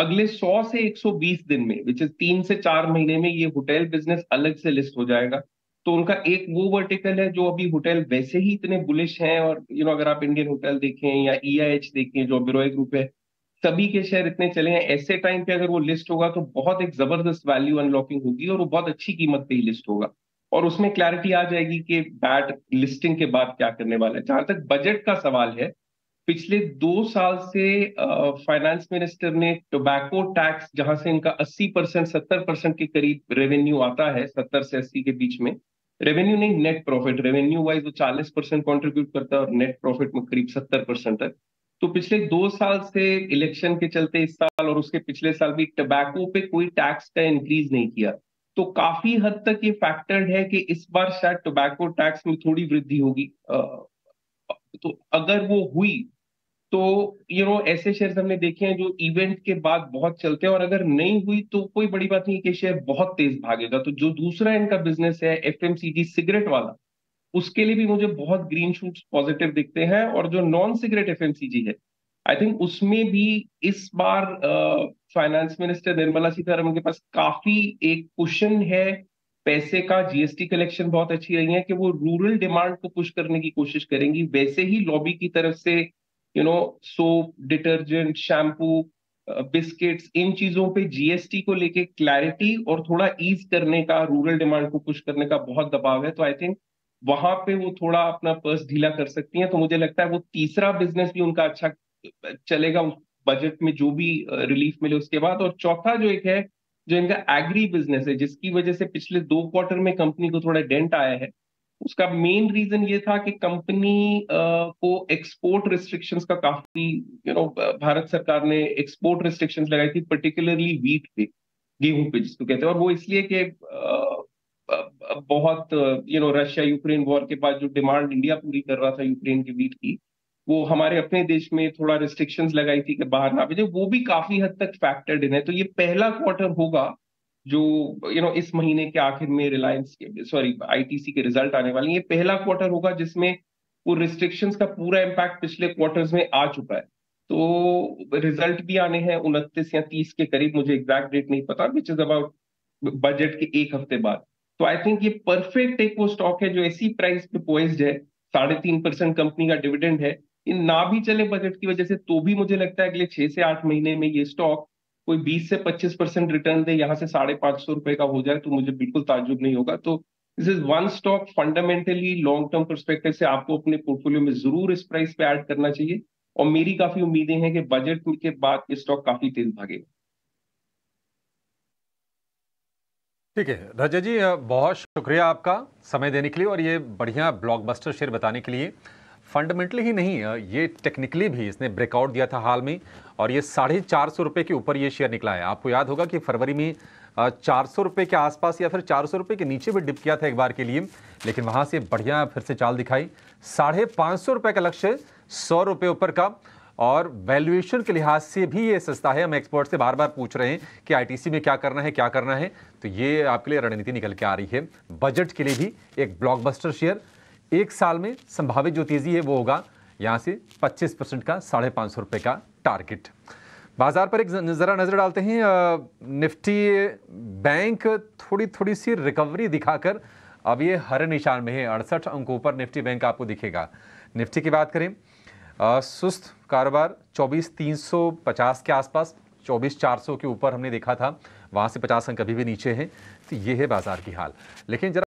अगले 100 से 120 दिन में विच इज तीन से चार महीने में ये होटल बिजनेस अलग से लिस्ट हो जाएगा तो उनका एक वो वर्टिकल है जो अभी होटल वैसे ही इतने बुलिश हैं और यू you नो know, अगर आप इंडियन होटल देखें या ई आई एच देखें जो बिरोए ग्रुप है सभी के शेयर इतने चले हैं ऐसे टाइम पे अगर वो लिस्ट होगा तो बहुत एक जबरदस्त वैल्यू अनलॉकिंग होगी और वो बहुत अच्छी कीमत पे ही लिस्ट होगा और उसमें क्लैरिटी आ जाएगी कि बैट लिस्टिंग के बाद क्या करने वाला है जहां तक बजट का सवाल है पिछले दो साल से फाइनेंस मिनिस्टर ने टोबैको टैक्स जहां से इनका 80 परसेंट सत्तर परसेंट के करीब रेवेन्यू आता है 70 से 80 के बीच में रेवेन्यू नहीं नेट प्रॉफिट रेवेन्यू वाइज वो 40 परसेंट कॉन्ट्रीब्यूट करता है और नेट प्रॉफिट में करीब 70 परसेंट तक तो पिछले दो साल से इलेक्शन के चलते इस साल और उसके पिछले साल भी टबैको पे कोई टैक्स का इंक्रीज नहीं किया तो काफी हद तक ये फैक्टर्ड है कि इस बार शायद टोबैको टैक्स में थोड़ी वृद्धि होगी तो अगर वो हुई तो यू नो ऐसे शेयर हमने देखे हैं जो इवेंट के बाद बहुत चलते हैं और अगर नहीं हुई तो कोई बड़ी बात नहीं कि शेयर बहुत तेज भागेगा तो जो दूसरा इनका बिजनेस है एफ सिगरेट वाला उसके लिए भी मुझे बहुत ग्रीन शूट पॉजिटिव दिखते हैं और जो नॉन सिगरेट एफ है आई थिंक उसमें भी इस बार फाइनेंस मिनिस्टर निर्मला सीतारमन के पास काफी एक क्वेश्चन है पैसे का जीएसटी कलेक्शन बहुत अच्छी रही है कि वो रूरल डिमांड को पुश करने की कोशिश करेंगी वैसे ही लॉबी की तरफ से you know soap detergent shampoo biscuits इन चीजों पे जीएसटी को लेके क्लैरिटी और थोड़ा ईज करने का रूरल डिमांड को पुश करने का बहुत दबाव है तो आई थिंक वहां पे वो थोड़ा अपना पर्स ढीला कर सकती हैं तो मुझे लगता है वो तीसरा बिजनेस भी उनका अच्छा चलेगा बजट में जो भी रिलीफ मिले उसके बाद और चौथा जो एक है जो इनका एग्री बिजनेस है जिसकी वजह से पिछले दो क्वार्टर में कंपनी को थोड़ा डेंट आया है उसका मेन रीजन ये था कि कंपनी को एक्सपोर्ट रिस्ट्रिक्शंस का काफी यू नो भारत सरकार ने एक्सपोर्ट रिस्ट्रिक्शंस लगाई थी पर्टिकुलरली वीट पे गेहूं पे जिसको कहते हैं और वो इसलिए कि बहुत you know Russia Ukraine war के बाद जो डिमांड इंडिया पूरी कर रहा था यूक्रेन के वीट की वो हमारे अपने देश में थोड़ा रिस्ट्रिक्शंस लगाई थी कि बाहर ना भेजे वो भी काफी हद तक फैक्टर्ड इन है तो ये पहला क्वार्टर होगा जो यू you नो know, इस महीने के आखिर में रिलायंस के सॉरी आईटीसी के रिजल्ट आने वाले ये पहला क्वार्टर होगा जिसमें वो रिस्ट्रिक्शंस का पूरा इम्पैक्ट पिछले क्वार्टर्स में आ चुका है तो रिजल्ट भी आने हैं उनतीस या तीस के करीब मुझे एग्जैक्ट डेट नहीं पता विच इज अबाउट बजट के एक हफ्ते बाद तो आई थिंक ये परफेक्ट एक वो स्टॉक है जो ऐसी प्राइस पे पोइस्ड है साढ़े तीन परसेंट कंपनी का डिविडेंड है इन ना भी चले बजट की वजह से तो भी मुझे लगता है अगले छह से आठ महीने में ये स्टॉक कोई बीस से पच्चीस परसेंट रिटर्न दे यहाँ से साढ़े पांच सौ रुपए का हो जाए तो मुझे बिल्कुल ताजुब नहीं होगा तो this is one stock fundamentally long term perspective से आपको अपने पोर्टफोलियो में जरूर इस प्राइस पे ऐड करना चाहिए और मेरी काफी उम्मीदें हैं कि बजट के बाद ये स्टॉक काफी तेज भागेगा ठीक है रजा जी बहुत शुक्रिया आपका समय देने के लिए और ये बढ़िया ब्लॉकबस्टर शेयर बताने के लिए फंडामेंटली ही नहीं ये टेक्निकली भी इसने ब्रेकआउट दिया था हाल में और ये साढ़े चार सौ रुपये के ऊपर ये शेयर निकला है आपको याद होगा कि फरवरी में चार सौ रुपये के आसपास या फिर चार सौ रुपये के नीचे भी डिप किया था एक बार के लिए लेकिन वहाँ से बढ़िया फिर से चाल दिखाई साढ़े पाँच सौ रुपये का लक्ष्य सौ रुपये ऊपर का और वैल्यूएशन के लिहाज से भी ये सस्ता है हम एक्सपर्ट से बार बार पूछ रहे हैं कि आईटीसी में क्या करना है क्या करना है तो ये आपके लिए रणनीति निकल के आ रही है बजट के लिए भी एक ब्लॉकबस्टर शेयर एक साल में संभावित जो तेज़ी है वो होगा यहां से 25 परसेंट का साढ़े पाँच सौ रुपए का टारगेट बाजार पर एक ज़रा नज़र डालते हैं निफ्टी बैंक थोड़ी थोड़ी सी रिकवरी दिखाकर अब ये हरे निशान में है अड़सठ अंकों पर निफ्टी बैंक आपको दिखेगा निफ्टी की बात करें सुस्त कारोबार चौबीस तीन सौ पचास के आसपास चौबीस चार सौ के ऊपर हमने देखा था वहाँ से पचास अंक अभी भी नीचे हैं तो ये है बाजार की हाल लेकिन जरा